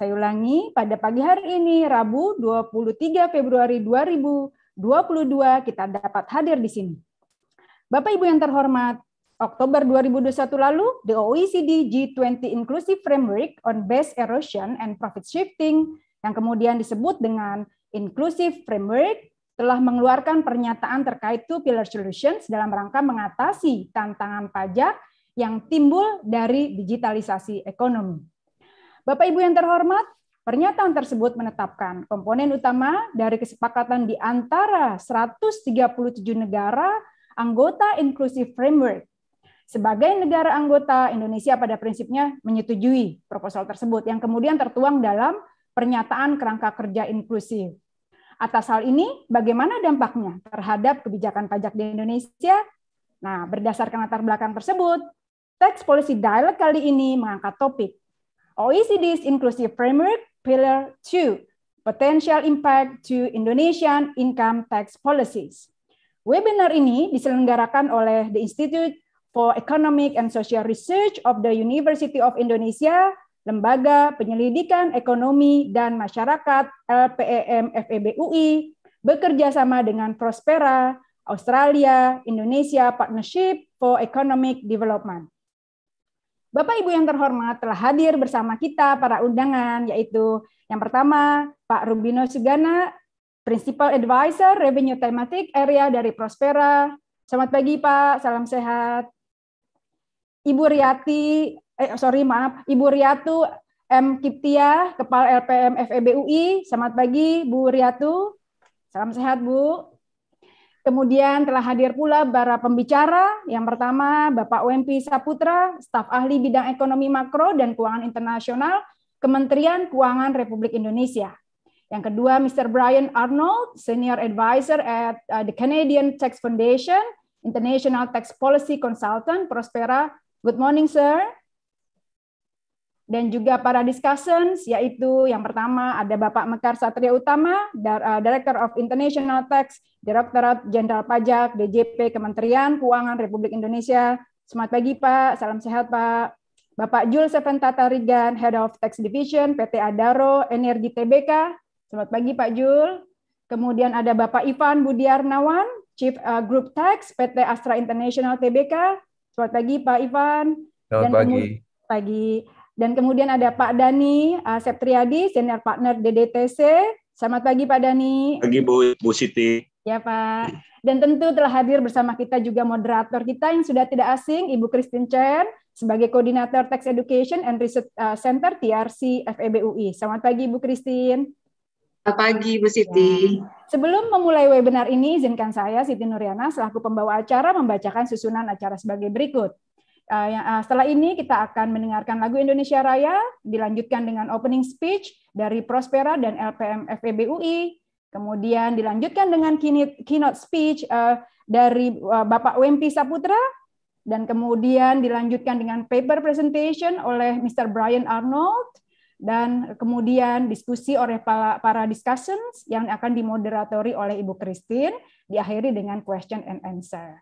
Saya ulangi, pada pagi hari ini, Rabu 23 Februari 2022, kita dapat hadir di sini. Bapak Ibu yang terhormat, Oktober 2021 lalu, the OECD G20 Inclusive Framework on Base Erosion and Profit Shifting, yang kemudian disebut dengan Inclusive Framework, telah mengeluarkan pernyataan terkait two pillar solutions dalam rangka mengatasi tantangan pajak yang timbul dari digitalisasi ekonomi. Bapak Ibu yang terhormat, Pernyataan tersebut menetapkan komponen utama dari kesepakatan di antara 137 negara anggota Inclusive Framework. Sebagai negara anggota, Indonesia pada prinsipnya menyetujui proposal tersebut yang kemudian tertuang dalam pernyataan kerangka kerja inklusif. Atas hal ini, bagaimana dampaknya terhadap kebijakan pajak di Indonesia? Nah, berdasarkan latar belakang tersebut, teks Policy Dialog kali ini mengangkat topik OECD's Inclusive Framework, Pillar 2, Potential Impact to Indonesian Income Tax Policies. Webinar ini diselenggarakan oleh The Institute for Economic and Social Research of the University of Indonesia, Lembaga Penyelidikan Ekonomi dan Masyarakat LPEM FEB UI, bekerja sama dengan Prospera, Australia, Indonesia Partnership for Economic Development. Bapak Ibu yang terhormat telah hadir bersama kita para undangan yaitu yang pertama Pak Rubino Sugana, Principal Advisor Revenue Thematic Area dari Prospera. Selamat pagi Pak, salam sehat. Ibu Riati, eh, sorry maaf, Ibu Riatu M. Kiptia, Kepala LPM FEBUI. Selamat pagi Bu Riatu, salam sehat Bu. Kemudian telah hadir pula para pembicara. Yang pertama, Bapak UMP Saputra, staf ahli bidang ekonomi makro dan keuangan internasional, Kementerian Keuangan Republik Indonesia. Yang kedua, Mr. Brian Arnold, Senior Advisor at uh, the Canadian Tax Foundation, International Tax Policy Consultant, Prospera. Good morning, sir dan juga para discussions yaitu yang pertama ada Bapak Mekar Satria Utama, eh, Director of International Tax, Direktorat Jenderal Pajak DJP Kementerian Keuangan Republik Indonesia. Selamat pagi Pak, salam sehat Pak. Bapak Jul Seventata Rigan, Head of Tax Division PT Adaro Energi TBK. Selamat pagi Pak Jul. Kemudian ada Bapak Ivan Budiarnawan, Chief eh, Group Tax PT Astra International TBK. Selamat pagi Pak Ivan. Selamat pagi. Pagi. Dan kemudian ada Pak Dani uh, Septriadi, Senior Partner DDTC. Selamat pagi Pak Dani. Pagi Bu, Bu Siti. Ya Pak. Dan tentu telah hadir bersama kita juga moderator kita yang sudah tidak asing, Ibu Christine Chen, sebagai Koordinator Tax Education and Research eh, Center TRC FEBUI. Selamat pagi Ibu Christine. Selamat pagi Bu Siti. Ya. Sebelum memulai webinar ini, izinkan saya Siti Nuriana selaku pembawa acara membacakan susunan acara sebagai berikut. Uh, setelah ini kita akan mendengarkan lagu Indonesia Raya, dilanjutkan dengan opening speech dari Prospera dan LPM FEB UI, kemudian dilanjutkan dengan keynote speech eh, dari Bapak Wempi Saputra, dan kemudian dilanjutkan dengan paper presentation oleh Mr. Brian Arnold, dan kemudian diskusi oleh para, para discussions yang akan dimoderatori oleh Ibu Christine, diakhiri dengan question and answer.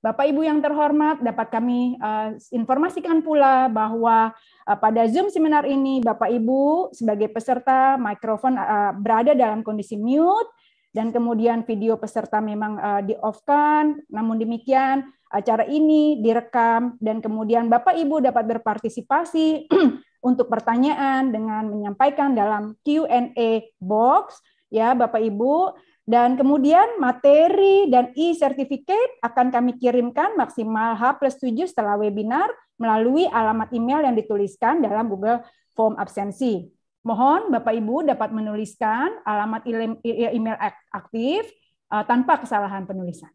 Bapak Ibu yang terhormat, dapat kami uh, informasikan pula bahwa uh, pada Zoom seminar ini Bapak Ibu sebagai peserta mikrofon uh, berada dalam kondisi mute dan kemudian video peserta memang uh, di-off-kan. Namun demikian, acara ini direkam dan kemudian Bapak Ibu dapat berpartisipasi untuk pertanyaan dengan menyampaikan dalam Q&A box ya Bapak Ibu. Dan kemudian materi dan e-certificate akan kami kirimkan maksimal H plus 7 setelah webinar melalui alamat email yang dituliskan dalam Google Form absensi. Mohon Bapak-Ibu dapat menuliskan alamat email aktif eh, tanpa kesalahan penulisan.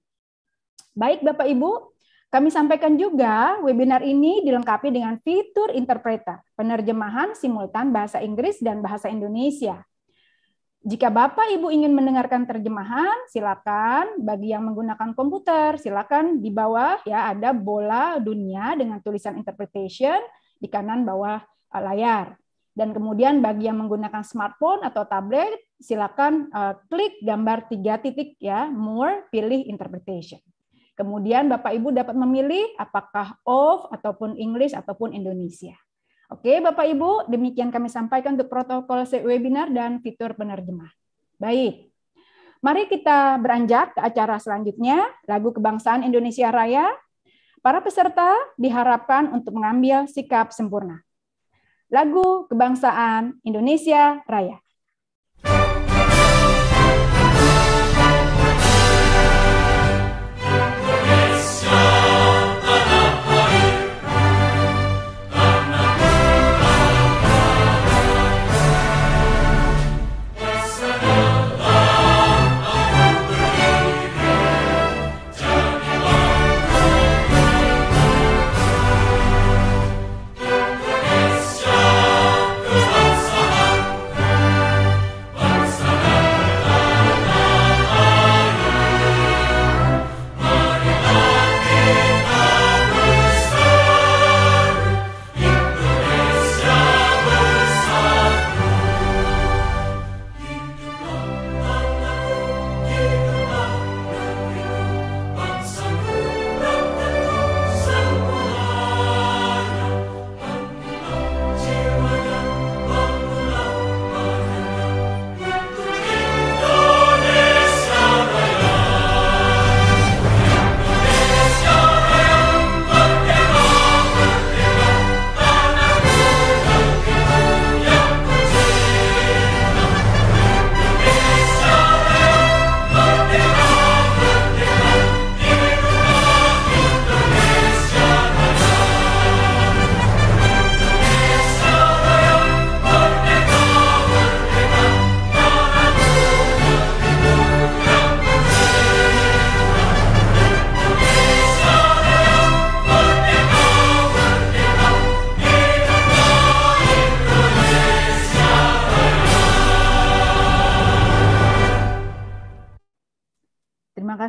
Baik Bapak-Ibu, kami sampaikan juga webinar ini dilengkapi dengan fitur interpreter, penerjemahan simultan bahasa Inggris dan bahasa Indonesia. Jika Bapak Ibu ingin mendengarkan terjemahan, silakan bagi yang menggunakan komputer, silakan di bawah ya ada bola dunia dengan tulisan interpretation di kanan bawah eh, layar. Dan kemudian bagi yang menggunakan smartphone atau tablet, silakan eh, klik gambar tiga titik ya, more, pilih interpretation. Kemudian Bapak Ibu dapat memilih apakah of ataupun English ataupun Indonesia. Oke, Bapak Ibu, demikian kami sampaikan untuk protokol webinar dan fitur penerjemah. Baik, mari kita beranjak ke acara selanjutnya, lagu kebangsaan Indonesia Raya. Para peserta diharapkan untuk mengambil sikap sempurna. Lagu kebangsaan Indonesia Raya.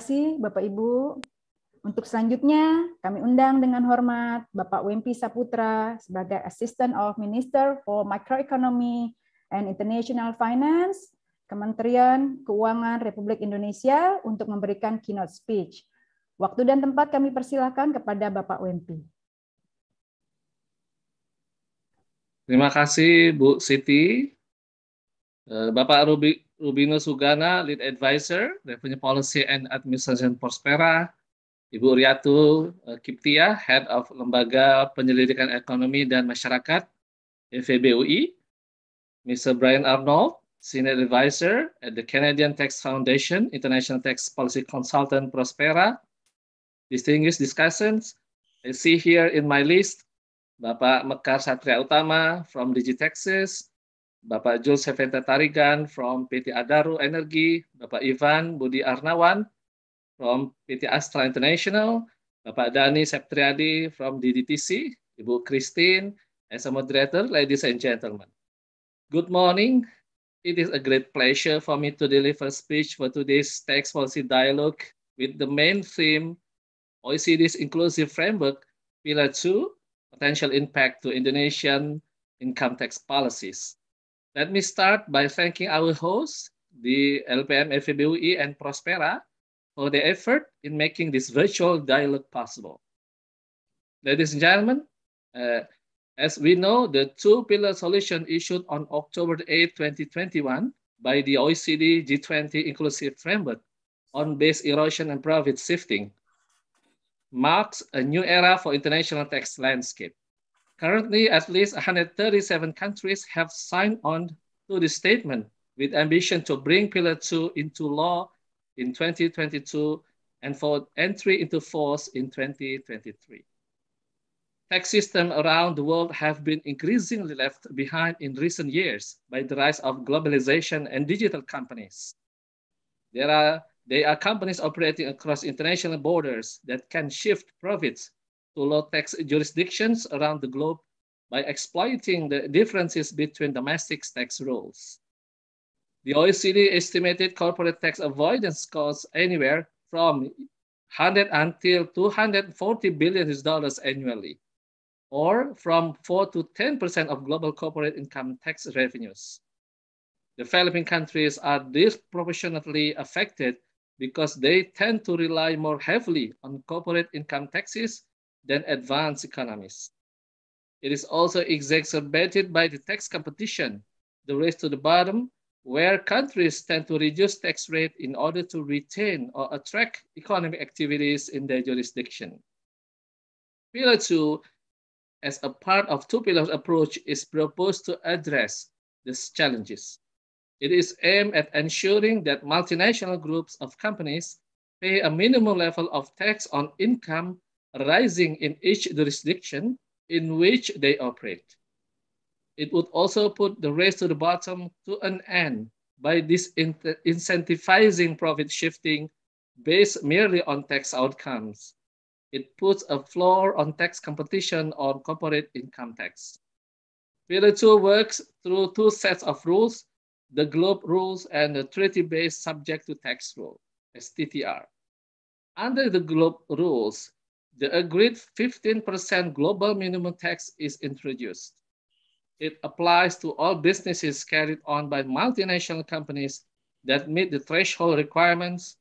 kasih Bapak Ibu. Untuk selanjutnya, kami undang dengan hormat Bapak Wempi Saputra sebagai Assistant of Minister for Microeconomy and International Finance, Kementerian Keuangan Republik Indonesia untuk memberikan keynote speech. Waktu dan tempat kami persilahkan kepada Bapak Wempi. Terima kasih Bu Siti. Eh, Bapak Rubi, Rubino Sugana, Lead Advisor Revenue Policy and Administration Prospera, Ibu Riatu eh, Kiptia, Head of Lembaga Penyelidikan Ekonomi dan Masyarakat FEBUI, Mr. Brian Arnold, Senior Advisor at the Canadian Tax Foundation, International Tax Policy Consultant Prospera, Distinguished discussions. I see here in my list, Bapak Mekar Satria Utama from Texas, Bapak Jules Seventa Tarigan from PT Adaru Energi, Bapak Ivan Budi Arnawan from PT Astra International, Bapak Dani Septriadi from DDTC, Ibu Christine as a moderator, ladies and gentlemen. Good morning. It is a great pleasure for me to deliver speech for today's tax policy dialogue with the main theme OECD's inclusive framework, Pillar 2, potential impact to Indonesian income tax policies. Let me start by thanking our hosts, the LPM and Prospera, for their effort in making this virtual dialogue possible. Ladies and gentlemen, uh, as we know, the two-pillar solution issued on October 8, 2021 by the OECD G20 Inclusive Framework on Base Erosion and Profit Shifting marks a new era for international tax landscape. Currently, at least 137 countries have signed on to the statement with ambition to bring Pillar 2 into law in 2022 and for entry into force in 2023. Tax systems around the world have been increasingly left behind in recent years by the rise of globalization and digital companies. There are, they are companies operating across international borders that can shift profits to low tax jurisdictions around the globe by exploiting the differences between domestic tax rules. The OECD estimated corporate tax avoidance costs anywhere from 100 until 240 billion dollars annually, or from 4 to 10% of global corporate income tax revenues. Developing countries are disproportionately affected because they tend to rely more heavily on corporate income taxes than advanced economies. It is also exacerbated by the tax competition, the race to the bottom, where countries tend to reduce tax rate in order to retain or attract economic activities in their jurisdiction. Pillar two, as a part of two pillars approach, is proposed to address these challenges. It is aimed at ensuring that multinational groups of companies pay a minimum level of tax on income rising in each jurisdiction in which they operate. It would also put the race to the bottom to an end by disincentivizing profit shifting based merely on tax outcomes. It puts a floor on tax competition on corporate income tax. Pillar 2 works through two sets of rules, the GLOBE rules and the treaty-based subject to tax rule, STTR. Under the GLOBE rules, the agreed 15% global minimum tax is introduced. It applies to all businesses carried on by multinational companies that meet the threshold requirements,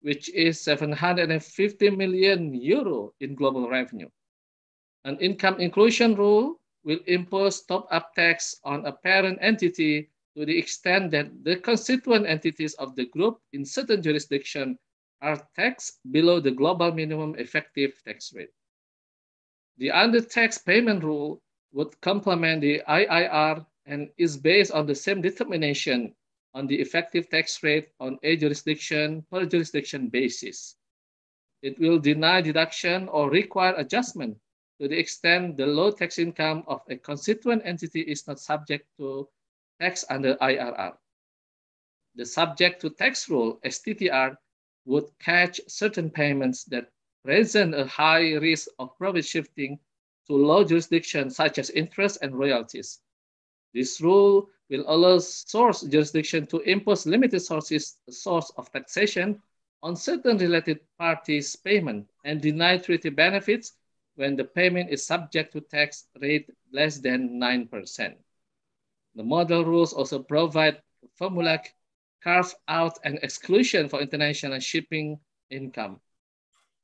which is 750 million euro in global revenue. An income inclusion rule will impose top-up tax on a parent entity to the extent that the constituent entities of the group in certain jurisdiction are taxed below the global minimum effective tax rate. The under-tax payment rule would complement the IIR and is based on the same determination on the effective tax rate on a jurisdiction per jurisdiction basis. It will deny deduction or require adjustment to the extent the low tax income of a constituent entity is not subject to tax under IRR. The subject to tax rule, STTR, would catch certain payments that present a high risk of profit shifting to low jurisdictions such as interest and royalties. This rule will allow source jurisdiction to impose limited sources, source of taxation on certain related parties' payment and deny treaty benefits when the payment is subject to tax rate less than 9%. The model rules also provide a formula Carve out an exclusion for international shipping income.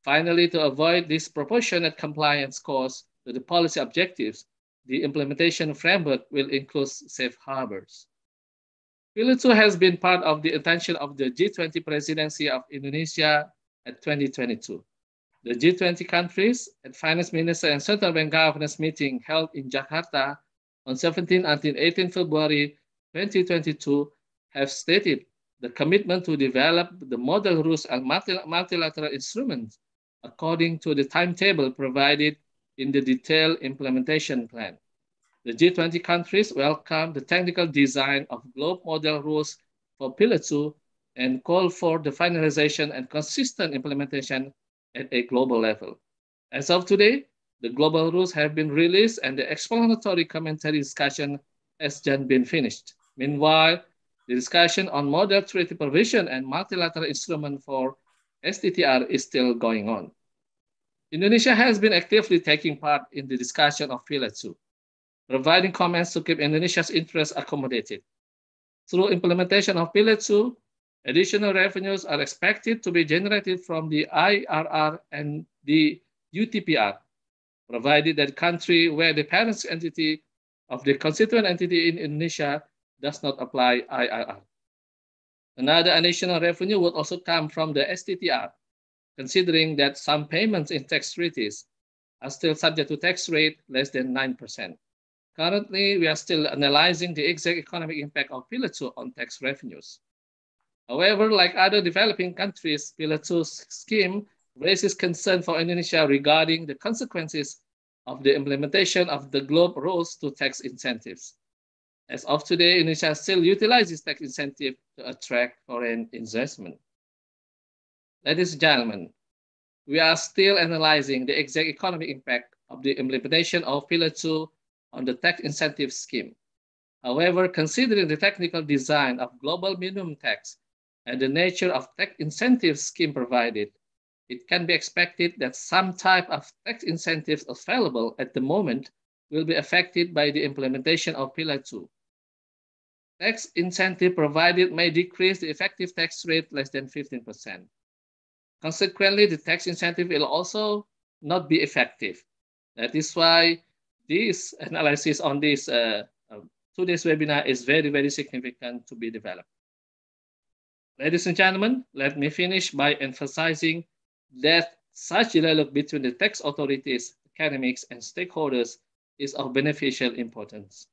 Finally, to avoid disproportionate compliance costs to the policy objectives, the implementation framework will include safe harbors. Pillar 2 has been part of the attention of the G20 presidency of Indonesia at 2022. The G20 countries and finance minister and central bank governance meeting held in Jakarta on 17 until 18 February 2022 have stated the commitment to develop the model rules and multilateral instruments according to the timetable provided in the detailed implementation plan. The G20 countries welcome the technical design of globe model rules for Pillar 2 and call for the finalization and consistent implementation at a global level. As of today, the global rules have been released and the explanatory commentary discussion has just been finished. Meanwhile, the discussion on model treaty provision and multilateral instrument for STTR is still going on. Indonesia has been actively taking part in the discussion of Pillar 2, providing comments to keep Indonesia's interests accommodated. Through implementation of Pillar 2, additional revenues are expected to be generated from the IRR and the UTPR, provided that country where the parent entity of the constituent entity in Indonesia does not apply IRR. Another additional revenue would also come from the STTR, considering that some payments in tax treaties are still subject to tax rate less than 9%. Currently, we are still analyzing the exact economic impact of Pillar 2 on tax revenues. However, like other developing countries, Pillar 2 scheme raises concern for Indonesia regarding the consequences of the implementation of the GLOBE rules to tax incentives. As of today, Indonesia still utilizes tax incentive to attract foreign investment. Ladies and gentlemen, we are still analyzing the exact economic impact of the implementation of Pillar 2 on the tax incentive scheme. However, considering the technical design of global minimum tax and the nature of tax incentive scheme provided, it can be expected that some type of tax incentives available at the moment will be affected by the implementation of Pillar 2. Tax incentive provided may decrease the effective tax rate less than 15%. Consequently, the tax incentive will also not be effective. That is why this analysis on this uh, uh, today's webinar is very, very significant to be developed. Ladies and gentlemen, let me finish by emphasizing that such dialogue between the tax authorities, academics, and stakeholders is of beneficial importance.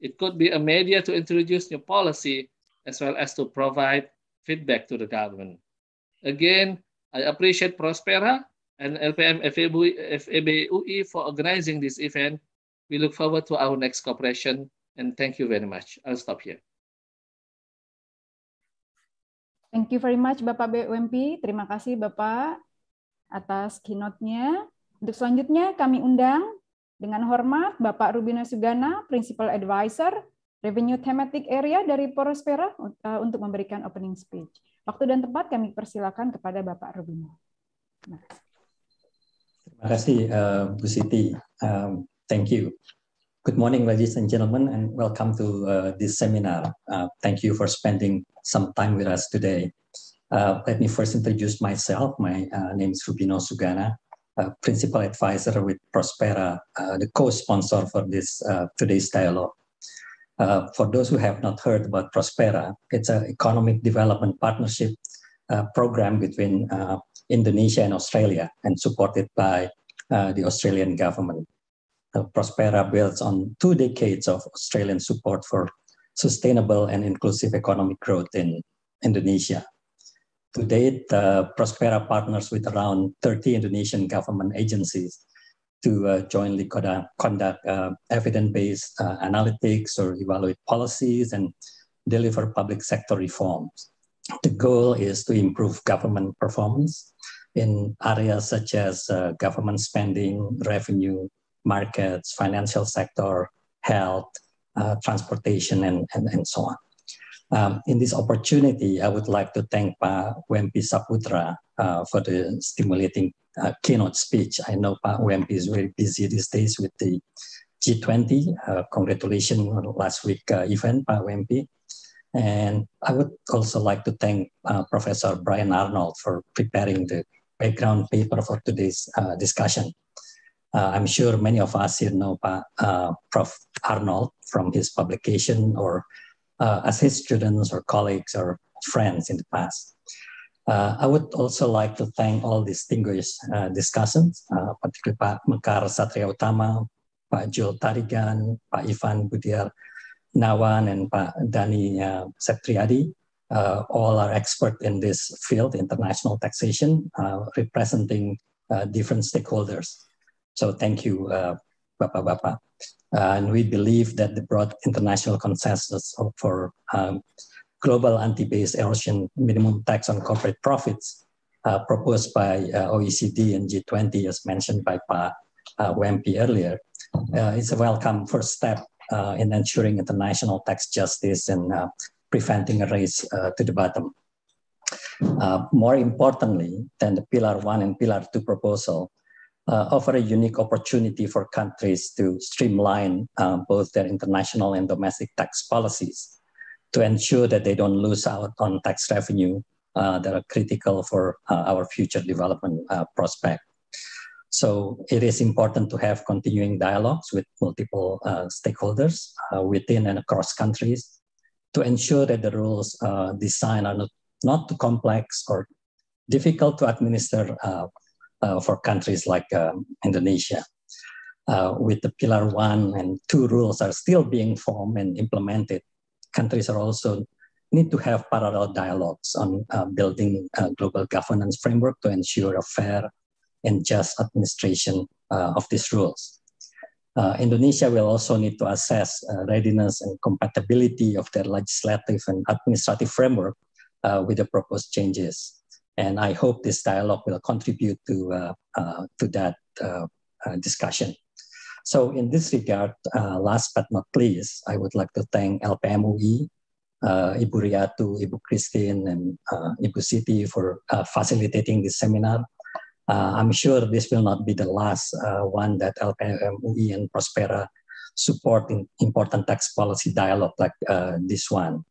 It could be a media to introduce new policy as well as to provide feedback to the government. Again, I appreciate Prospera and LPM FABUE for organizing this event. We look forward to our next cooperation and thank you very much. I'll stop here. Thank you very much Bapak BUMP. Terima kasih Bapak atas keynote-nya. Untuk selanjutnya kami undang Dengan hormat, Bapak Rubino Sugana, Principal Advisor, Revenue Thematic Area dari Prospera eh, untuk memberikan opening speech. Waktu dan tempat kami persilakan kepada Bapak Rubino. Terima kasih, uh, Bu Siti. Um, thank you. Good morning, ladies and gentlemen, and welcome to uh, this seminar. Uh, thank you for spending some time with us today. Uh, let me first introduce myself. My uh, name is Rubino Sugana. Uh, principal advisor with Prospera, uh, the co-sponsor for this uh, today's dialogue. for those who have not heard about Prospera, it's an economic development partnership program between Indonesia and Australia and supported by the Australian government. Prospera builds on two decades of Australian support for sustainable and inclusive economic growth in Indonesia. To date, uh, Prospera partners with around 30 Indonesian government agencies to uh, jointly conduct uh, evidence-based uh, analytics or evaluate policies and deliver public sector reforms. The goal is to improve government performance in areas such as uh, government spending, revenue, markets, financial sector, health, uh, transportation, and, and, and so on. Um, in this opportunity, I would like to thank Pa Wempi Saputra uh, for the stimulating uh, keynote speech. I know Pa Wempi is very busy these days with the G20. Uh, congratulations on last week uh, event, Pa Wempi. And I would also like to thank uh, Professor Brian Arnold for preparing the background paper for today's uh, discussion. Uh, I'm sure many of us here know uh, Prof. Arnold from his publication or uh, as his students or colleagues or friends in the past. Uh, I would also like to thank all distinguished uh, discussants, uh, particularly Pak Mekar Satria Utama, Pak Jul Tarigan, Pak Ivan Budiar Nawan, and Pak Dani uh, Septriadi. Uh, all are experts in this field, international taxation, uh, representing uh, different stakeholders. So thank you, Bapak-Bapak and we believe that the broad international consensus for um, global anti-base erosion minimum tax on corporate profits uh, proposed by uh, OECD and G20, as mentioned by Pa uh, Wempi earlier, uh, is a welcome first step uh, in ensuring international tax justice and uh, preventing a race to the bottom. more importantly than the Pillar 1 and Pillar 2 proposal, uh, offer a unique opportunity for countries to streamline uh, both their international and domestic tax policies to ensure that they don't lose out on tax revenue uh, that are critical for uh, our future development uh, prospect. So it is important to have continuing dialogues with multiple uh, stakeholders uh, within and across countries to ensure that the rules designed are not, not too complex or difficult to administer uh, for countries like um, Indonesia. Uh, with the Pillar 1 and 2 rules are still being formed and implemented, countries are also need to have parallel dialogues on uh, building a uh, global governance framework to ensure a fair and just administration uh, of these rules. Uh, Indonesia will also need to assess readiness and compatibility of their legislative and administrative framework with the proposed changes. And I hope this dialogue will contribute to, uh, uh, to that uh, discussion. So in this regard, last but not least, I would like to thank LPMOE, uh, Ibu Riatu, Ibu Christine, and uh, Ibu Siti for uh, facilitating this seminar. I'm sure this will not be the last one that LPMUE and Prospera support in important tax policy dialogue like this one.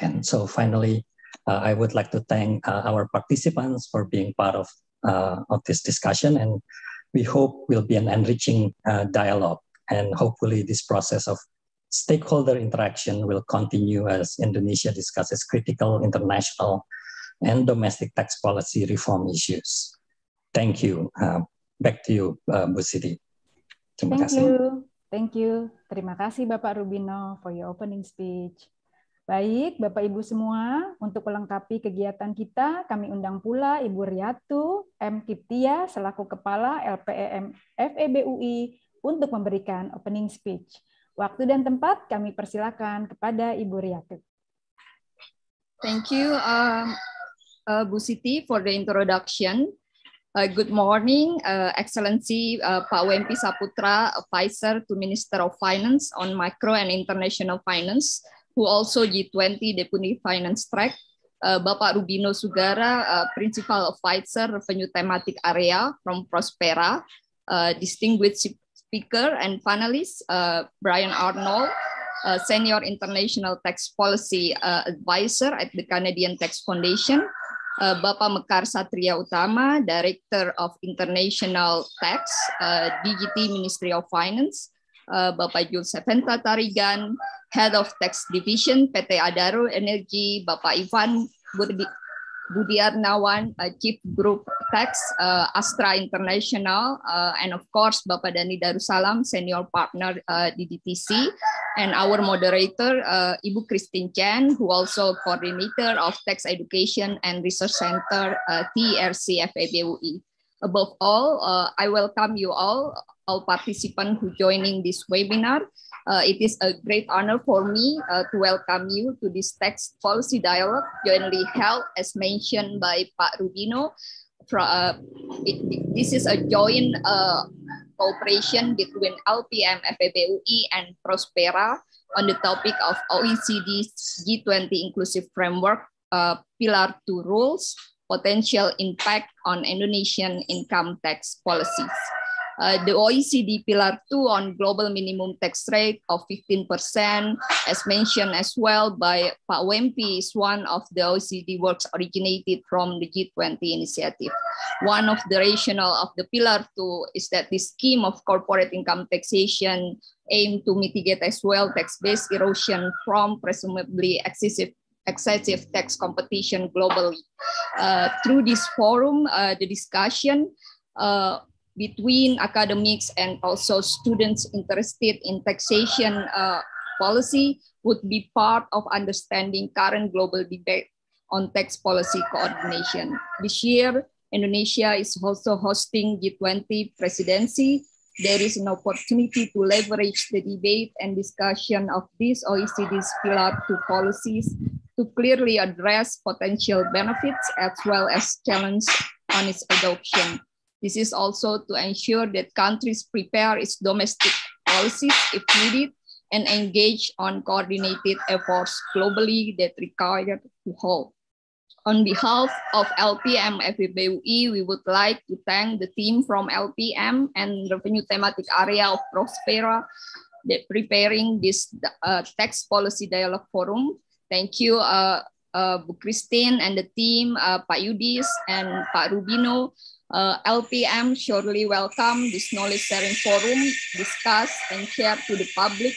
And so finally, uh, I would like to thank uh, our participants for being part of, uh, of this discussion and we hope will be an enriching uh, dialogue and hopefully this process of stakeholder interaction will continue as Indonesia discusses critical international and domestic tax policy reform issues. Thank you. Uh, back to you, uh, Bu Siti. Thank You. Thank you. Terima kasih Bapak Rubino for your opening speech. Baik, Bapak Ibu semua, untuk melengkapi kegiatan kita, kami undang pula Ibu Riatu M. Kiptia selaku Kepala LPEM FEBUI untuk memberikan opening speech. Waktu dan tempat kami persilakan kepada Ibu Riatu. Thank you, uh, uh, Bu Siti, for the introduction. Uh, good morning, uh, Excellency uh, Pak Wempi Saputra, advisor to Minister of Finance on Micro and International Finance who also G20 Deputy Finance Track, uh, Bapak Rubino Sugara, uh, Principal Pfizer Revenue Thematic Area from Prospera, uh, Distinguished Speaker and Panelist uh, Brian Arnold, uh, Senior International Tax Policy uh, Advisor at the Canadian Tax Foundation, uh, Bapak Mekar Satria Utama, Director of International Tax, uh, DGT Ministry of Finance, uh, Bapak Jules Seventa Tarigan, Head of Tax Division PT Adaro Energy, Bapak Ivan Budi Budiarnawan, uh, Chief Group Tax uh, Astra International, uh, and of course Bapak Dani Darussalam, Senior Partner uh, DTC, and our moderator uh, Ibu Christine Chen, who also coordinator of Tax Education and Research Center uh, TRC e FABUI. Above all, uh, I welcome you all all participants who joining this webinar. Uh, it is a great honor for me uh, to welcome you to this tax policy dialogue jointly held as mentioned by Pak Rubino. uh, it, this is a joint uh, cooperation between LPM FEBUI and Prospera on the topic of OECD's G20 Inclusive Framework uh, Pillar 2 Rules, Potential Impact on Indonesian Income Tax Policies. Uh, the OECD Pillar 2 on global minimum tax rate of 15%, as mentioned as well by Pak Wempi, is one of the OECD works originated from the G20 initiative. One of the rationale of the Pillar 2 is that the scheme of corporate income taxation aim to mitigate as well tax-based erosion from presumably excessive excessive tax competition globally. Uh, through this forum, uh, the discussion uh, between academics and also students interested in taxation uh, policy would be part of understanding current global debate on tax policy coordination. This year, Indonesia is also hosting G20 presidency. There is an opportunity to leverage the debate and discussion of these OECD's Pillar 2 policies to clearly address potential benefits as well as challenge on its adoption. This is also to ensure that countries prepare its domestic policies if needed and engage on coordinated efforts globally that require to hold. On behalf of LPM FBUE, we would like to thank the team from LPM and Revenue Thematic Area of Prospera that preparing this uh, tax policy dialogue forum. Thank you, uh, uh, Bu Christine and the team, uh, Pak Yudis and Pak Rubino, uh, LPM surely welcome this knowledge sharing forum, discuss and share to the public,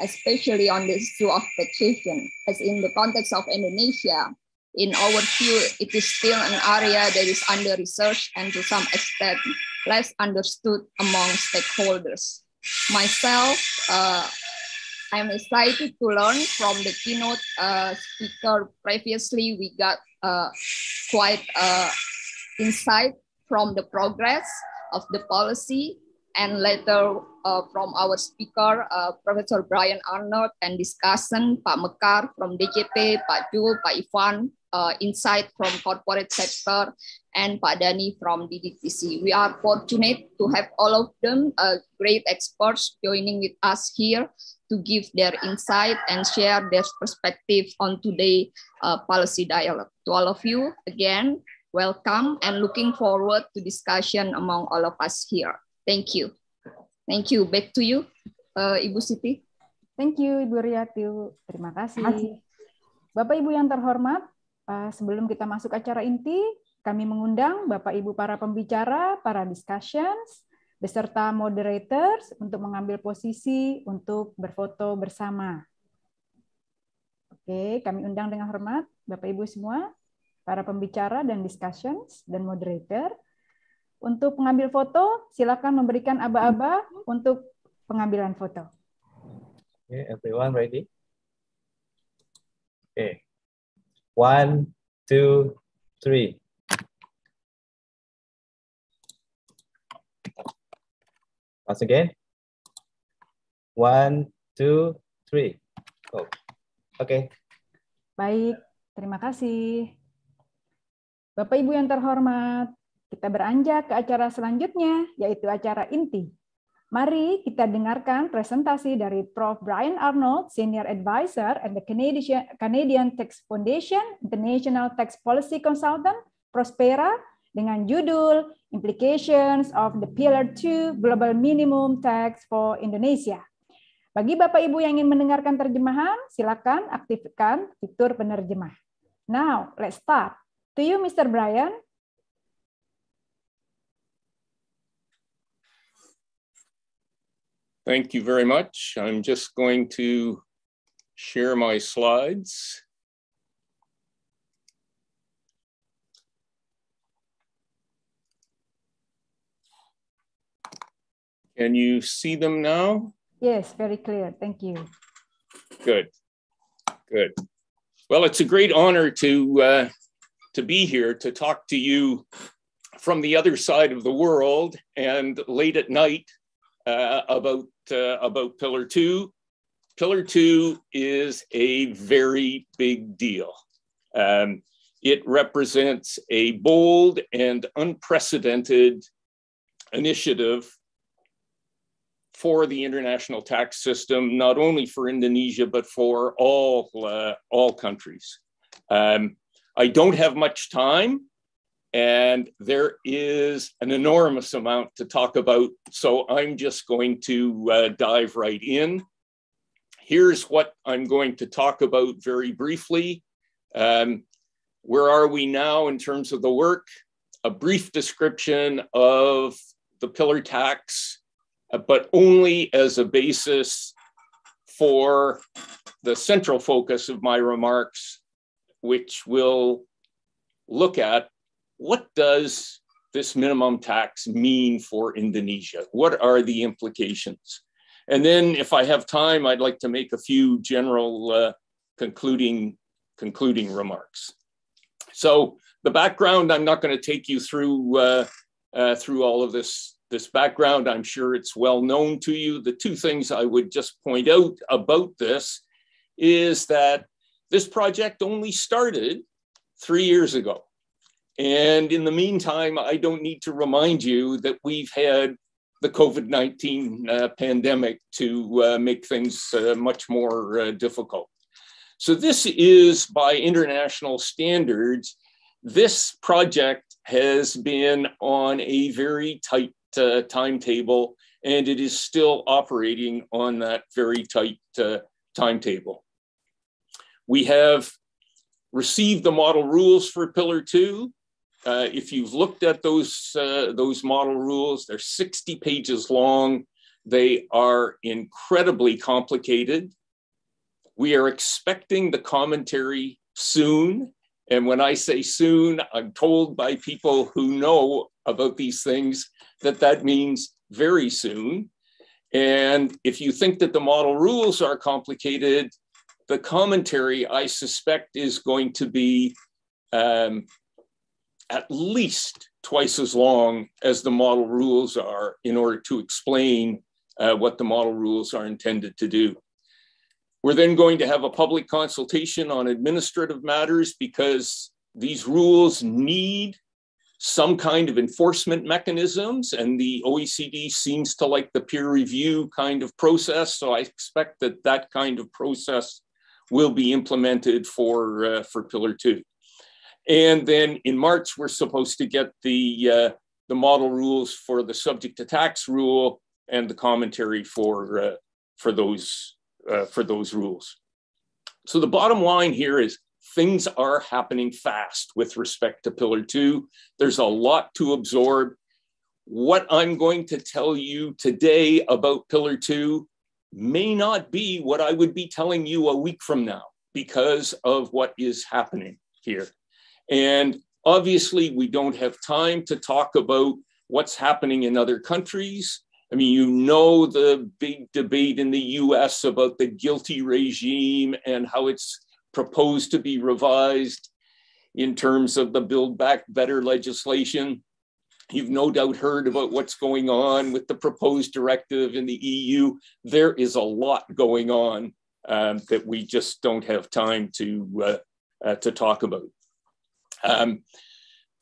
especially on the issue of taxation, as in the context of Indonesia. In our view, it is still an area that is under research and to some extent less understood among stakeholders. Myself, uh, I'm excited to learn from the keynote uh, speaker previously. We got uh, quite uh, insight from the progress of the policy and later uh, from our speaker, uh, Professor Brian Arnold and discussion, Pak Mekar from DJP, Pak Jul, Pak Ivan, uh, insight from corporate sector, and Pak Dani from DDTC. We are fortunate to have all of them uh, great experts joining with us here to give their insight and share their perspective on today's uh, policy dialogue. To all of you, again, welcome and looking forward to discussion among all of us here. Thank you. Thank you. Back to you, uh, Ibu Siti. Thank you, Ibu Riati. Terima kasih. Bapak Ibu yang terhormat, uh, sebelum kita masuk acara inti, kami mengundang Bapak Ibu para pembicara, para discussions, beserta moderators untuk mengambil posisi untuk berfoto bersama. Oke, kami undang dengan hormat Bapak Ibu semua para pembicara dan discussions dan moderator. Untuk pengambil foto, silakan memberikan aba-aba untuk pengambilan foto. Okay, everyone ready? Okay. One, two, three. Once again. One, two, three. Go. Oh, Oke. Okay. Baik, terima kasih. Bapak Ibu yang terhormat, kita beranjak ke acara selanjutnya, yaitu acara inti. Mari kita dengarkan presentasi dari Prof. Brian Arnold, Senior Advisor and the Canadian, Canadian Tax Foundation, International Tax Policy Consultant, Prospera, dengan judul Implications of the Pillar 2 Global Minimum Tax for Indonesia. Bagi Bapak Ibu yang ingin mendengarkan terjemahan, silakan aktifkan fitur penerjemah. Now, let's start. To you, Mr. Brian. Thank you very much. I'm just going to share my slides. Can you see them now? Yes, very clear. Thank you. Good. Good. Well, it's a great honor to uh, to be here to talk to you from the other side of the world and late at night uh, about, uh, about Pillar 2. Pillar 2 is a very big deal. Um, it represents a bold and unprecedented initiative for the international tax system, not only for Indonesia, but for all, uh, all countries. Um, I don't have much time, and there is an enormous amount to talk about. So I'm just going to uh, dive right in. Here's what I'm going to talk about very briefly. Um, where are we now in terms of the work? A brief description of the pillar tax, uh, but only as a basis for the central focus of my remarks, which will look at what does this minimum tax mean for Indonesia? What are the implications? And then, if I have time, I'd like to make a few general uh, concluding concluding remarks. So, the background I'm not going to take you through uh, uh, through all of this this background. I'm sure it's well known to you. The two things I would just point out about this is that this project only started three years ago. And in the meantime, I don't need to remind you that we've had the COVID 19 uh, pandemic to uh, make things uh, much more uh, difficult. So, this is by international standards, this project has been on a very tight uh, timetable and it is still operating on that very tight uh, timetable. We have received the model rules for Pillar 2. Uh, if you've looked at those, uh, those model rules, they're 60 pages long. They are incredibly complicated. We are expecting the commentary soon. And when I say soon, I'm told by people who know about these things that that means very soon. And if you think that the model rules are complicated, the commentary, I suspect, is going to be um, at least twice as long as the model rules are in order to explain uh, what the model rules are intended to do. We're then going to have a public consultation on administrative matters because these rules need some kind of enforcement mechanisms, and the OECD seems to like the peer review kind of process. So I expect that that kind of process will be implemented for, uh, for pillar two. And then in March, we're supposed to get the, uh, the model rules for the subject to tax rule and the commentary for, uh, for, those, uh, for those rules. So the bottom line here is things are happening fast with respect to pillar two. There's a lot to absorb. What I'm going to tell you today about pillar two may not be what I would be telling you a week from now because of what is happening here. And obviously, we don't have time to talk about what's happening in other countries. I mean, you know the big debate in the US about the guilty regime and how it's proposed to be revised in terms of the Build Back Better legislation. You've no doubt heard about what's going on with the proposed directive in the EU. There is a lot going on um, that we just don't have time to uh, uh, to talk about. Um,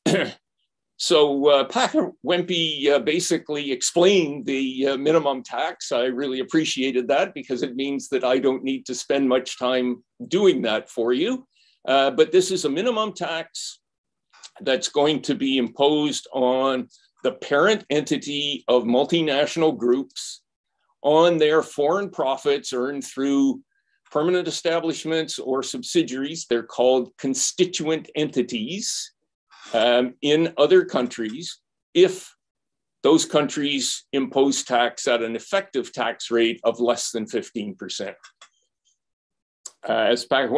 so uh, Packer Wempe uh, basically explained the uh, minimum tax. I really appreciated that because it means that I don't need to spend much time doing that for you. Uh, but this is a minimum tax that's going to be imposed on the parent entity of multinational groups on their foreign profits earned through permanent establishments or subsidiaries. They're called constituent entities um, in other countries if those countries impose tax at an effective tax rate of less than 15%. Uh, as Pak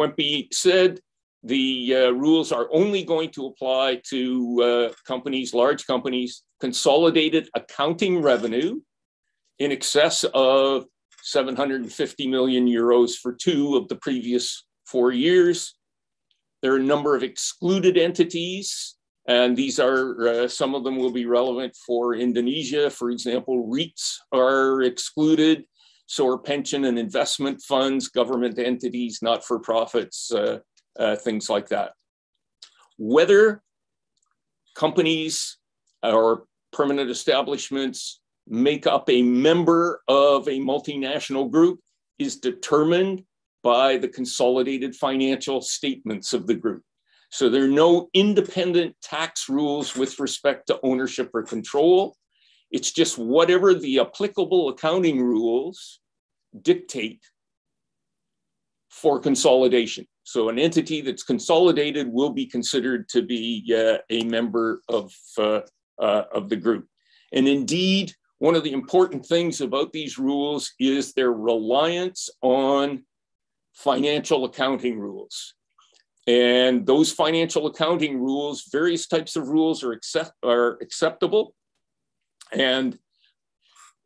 said, the uh, rules are only going to apply to uh, companies, large companies, consolidated accounting revenue in excess of 750 million euros for two of the previous four years. There are a number of excluded entities, and these are uh, some of them will be relevant for Indonesia. For example, REITs are excluded, so are pension and investment funds, government entities, not for profits. Uh, uh, things like that. Whether companies or permanent establishments make up a member of a multinational group is determined by the consolidated financial statements of the group. So there are no independent tax rules with respect to ownership or control. It's just whatever the applicable accounting rules dictate for consolidation. So an entity that's consolidated will be considered to be uh, a member of, uh, uh, of the group. And indeed, one of the important things about these rules is their reliance on financial accounting rules. And those financial accounting rules, various types of rules are, accept, are acceptable. And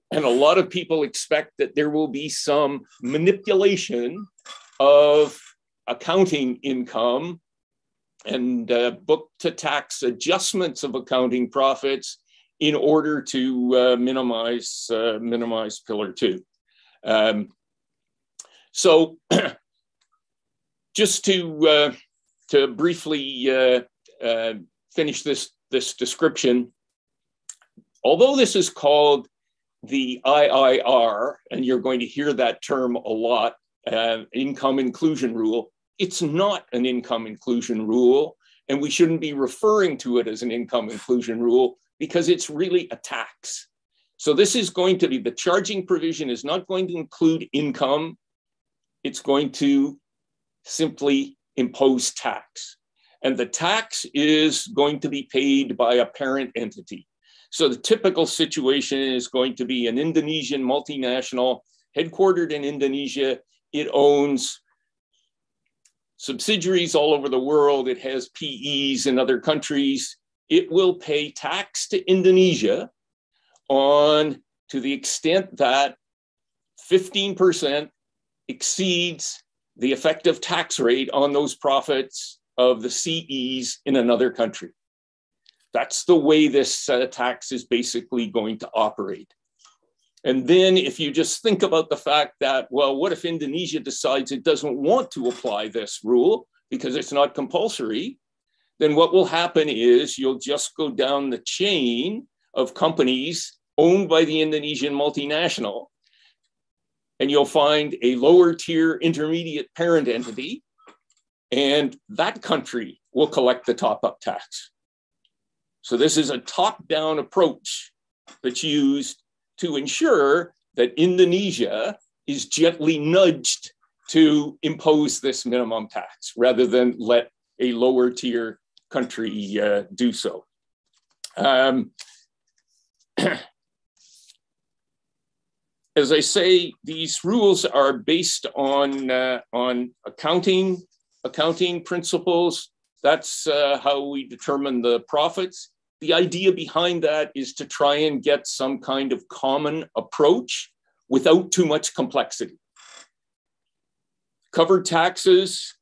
and a lot of people expect that there will be some manipulation of accounting income and uh, book to tax adjustments of accounting profits in order to uh, minimize uh, minimize pillar two. Um, so, just to uh, to briefly uh, uh, finish this this description, although this is called the IIR, and you're going to hear that term a lot, income inclusion rule it's not an income inclusion rule, and we shouldn't be referring to it as an income inclusion rule because it's really a tax. So this is going to be the charging provision is not going to include income. It's going to simply impose tax. And the tax is going to be paid by a parent entity. So the typical situation is going to be an Indonesian multinational headquartered in Indonesia. It owns subsidiaries all over the world, it has PEs in other countries. It will pay tax to Indonesia on to the extent that 15% exceeds the effective tax rate on those profits of the CEs in another country. That's the way this uh, tax is basically going to operate. And then if you just think about the fact that, well, what if Indonesia decides it doesn't want to apply this rule because it's not compulsory? Then what will happen is you'll just go down the chain of companies owned by the Indonesian multinational. And you'll find a lower tier intermediate parent entity, and that country will collect the top up tax. So, this is a top down approach that's used to ensure that Indonesia is gently nudged to impose this minimum tax rather than let a lower tier country uh, do so. Um, as I say, these rules are based on, uh, on accounting, accounting principles. That's uh, how we determine the profits the idea behind that is to try and get some kind of common approach without too much complexity. Covered taxes,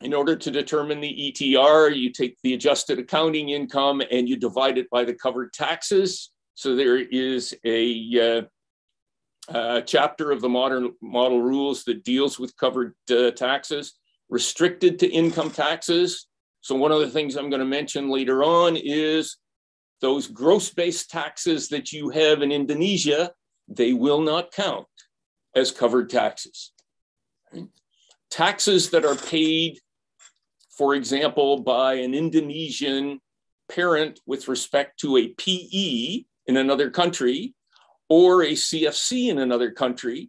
in order to determine the ETR, you take the adjusted accounting income and you divide it by the covered taxes. So there is a uh, uh, chapter of the modern model rules that deals with covered uh, taxes, restricted to income taxes. So one of the things I'm going to mention later on is those gross based taxes that you have in Indonesia, they will not count as covered taxes. Right? Taxes that are paid, for example, by an Indonesian parent with respect to a PE in another country or a CFC in another country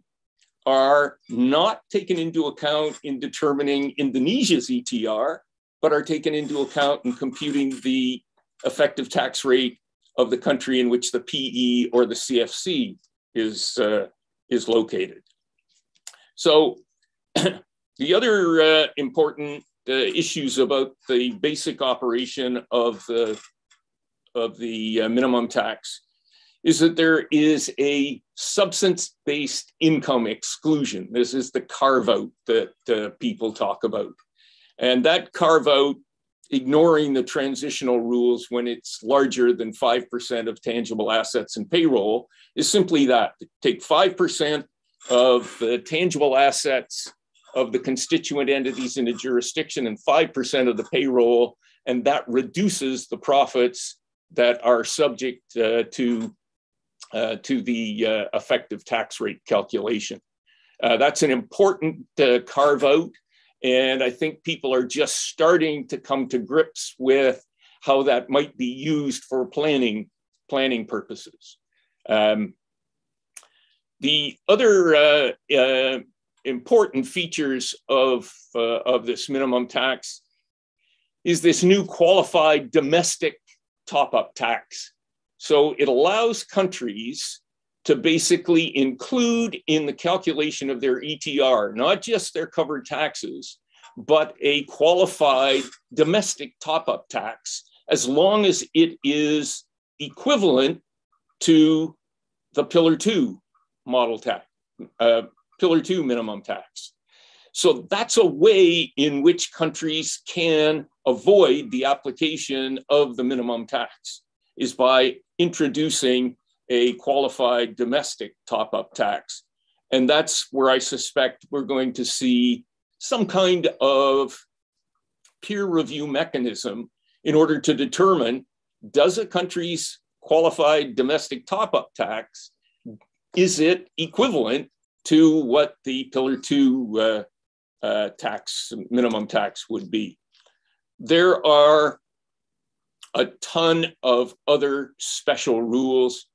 are not taken into account in determining Indonesia's ETR, but are taken into account in computing the effective tax rate of the country in which the PE or the CFC is, uh, is located. So the other uh, important uh, issues about the basic operation of the, of the uh, minimum tax is that there is a substance-based income exclusion. This is the carve-out that uh, people talk about. And that carve-out ignoring the transitional rules when it's larger than 5% of tangible assets and payroll is simply that take 5% of the tangible assets of the constituent entities in a jurisdiction and 5% of the payroll, and that reduces the profits that are subject uh, to, uh, to the uh, effective tax rate calculation. Uh, that's an important uh, carve out and I think people are just starting to come to grips with how that might be used for planning planning purposes. Um, the other uh, uh, important features of, uh, of this minimum tax is this new qualified domestic top up tax. So it allows countries to basically include in the calculation of their ETR, not just their covered taxes, but a qualified domestic top up tax, as long as it is equivalent to the Pillar 2 model tax, uh, Pillar 2 minimum tax. So that's a way in which countries can avoid the application of the minimum tax is by introducing a qualified domestic top up tax. And that's where I suspect we're going to see some kind of peer review mechanism in order to determine does a country's qualified domestic top up tax is it equivalent to what the pillar 2 uh, uh, tax minimum tax would be there are a ton of other special rules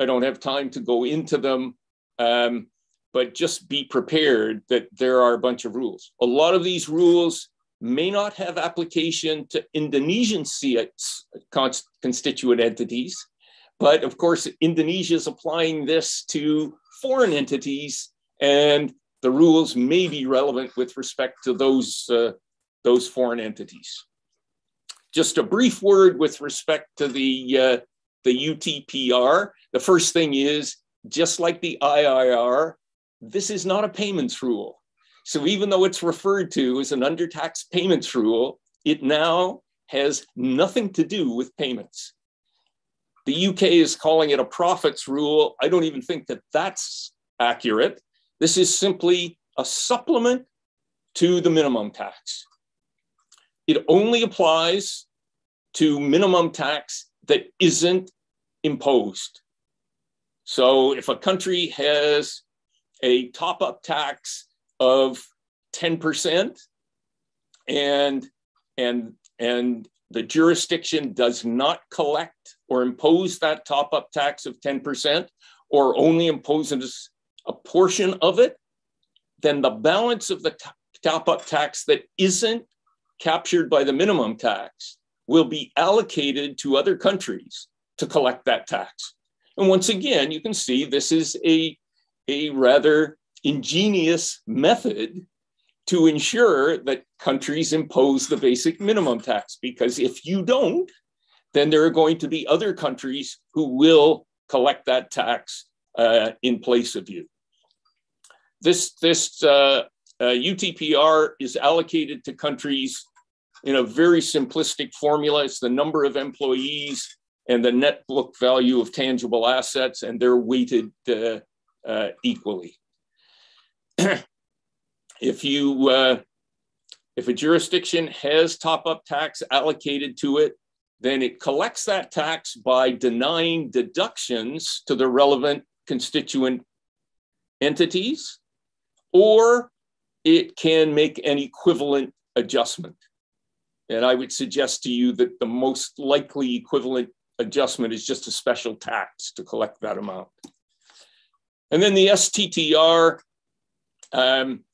I don't have time to go into them. Um, but just be prepared that there are a bunch of rules. A lot of these rules may not have application to Indonesian constituent entities, but of course, Indonesia is applying this to foreign entities, and the rules may be relevant with respect to those, uh, those foreign entities. Just a brief word with respect to the, uh, the UTPR. The first thing is just like the IIR, this is not a payments rule. So even though it's referred to as an under-tax payments rule, it now has nothing to do with payments. The UK is calling it a profits rule. I don't even think that that's accurate. This is simply a supplement to the minimum tax. It only applies to minimum tax that isn't imposed. So if a country has a top up tax of 10% and and and the jurisdiction does not collect or impose that top up tax of 10% or only imposes a portion of it then the balance of the top up tax that isn't captured by the minimum tax will be allocated to other countries to collect that tax and once again, you can see this is a, a rather ingenious method to ensure that countries impose the basic minimum tax, because if you don't, then there are going to be other countries who will collect that tax uh, in place of you. This, this uh, uh, UTPR is allocated to countries in a very simplistic formula. It's the number of employees and the net book value of tangible assets, and they're weighted uh, uh, equally. if you uh, if a jurisdiction has top-up tax allocated to it, then it collects that tax by denying deductions to the relevant constituent entities, or it can make an equivalent adjustment. And I would suggest to you that the most likely equivalent adjustment is just a special tax to collect that amount. And then the STTR, um,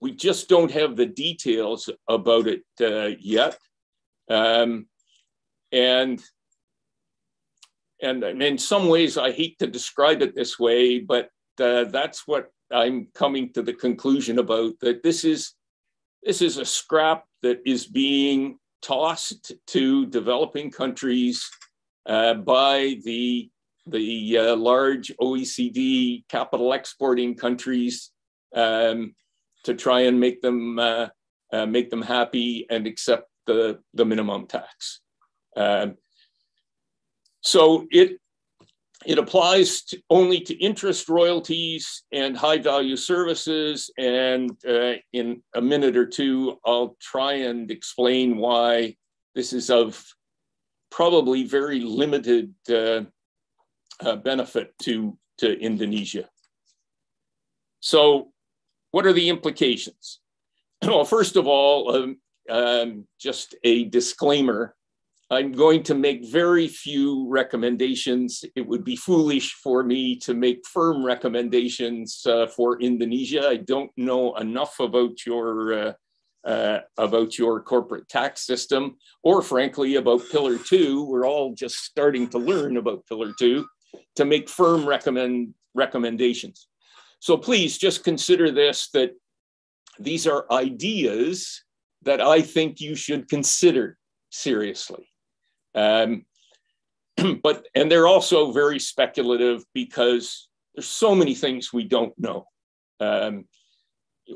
we just don't have the details about it uh, yet. Um, and and in some ways, I hate to describe it this way, but uh, that's what I'm coming to the conclusion about that this is this is a scrap that is being tossed to developing countries uh, by the, the uh, large OECD capital exporting countries um, to try and make them, uh, uh, make them happy and accept the, the minimum tax. Um, so it, it applies to only to interest royalties and high value services. And uh, in a minute or two, I'll try and explain why this is of probably very limited uh, uh, benefit to, to Indonesia. So, what are the implications? well, first of all, um, um, just a disclaimer I'm going to make very few recommendations. It would be foolish for me to make firm recommendations uh, for Indonesia. I don't know enough about your uh, uh, about your corporate tax system, or frankly about Pillar Two. We're all just starting to learn about Pillar Two to make firm recommend recommendations. So please just consider this that these are ideas that I think you should consider seriously. Um, but and they're also very speculative because there's so many things we don't know. Um,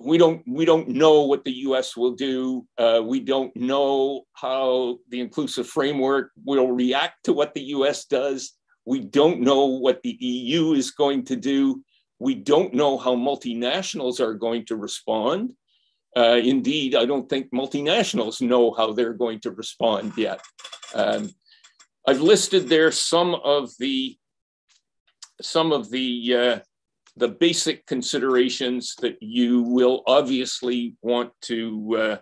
we don't we don't know what the U.S. will do. Uh, we don't know how the inclusive framework will react to what the U.S. does. We don't know what the EU is going to do. We don't know how multinationals are going to respond. Uh, indeed, I don't think multinationals know how they're going to respond yet. Um, I've listed there some of the some of the uh, the basic considerations that you will obviously want to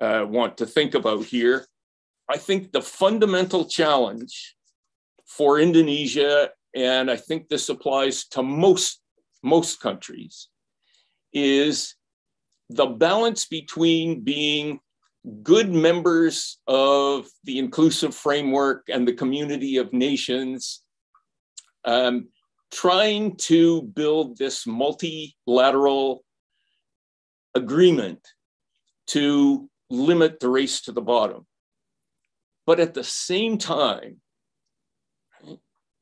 uh, uh, want to think about here. I think the fundamental challenge for Indonesia, and I think this applies to most most countries, is the balance between being good members of the inclusive framework and the community of nations um, trying to build this multilateral agreement to limit the race to the bottom. But at the same time,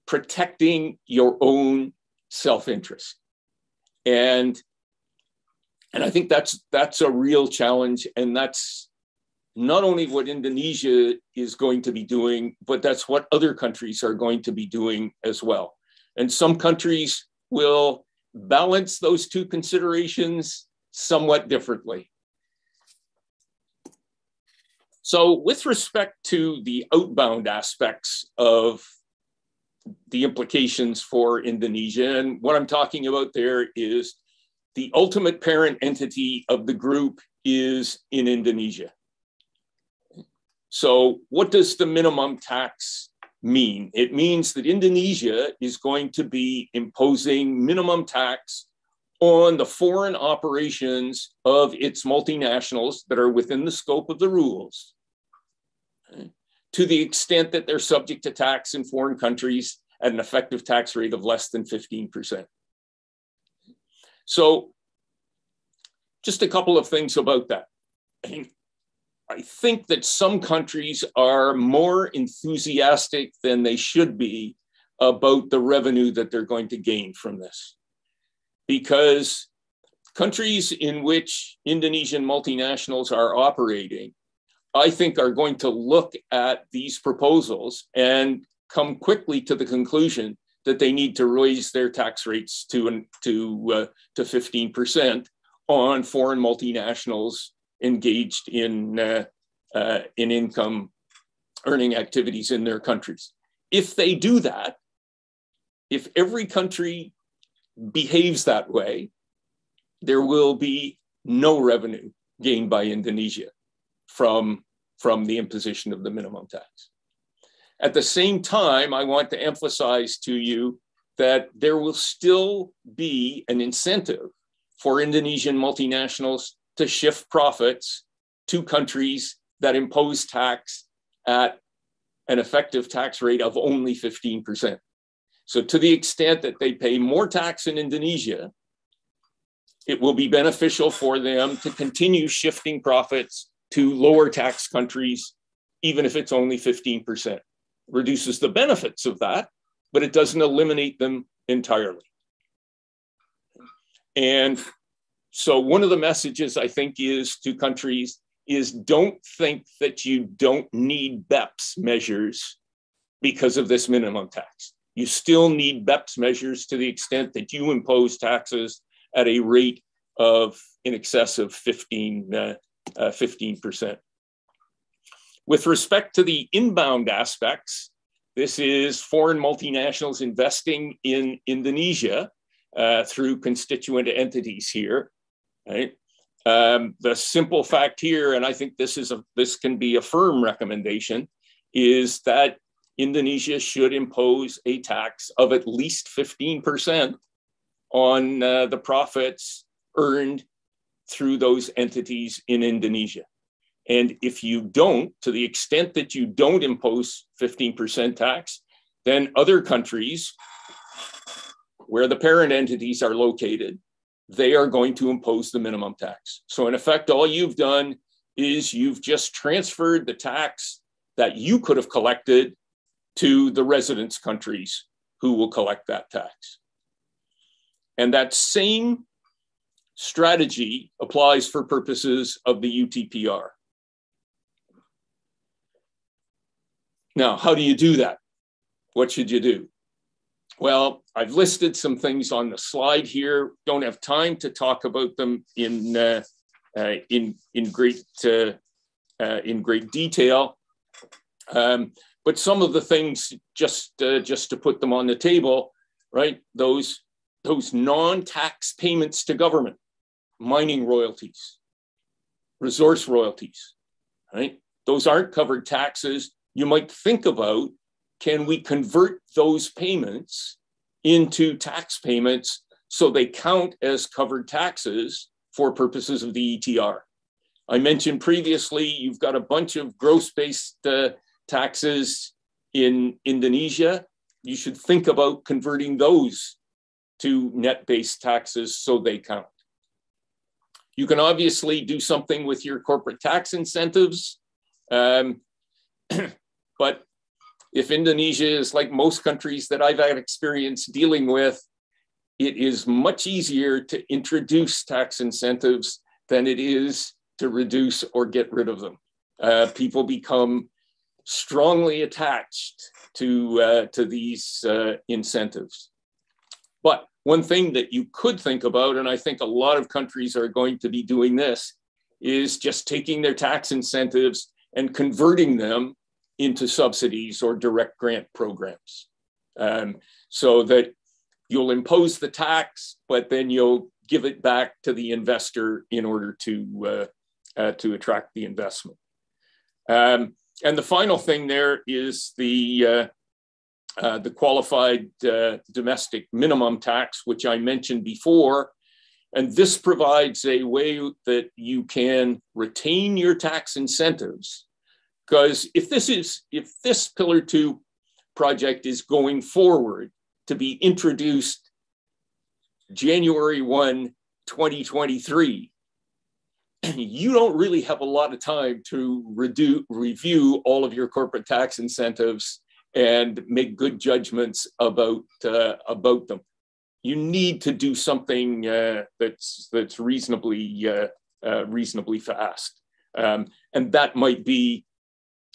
protecting your own self-interest. And, and I think that's that's a real challenge. And that's not only what Indonesia is going to be doing, but that's what other countries are going to be doing as well. And some countries will balance those two considerations somewhat differently. So, with respect to the outbound aspects of the implications for Indonesia, and what I'm talking about there is the ultimate parent entity of the group is in Indonesia. So, what does the minimum tax mean? It means that Indonesia is going to be imposing minimum tax on the foreign operations of its multinationals that are within the scope of the rules. Okay. To the extent that they're subject to tax in foreign countries at an effective tax rate of less than 15%. So, just a couple of things about that. I think that some countries are more enthusiastic than they should be about the revenue that they're going to gain from this. Because countries in which Indonesian multinationals are operating, I think, are going to look at these proposals and come quickly to the conclusion that they need to raise their tax rates to, to, uh, to 15% on foreign multinationals engaged in, uh, uh, in income earning activities in their countries. If they do that, if every country behaves that way, there will be no revenue gained by Indonesia from, from the imposition of the minimum tax. At the same time, I want to emphasize to you that there will still be an incentive for Indonesian multinationals to shift profits to countries that impose tax at an effective tax rate of only 15%. So, to the extent that they pay more tax in Indonesia, it will be beneficial for them to continue shifting profits to lower tax countries, even if it's only 15%. reduces the benefits of that, but it doesn't eliminate them entirely. And so, one of the messages I think is to countries is don't think that you don't need BEPS measures because of this minimum tax. You still need BEPS measures to the extent that you impose taxes at a rate of in excess of 15, uh, uh, 15%. With respect to the inbound aspects, this is foreign multinationals investing in Indonesia uh, through constituent entities here right? Um, the simple fact here, and I think this is a, this can be a firm recommendation, is that Indonesia should impose a tax of at least 15% on uh, the profits earned through those entities in Indonesia. And if you don't, to the extent that you don't impose 15% tax, then other countries where the parent entities are located they are going to impose the minimum tax. So, in effect, all you've done is you've just transferred the tax that you could have collected to the residence countries who will collect that tax. And that same strategy applies for purposes of the UTPR. Now, how do you do that? What should you do? Well, I've listed some things on the slide here. Don't have time to talk about them in uh, uh, in in great uh, uh in great detail. Um, but some of the things, just uh, just to put them on the table, right? Those those non-tax payments to government, mining royalties, resource royalties, right? Those aren't covered taxes. You might think about can we convert those payments into tax payments so they count as covered taxes for purposes of the ETR? I mentioned previously, you've got a bunch of gross based uh, taxes in Indonesia. You should think about converting those to net based taxes so they count. You can obviously do something with your corporate tax incentives, um, but if Indonesia is like most countries that I've had experience dealing with, it is much easier to introduce tax incentives than it is to reduce or get rid of them. Uh, people become strongly attached to, uh, to these uh, incentives. But one thing that you could think about, and I think a lot of countries are going to be doing this, is just taking their tax incentives and converting them into subsidies or direct grant programs. Um, so that you'll impose the tax, but then you'll give it back to the investor in order to, uh, uh, to attract the investment. Um, and the final thing there is the, uh, uh the qualified uh, domestic minimum tax, which I mentioned before. And this provides a way that you can retain your tax incentives because if this is if this pillar two project is going forward to be introduced January 1, 2023, you don't really have a lot of time to redo, review all of your corporate tax incentives and make good judgments about uh, about them. You need to do something uh, that's that's reasonably uh, uh reasonably fast, um, and that might be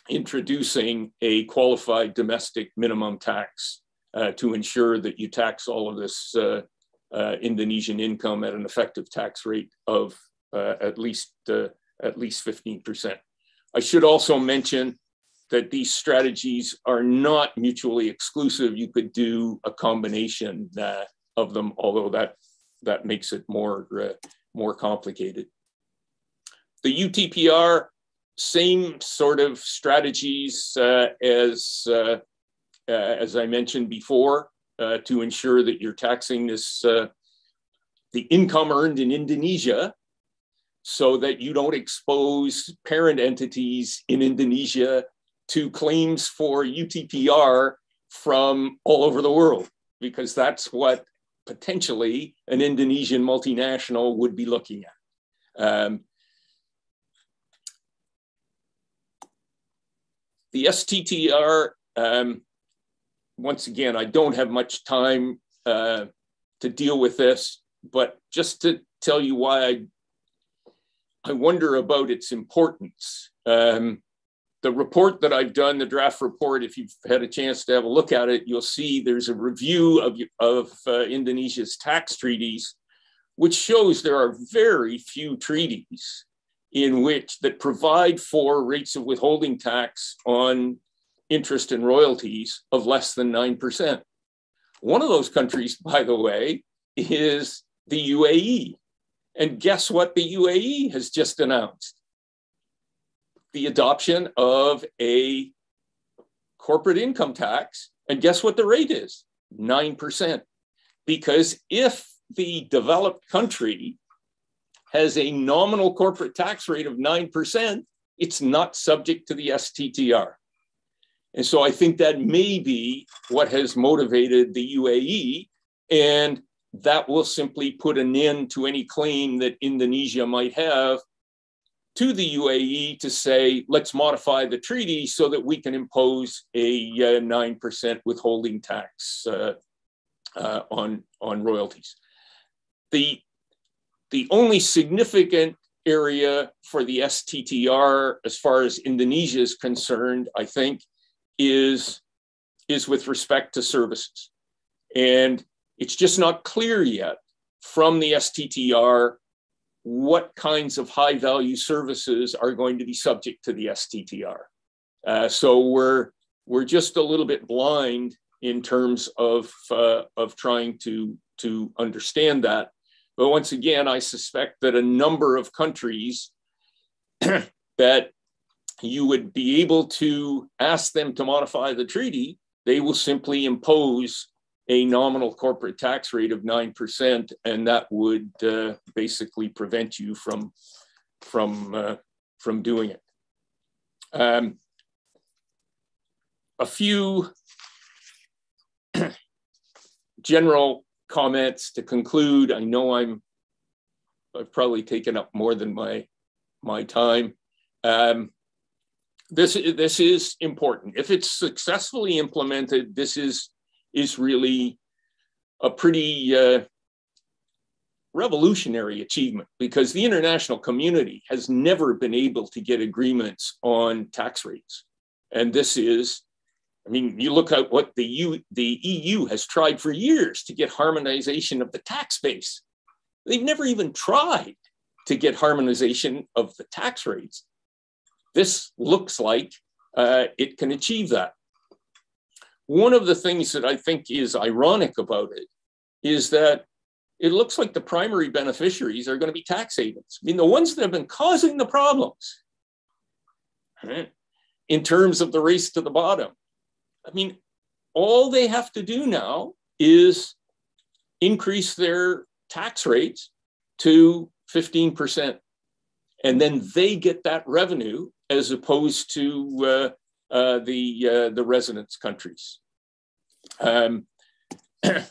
introducing a qualified domestic minimum tax uh, to ensure that you tax all of this uh, uh, Indonesian income at an effective tax rate of uh, at least uh, at least 15%. I should also mention that these strategies are not mutually exclusive. You could do a combination uh, of them, although that that makes it more more complicated. The UTPR same sort of strategies uh, as uh, uh, as I mentioned before uh, to ensure that you're taxing this the income earned in Indonesia so that you don't expose parent entities in Indonesia to claims for UTPR from all over the world, because that's what potentially an Indonesian multinational would be looking at. Um, the STTR, um, once again, I don't have much time uh, to deal with this, but just to tell you why I, I wonder about its importance. Um, the report that I've done, the draft report, if you've had a chance to have a look at it, you'll see there's a review of, of uh, Indonesia's tax treaties, which shows there are very few treaties in which that provide for rates of withholding tax on interest and royalties of less than 9%. One of those countries, by the way, is the UAE. And guess what the UAE has just announced? The adoption of a corporate income tax. And guess what the rate is? 9%. Because if the developed country has a nominal corporate tax rate of 9%, it's not subject to the STTR. And so I think that may be what has motivated the UAE. And that will simply put an end to any claim that Indonesia might have to the UAE to say, let's modify the treaty so that we can impose a 9% uh, withholding tax uh, uh, on, on royalties. The the only significant area for the STTR, as far as Indonesia is concerned, I think, is, is with respect to services. And it's just not clear yet from the STTR what kinds of high value services are going to be subject to the STTR. Uh, so we're, we're just a little bit blind in terms of, uh, of trying to, to understand that. But once again, I suspect that a number of countries that you would be able to ask them to modify the treaty, they will simply impose a nominal corporate tax rate of 9%, and that would uh, basically prevent you from, from, uh, from doing it. Um, a few general comments to conclude. I know I'm I've probably taken up more than my my time. Um, this this is important. If it's successfully implemented, this is is really a pretty uh, revolutionary achievement because the international community has never been able to get agreements on tax rates, and this is I mean, you look at what the EU, the EU has tried for years to get harmonization of the tax base. They've never even tried to get harmonization of the tax rates. This looks like uh, it can achieve that. One of the things that I think is ironic about it is that it looks like the primary beneficiaries are going to be tax havens. I mean, the ones that have been causing the problems in terms of the race to the bottom I mean, all they have to do now is increase their tax rates to 15%. And then they get that revenue as opposed to uh, uh, the, uh, the residence countries. Um, the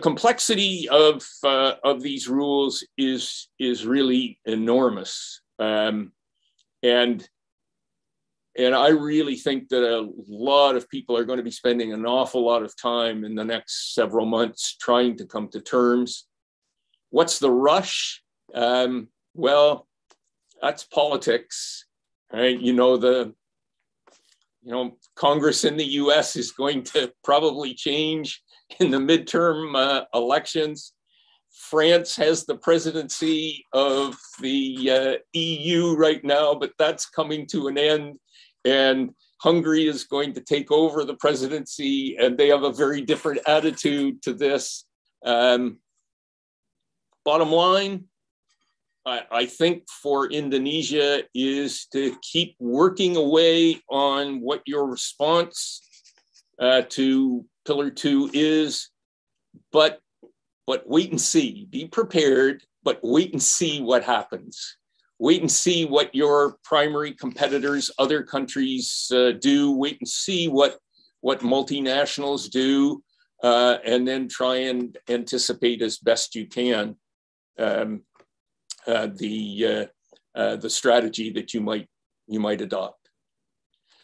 complexity of, uh, of these rules is, is really enormous. Um, and and I really think that a lot of people are going to be spending an awful lot of time in the next several months trying to come to terms. What's the rush? Um, well, that's politics, right? You know, the you know, Congress in the US is going to probably change in the midterm uh, elections. France has the presidency of the uh, EU right now, but that's coming to an end and Hungary is going to take over the presidency, and they have a very different attitude to this. Um, bottom line, I, I think for Indonesia is to keep working away on what your response uh, to Pillar Two is, but but wait and see. Be prepared, but wait and see what happens wait and see what your primary competitors, other countries uh, do, wait and see what, what multinationals do, uh, and then try and anticipate as best you can um, uh, the, uh, uh, the strategy that you might, you might adopt.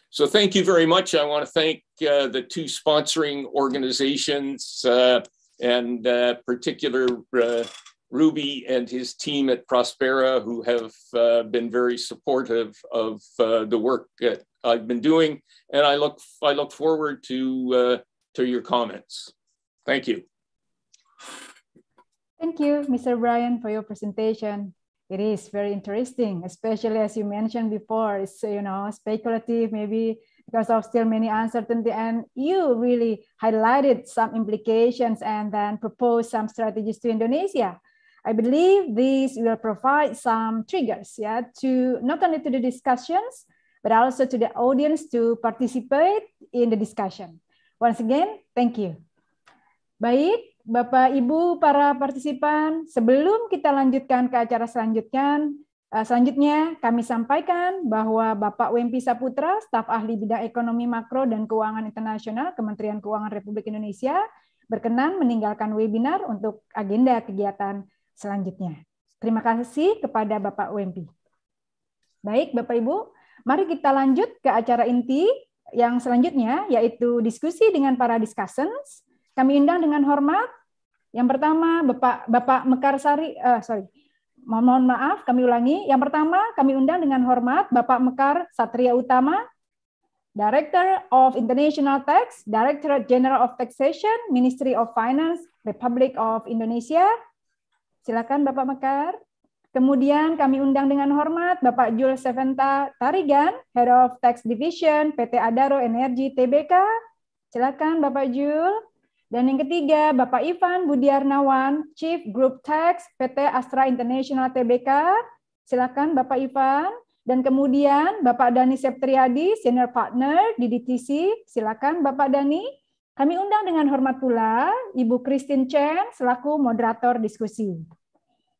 So thank you very much. I want to thank uh, the two sponsoring organizations and particular Ruby and his team at Prospera, who have uh, been very supportive of uh, the work that I've been doing, and I look I look forward to uh, to your comments. Thank you. Thank you, Mr. Brian, for your presentation. It is very interesting, especially as you mentioned before. It's you know speculative, maybe because of still many uncertainty and you really highlighted some implications and then proposed some strategies to indonesia I believe this will provide some triggers yeah, to not only to the discussions, but also to the audience to participate in the discussion. Once again, thank you. Baik, Bapak, Ibu, para partisipan, sebelum kita lanjutkan ke acara selanjutnya, eh, selanjutnya kami sampaikan bahwa Bapak Wempi Saputra, staf ahli bidang ekonomi makro dan keuangan internasional Kementerian Keuangan Republik Indonesia, berkenan meninggalkan webinar untuk agenda kegiatan selanjutnya. Terima kasih kepada Bapak UMP. Baik, Bapak Ibu, mari kita lanjut ke acara inti yang selanjutnya yaitu diskusi dengan para discussants. Kami undang dengan hormat yang pertama Bapak Bapak Mekarsari uh, sorry mohon maaf kami ulangi. Yang pertama kami undang dengan hormat Bapak Mekar Satria Utama, Director of International Tax, Director General of Taxation, Ministry of Finance, Republic of Indonesia. Silakan Bapak Mekar. Kemudian kami undang dengan hormat Bapak Jul Seventa Tarigan, Head of Tax Division PT Adaro Energi TBK. Silakan Bapak Jul. Dan yang ketiga, Bapak Ivan Budiarnawan, Chief Group Tax PT Astra International TBK. Silakan Bapak Ivan. Dan kemudian Bapak Dani Septriadi, Senior Partner di DTC. Silakan Bapak Dani. Kami undang dengan hormat pula Ibu Christine Chen selaku moderator diskusi.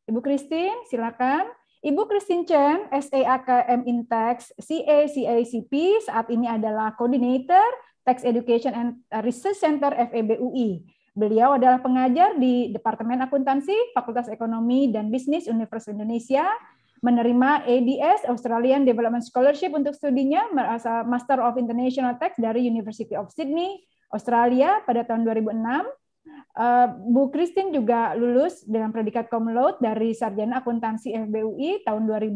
Ibu Christine, silakan. Ibu Christine Chen, SAAKM Intex, C.A.C.A.C.P. saat ini adalah koordinator Tax Education and Research Center FEBUI. Beliau adalah pengajar di Departemen Akuntansi, Fakultas Ekonomi dan Bisnis Universitas Indonesia, menerima ADS Australian Development Scholarship untuk studinya Master of International Tax dari University of Sydney, Australia pada tahun 2006. Eh, Bu Christine juga lulus dengan predikat cum laude dari sarjana akuntansi FBUI tahun 2000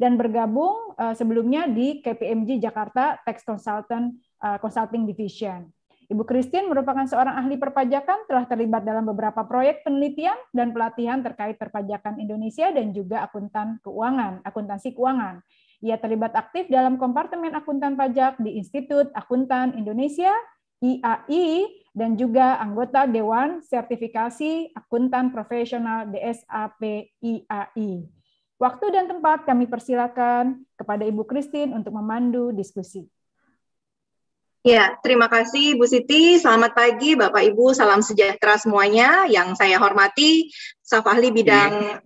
dan bergabung eh, sebelumnya di KPMG Jakarta Tax Consultant eh, Consulting Division. Ibu Christine merupakan seorang ahli perpajakan, telah terlibat dalam beberapa proyek penelitian dan pelatihan terkait perpajakan Indonesia dan juga akuntan keuangan, akuntansi keuangan. Ia terlibat aktif dalam kompartemen akuntan pajak di Institut Akuntan Indonesia IAI dan juga anggota Dewan Sertifikasi Akuntan Profesional DSAP IAI. Waktu dan tempat kami persilakan kepada Ibu Christine untuk memandu diskusi. Ya, terima kasih Bu Siti. Selamat pagi Bapak Ibu, salam sejahtera semuanya. Yang saya hormati, staf ahli bidang iya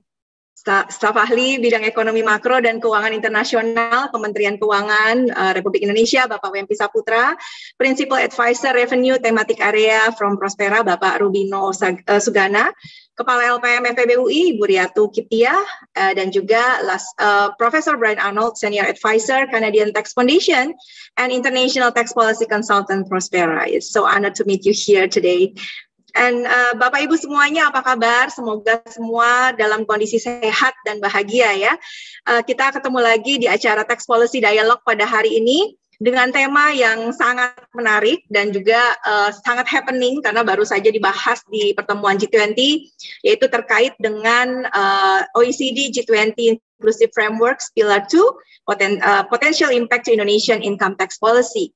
staf ahli bidang ekonomi makro dan keuangan internasional Kementerian Keuangan eh, Republik Indonesia Bapak Wempi Saputra, Principal Advisor Revenue Tematik Area from Prospera Bapak Rubino eh, Sugana, Kepala LPM UI Ibu Riatu Kitia eh, dan juga last, uh, Profesor Brian Arnold Senior Advisor Canadian Tax Foundation and International Tax Policy Consultant Prospera. It's so honored to meet you here today. And uh, Bapak Ibu semuanya apa kabar? Semoga semua dalam kondisi sehat dan bahagia ya. Uh, kita ketemu lagi di acara Tax Policy Dialog pada hari ini dengan tema yang sangat menarik dan juga uh, sangat happening karena baru saja dibahas di pertemuan G20 yaitu terkait dengan uh, OECD G20 Inclusive Frameworks Pillar 2 poten, uh, Potential Impact to Indonesian Income Tax Policy.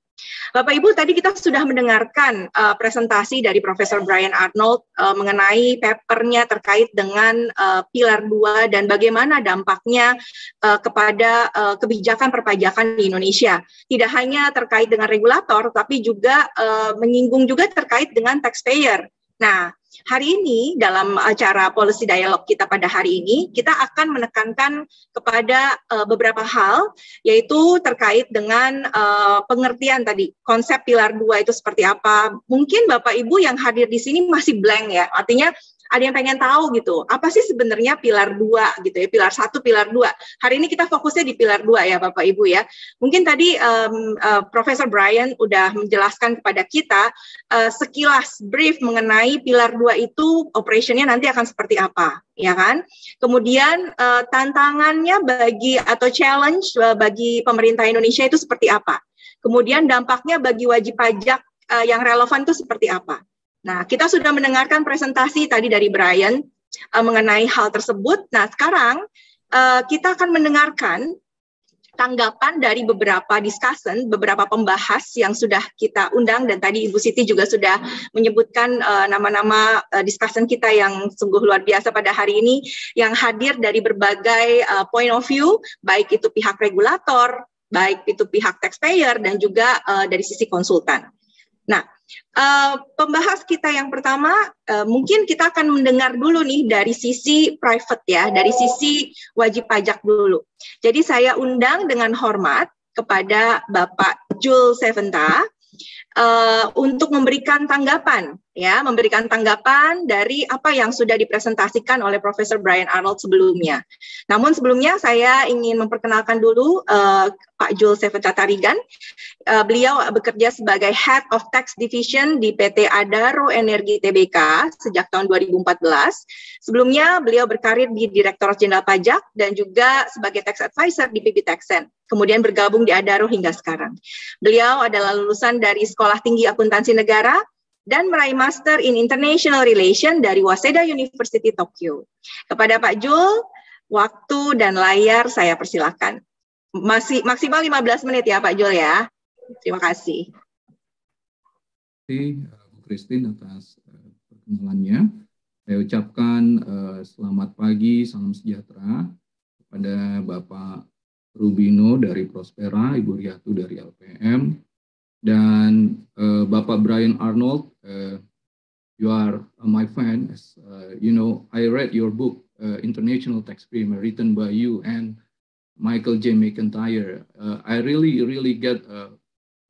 Bapak Ibu, tadi kita sudah mendengarkan uh, presentasi dari Profesor Brian Arnold uh, mengenai papernya terkait dengan uh, pilar 2 dan bagaimana dampaknya uh, kepada uh, kebijakan perpajakan di Indonesia. Tidak hanya terkait dengan regulator, tapi juga uh, menyinggung juga terkait dengan taxpayer Nah, hari ini dalam acara policy dialog kita pada hari ini, kita akan menekankan kepada uh, beberapa hal, yaitu terkait dengan uh, pengertian tadi, konsep pilar dua itu seperti apa. Mungkin Bapak Ibu yang hadir di sini masih blank ya, artinya ada yang pengen tahu gitu apa sih sebenarnya pilar dua gitu ya pilar satu pilar dua hari ini kita fokusnya di pilar dua ya bapak ibu ya mungkin tadi um, uh, Profesor Brian udah menjelaskan kepada kita uh, sekilas brief mengenai pilar dua itu operationnya nanti akan seperti apa ya kan kemudian uh, tantangannya bagi atau challenge uh, bagi pemerintah Indonesia itu seperti apa kemudian dampaknya bagi wajib pajak uh, yang relevan itu seperti apa Nah, kita sudah mendengarkan presentasi tadi dari Brian uh, mengenai hal tersebut. Nah, sekarang uh, kita akan mendengarkan tanggapan dari beberapa discussion, beberapa pembahas yang sudah kita undang dan tadi Ibu Siti juga sudah menyebutkan eh, nama-nama uh, uh, discussion kita yang sungguh luar biasa pada hari ini yang hadir dari berbagai uh, point of view, baik itu pihak regulator, baik itu pihak taxpayer dan juga uh, dari sisi konsultan. Nah, uh, pembahas kita yang pertama uh, mungkin kita akan mendengar dulu nih dari sisi private ya, dari sisi wajib pajak dulu. Jadi saya undang dengan hormat kepada Bapak Jul Seventa uh, untuk memberikan tanggapan ya memberikan tanggapan dari apa yang sudah dipresentasikan oleh Profesor Brian Arnold sebelumnya. Namun sebelumnya saya ingin memperkenalkan dulu uh, Pak Jul Tarigan. Uh, eh, beliau bekerja sebagai Head of Tax Division di PT Adaro Energi Tbk sejak tahun 2014. Sebelumnya beliau berkarir di Direktorat Jenderal Pajak dan juga sebagai Tax Advisor di PB Taxen kemudian bergabung di Adaro hingga sekarang. Beliau adalah lulusan dari Sekolah Tinggi Akuntansi Negara dan meraih Master in International Relation dari Waseda University Tokyo. Kepada Pak Jul, waktu dan layar saya persilahkan. Masih maksimal 15 menit ya Pak Jul ya. Terima kasih. Terima kasih eh, Bu Christine atas eh, perkenalannya. Saya ucapkan eh, selamat pagi, salam sejahtera kepada Bapak Rubino dari Prospera, Ibu Riatu dari LPM, dan Bapak Brian Arnold Uh, you are my fan. As, uh, you know, I read your book, uh, International Tax Primer written by you and Michael J. McIntyre. I really, really get a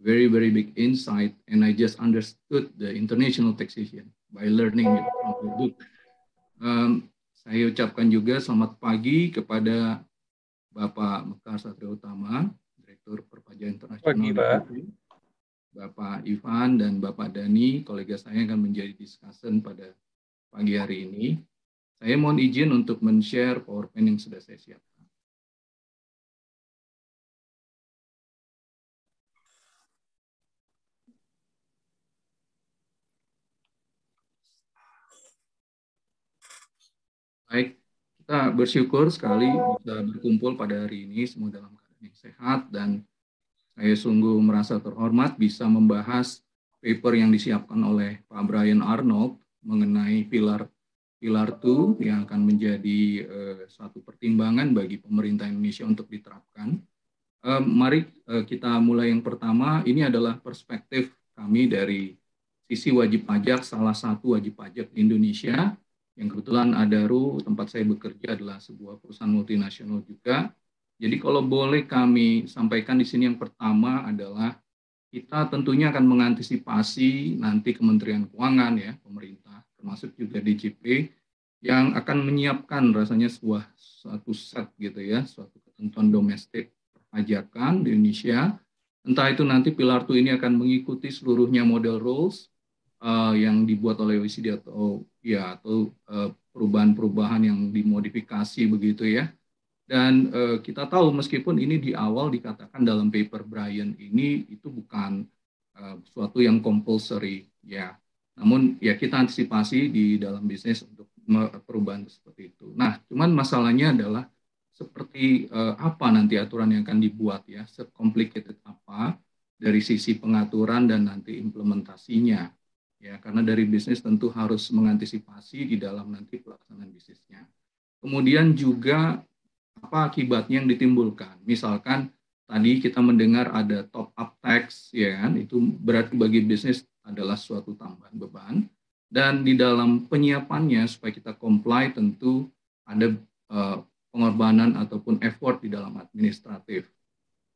very, very big insight, and I just understood the international taxation by learning from your book. Um, saya ucapkan juga selamat pagi kepada Bapak Mekar Satria Utama, Direktur Perpajakan Internasional. Pagi, Pak. Bapak Ivan dan Bapak Dani, kolega saya akan menjadi discussion pada pagi hari ini. Saya mohon izin untuk men-share PowerPoint yang sudah saya siapkan. Baik, kita bersyukur sekali bisa berkumpul pada hari ini, semua dalam keadaan yang sehat dan saya sungguh merasa terhormat bisa membahas paper yang disiapkan oleh Pak Brian Arnold mengenai pilar pilar 2 yang akan menjadi uh, satu pertimbangan bagi pemerintah Indonesia untuk diterapkan. Uh, mari uh, kita mulai yang pertama. Ini adalah perspektif kami dari sisi wajib pajak, salah satu wajib pajak Indonesia yang kebetulan Adaru, tempat saya bekerja adalah sebuah perusahaan multinasional juga jadi kalau boleh kami sampaikan di sini yang pertama adalah kita tentunya akan mengantisipasi nanti Kementerian Keuangan ya, pemerintah termasuk juga DJP yang akan menyiapkan rasanya sebuah suatu set gitu ya, suatu ketentuan domestik perpajakan di Indonesia. Entah itu nanti pilar tuh ini akan mengikuti seluruhnya model rules uh, yang dibuat oleh OECD atau ya atau eh, perubahan-perubahan yang dimodifikasi begitu ya dan eh, kita tahu meskipun ini di awal dikatakan dalam paper Brian ini itu bukan eh, suatu yang compulsory ya. Namun ya kita antisipasi di dalam bisnis untuk perubahan seperti itu. Nah, cuman masalahnya adalah seperti eh, apa nanti aturan yang akan dibuat ya, complicated apa dari sisi pengaturan dan nanti implementasinya. Ya, karena dari bisnis tentu harus mengantisipasi di dalam nanti pelaksanaan bisnisnya. Kemudian juga apa akibatnya yang ditimbulkan. Misalkan tadi kita mendengar ada top up tax ya kan itu berarti bagi bisnis adalah suatu tambahan beban dan di dalam penyiapannya supaya kita comply tentu ada uh, pengorbanan ataupun effort di dalam administratif.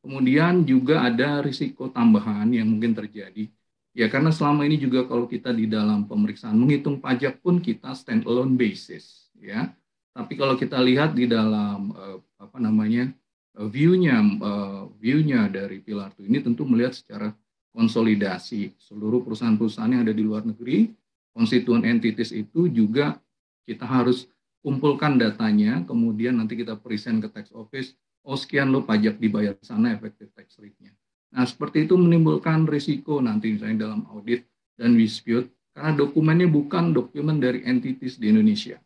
Kemudian juga ada risiko tambahan yang mungkin terjadi. Ya karena selama ini juga kalau kita di dalam pemeriksaan menghitung pajak pun kita stand alone basis ya. Tapi kalau kita lihat di dalam uh, apa namanya uh, eh, view uh, eh, view dari pilar itu ini tentu melihat secara konsolidasi seluruh perusahaan-perusahaan yang ada di luar negeri, konstituen entities itu juga kita harus kumpulkan datanya, kemudian nanti kita present ke tax office, oh sekian lo pajak dibayar sana efektif tax rate-nya. Nah, seperti itu menimbulkan risiko nanti misalnya dalam audit dan dispute, karena dokumennya bukan dokumen dari entities di Indonesia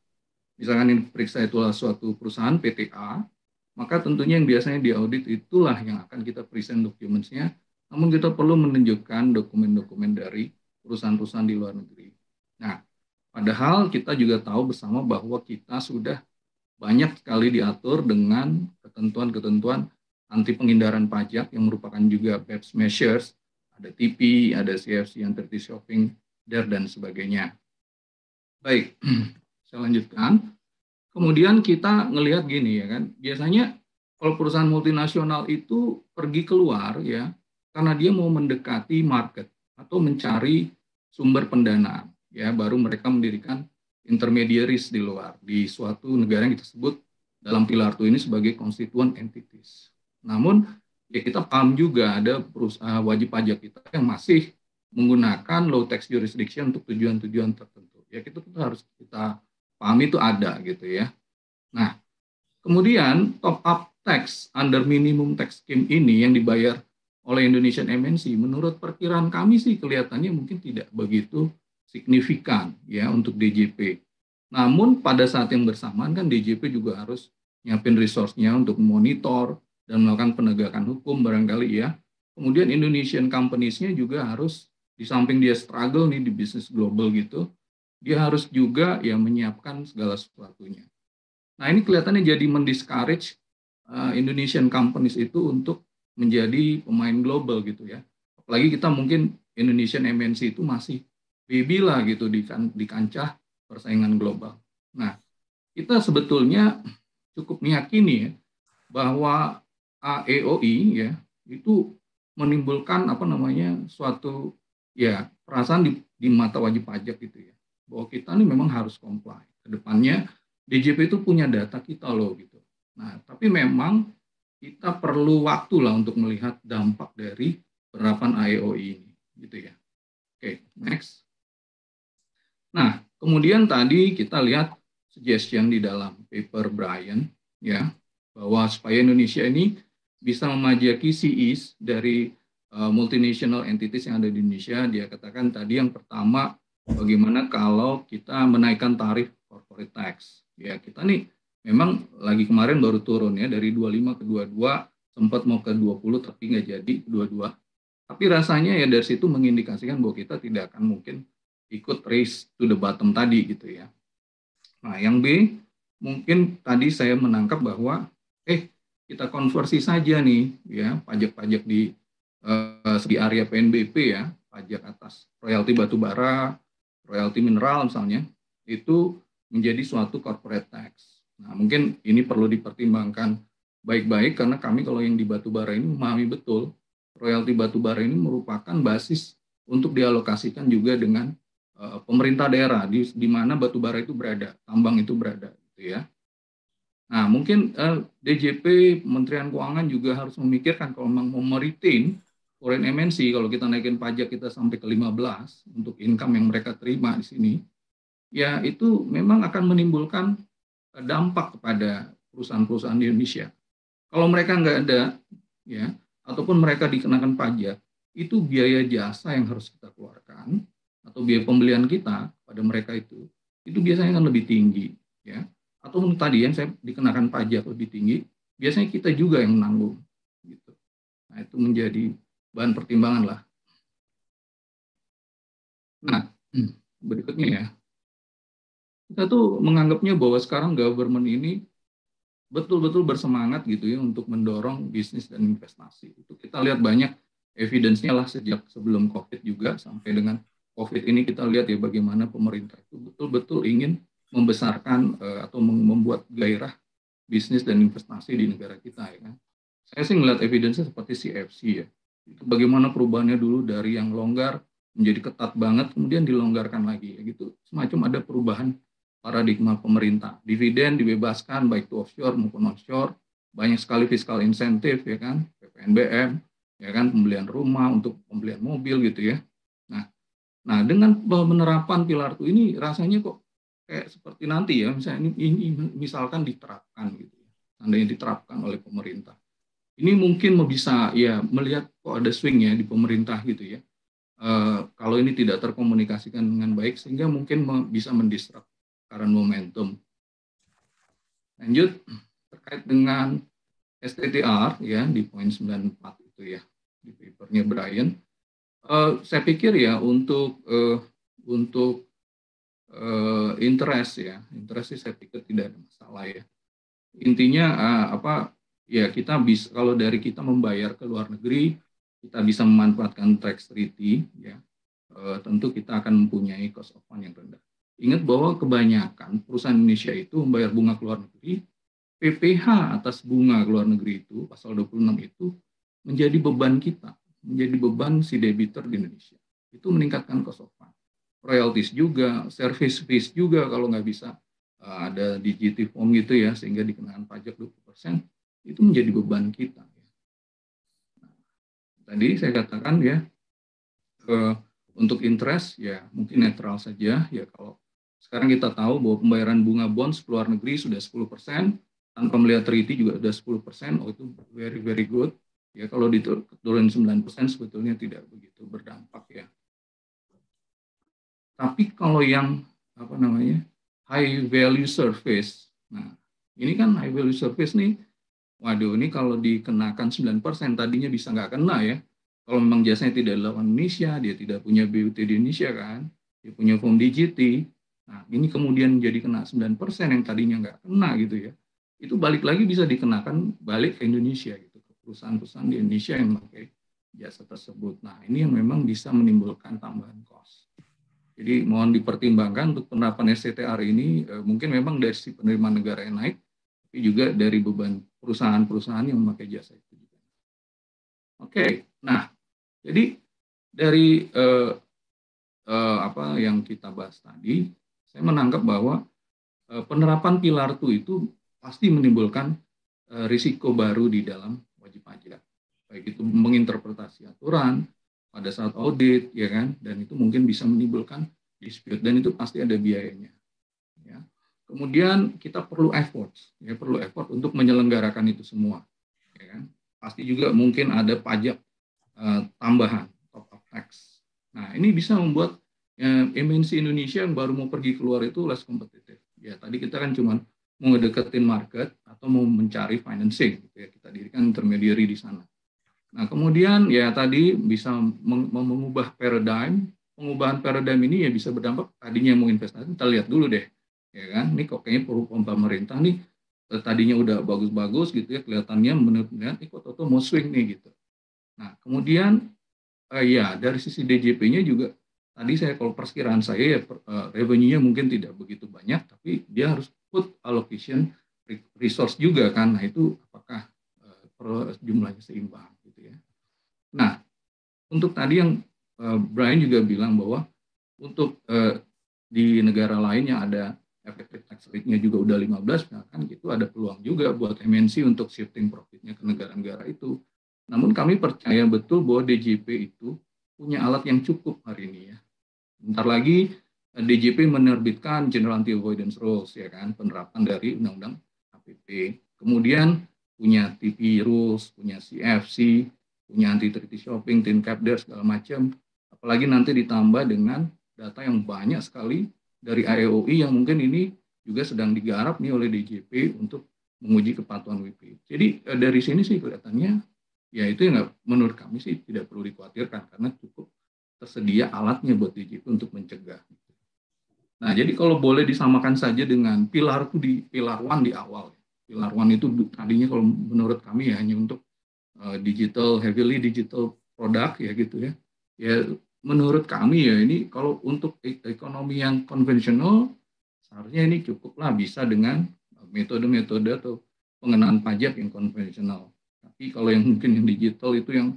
misalkan yang diperiksa itulah suatu perusahaan PTA, maka tentunya yang biasanya diaudit itulah yang akan kita present dokumennya. Namun kita perlu menunjukkan dokumen-dokumen dari perusahaan-perusahaan di luar negeri. Nah, padahal kita juga tahu bersama bahwa kita sudah banyak sekali diatur dengan ketentuan-ketentuan anti penghindaran pajak yang merupakan juga BEPS measures, ada TP, ada CFC, yang anti shopping, e dan sebagainya. Baik, saya lanjutkan. Kemudian kita ngelihat gini ya kan, biasanya kalau perusahaan multinasional itu pergi keluar ya karena dia mau mendekati market atau mencari sumber pendanaan ya baru mereka mendirikan intermediaries di luar di suatu negara yang kita sebut dalam pilar tuh ini sebagai constituent entities. Namun ya kita paham juga ada perusahaan eh, wajib pajak kita yang masih menggunakan low tax jurisdiction untuk tujuan-tujuan tertentu. Ya kita kita harus kita Pahami itu ada gitu ya. Nah, kemudian top up tax under minimum tax scheme ini yang dibayar oleh Indonesian MNC menurut perkiraan kami sih kelihatannya mungkin tidak begitu signifikan ya untuk DJP. Namun pada saat yang bersamaan kan DJP juga harus nyiapin resource-nya untuk monitor dan melakukan penegakan hukum barangkali ya. Kemudian Indonesian companies-nya juga harus di samping dia struggle nih di bisnis global gitu, dia harus juga ya menyiapkan segala sesuatunya. Nah ini kelihatannya jadi mendiscourage eh, Indonesian companies itu untuk menjadi pemain global gitu ya. Apalagi kita mungkin Indonesian MNC itu masih baby lah gitu di, kan, di kancah persaingan global. Nah kita sebetulnya cukup meyakini ya bahwa AEOI e ya itu menimbulkan apa namanya suatu ya perasaan di, di mata wajib pajak gitu ya bahwa kita ini memang harus comply. Kedepannya DJP itu punya data kita loh gitu. Nah, tapi memang kita perlu waktu lah untuk melihat dampak dari penerapan IEO ini, gitu ya. Oke, okay, next. Nah, kemudian tadi kita lihat suggestion di dalam paper Brian, ya, bahwa supaya Indonesia ini bisa memajaki CIs dari uh, multinational entities yang ada di Indonesia, dia katakan tadi yang pertama bagaimana kalau kita menaikkan tarif corporate tax. Ya, kita nih memang lagi kemarin baru turun ya dari 25 ke 22, sempat mau ke 20 tapi nggak jadi 22. Tapi rasanya ya dari situ mengindikasikan bahwa kita tidak akan mungkin ikut race to the bottom tadi gitu ya. Nah, yang B mungkin tadi saya menangkap bahwa eh kita konversi saja nih ya pajak-pajak di eh, di area PNBP ya, pajak atas royalti batu bara, royalti mineral misalnya, itu menjadi suatu corporate tax. Nah, mungkin ini perlu dipertimbangkan baik-baik karena kami kalau yang di batubara ini memahami betul royalti batubara ini merupakan basis untuk dialokasikan juga dengan uh, pemerintah daerah di, di mana batubara itu berada, tambang itu berada, gitu ya. Nah, mungkin uh, eh, DJP Kementerian Keuangan juga harus memikirkan kalau memang mau meretain foreign MNC kalau kita naikin pajak kita sampai ke 15 untuk income yang mereka terima di sini, ya itu memang akan menimbulkan eh, dampak kepada perusahaan-perusahaan di Indonesia. Kalau mereka nggak ada, ya ataupun mereka dikenakan pajak, itu biaya jasa yang harus kita keluarkan atau biaya pembelian kita pada mereka itu, itu biasanya akan lebih tinggi, ya. menurut tadi yang saya dikenakan pajak lebih tinggi, biasanya kita juga yang menanggung, gitu. Nah itu menjadi bahan pertimbangan lah. Hmm. Nah, hmm, berikutnya ya. Kita tuh menganggapnya bahwa sekarang government ini betul-betul bersemangat gitu ya untuk mendorong bisnis dan investasi. Itu kita lihat banyak evidence-nya lah sejak sebelum COVID juga sampai dengan COVID ini kita lihat ya bagaimana pemerintah itu betul-betul ingin membesarkan eh, atau membuat gairah bisnis dan investasi di negara kita ya. Kan. Saya sih ngeliat evidence nya seperti CFC ya bagaimana perubahannya dulu dari yang longgar menjadi ketat banget kemudian dilonggarkan lagi ya gitu semacam ada perubahan paradigma pemerintah dividen dibebaskan baik itu offshore maupun onshore banyak sekali fiskal insentif ya kan PPNBM ya kan pembelian rumah untuk pembelian mobil gitu ya nah nah dengan penerapan pilar itu ini rasanya kok kayak seperti nanti ya misalnya ini, ini misalkan diterapkan gitu ya yang diterapkan oleh pemerintah ini mungkin bisa ya melihat kok ada swing ya di pemerintah gitu ya. Uh, kalau ini tidak terkomunikasikan dengan baik sehingga mungkin bisa mendistrak karena momentum. Lanjut terkait dengan STTR ya di poin 94 itu ya di papernya Brian. Uh, saya pikir ya untuk uh, untuk uh, interest ya interest sih saya pikir tidak ada masalah ya intinya apa ya kita bisa kalau dari kita membayar ke luar negeri kita bisa memanfaatkan tax treaty ya e, tentu kita akan mempunyai cost of fund yang rendah. Ingat bahwa kebanyakan perusahaan Indonesia itu membayar bunga ke luar negeri, PPH atas bunga ke luar negeri itu pasal 26 itu menjadi beban kita, menjadi beban si debitur di Indonesia. Itu meningkatkan cost of fund. Royalties juga, service fees juga kalau nggak bisa eh, ada digital form gitu ya sehingga dikenakan pajak 20 persen itu menjadi beban kita. Ya. Tadi saya katakan ya, eh, untuk interest ya mungkin netral saja ya kalau sekarang kita tahu bahwa pembayaran bunga bonds luar negeri sudah 10 persen, tanpa melihat treaty juga sudah 10 persen, oh itu very very good. Ya kalau diturun 9 persen sebetulnya tidak begitu berdampak ya. Tapi kalau yang apa namanya high value service, nah ini kan high value service nih waduh ini kalau dikenakan 9% tadinya bisa nggak kena ya. Kalau memang jasanya tidak dilakukan Indonesia, dia tidak punya BUT di Indonesia kan, dia punya form DGT. nah ini kemudian jadi kena 9% yang tadinya nggak kena gitu ya. Itu balik lagi bisa dikenakan balik ke Indonesia gitu, ke perusahaan-perusahaan di Indonesia yang pakai jasa tersebut. Nah ini yang memang bisa menimbulkan tambahan cost. Jadi mohon dipertimbangkan untuk penerapan STTR ini eh, mungkin memang dari si penerimaan negara yang naik, tapi juga dari beban perusahaan-perusahaan yang memakai jasa itu Oke, okay. nah jadi dari eh, eh, apa yang kita bahas tadi, saya menangkap bahwa eh, penerapan pilar tu itu pasti menimbulkan eh, risiko baru di dalam wajib pajak, baik itu menginterpretasi aturan pada saat audit, ya kan, dan itu mungkin bisa menimbulkan dispute dan itu pasti ada biayanya. Kemudian kita perlu effort, ya perlu effort untuk menyelenggarakan itu semua. Ya. Kan? Pasti juga mungkin ada pajak uh, tambahan top up tax. Nah ini bisa membuat ya, eh, MNC Indonesia yang baru mau pergi keluar itu less kompetitif. Ya tadi kita kan cuma mau ngedeketin market atau mau mencari financing, gitu ya. kita dirikan intermediary di sana. Nah kemudian ya tadi bisa mengubah paradigm. Pengubahan paradigm ini ya bisa berdampak tadinya mau investasi, kita lihat dulu deh ya kan? Ini kok kayaknya perlu pemerintah nih eh, tadinya udah bagus-bagus gitu ya kelihatannya menurut ini kok mau swing nih gitu. Nah kemudian eh, ya dari sisi DJP-nya juga tadi saya kalau perkiraan saya ya per, eh, revenue-nya mungkin tidak begitu banyak tapi dia harus put allocation resource juga kan. Nah itu apakah eh, jumlahnya seimbang gitu ya. Nah untuk tadi yang eh, Brian juga bilang bahwa untuk eh, di negara lain yang ada efektif tax rate-nya juga udah 15, nah kan itu ada peluang juga buat MNC untuk shifting profitnya ke negara-negara itu. Namun kami percaya betul bahwa DJP itu punya alat yang cukup hari ini ya. Bentar lagi eh, DJP menerbitkan General Anti Avoidance Rules ya kan, penerapan dari Undang-Undang APP. Kemudian punya TP rules, punya CFC, punya anti treaty shopping, tin cap segala macam. Apalagi nanti ditambah dengan data yang banyak sekali dari AEOI yang mungkin ini juga sedang digarap nih oleh DJP untuk menguji kepatuhan WP. Jadi eh, dari sini sih kelihatannya ya itu yang menurut kami sih tidak perlu dikhawatirkan karena cukup tersedia alatnya buat DJP untuk mencegah. Nah, jadi kalau boleh disamakan saja dengan pilar itu di pilar one di awal. Pilar one itu tadinya kalau menurut kami ya hanya untuk eh, digital heavily digital product ya gitu ya. Ya menurut kami ya ini kalau untuk ekonomi yang konvensional seharusnya ini cukuplah bisa dengan metode-metode atau pengenaan pajak yang konvensional. Tapi kalau yang mungkin yang digital itu yang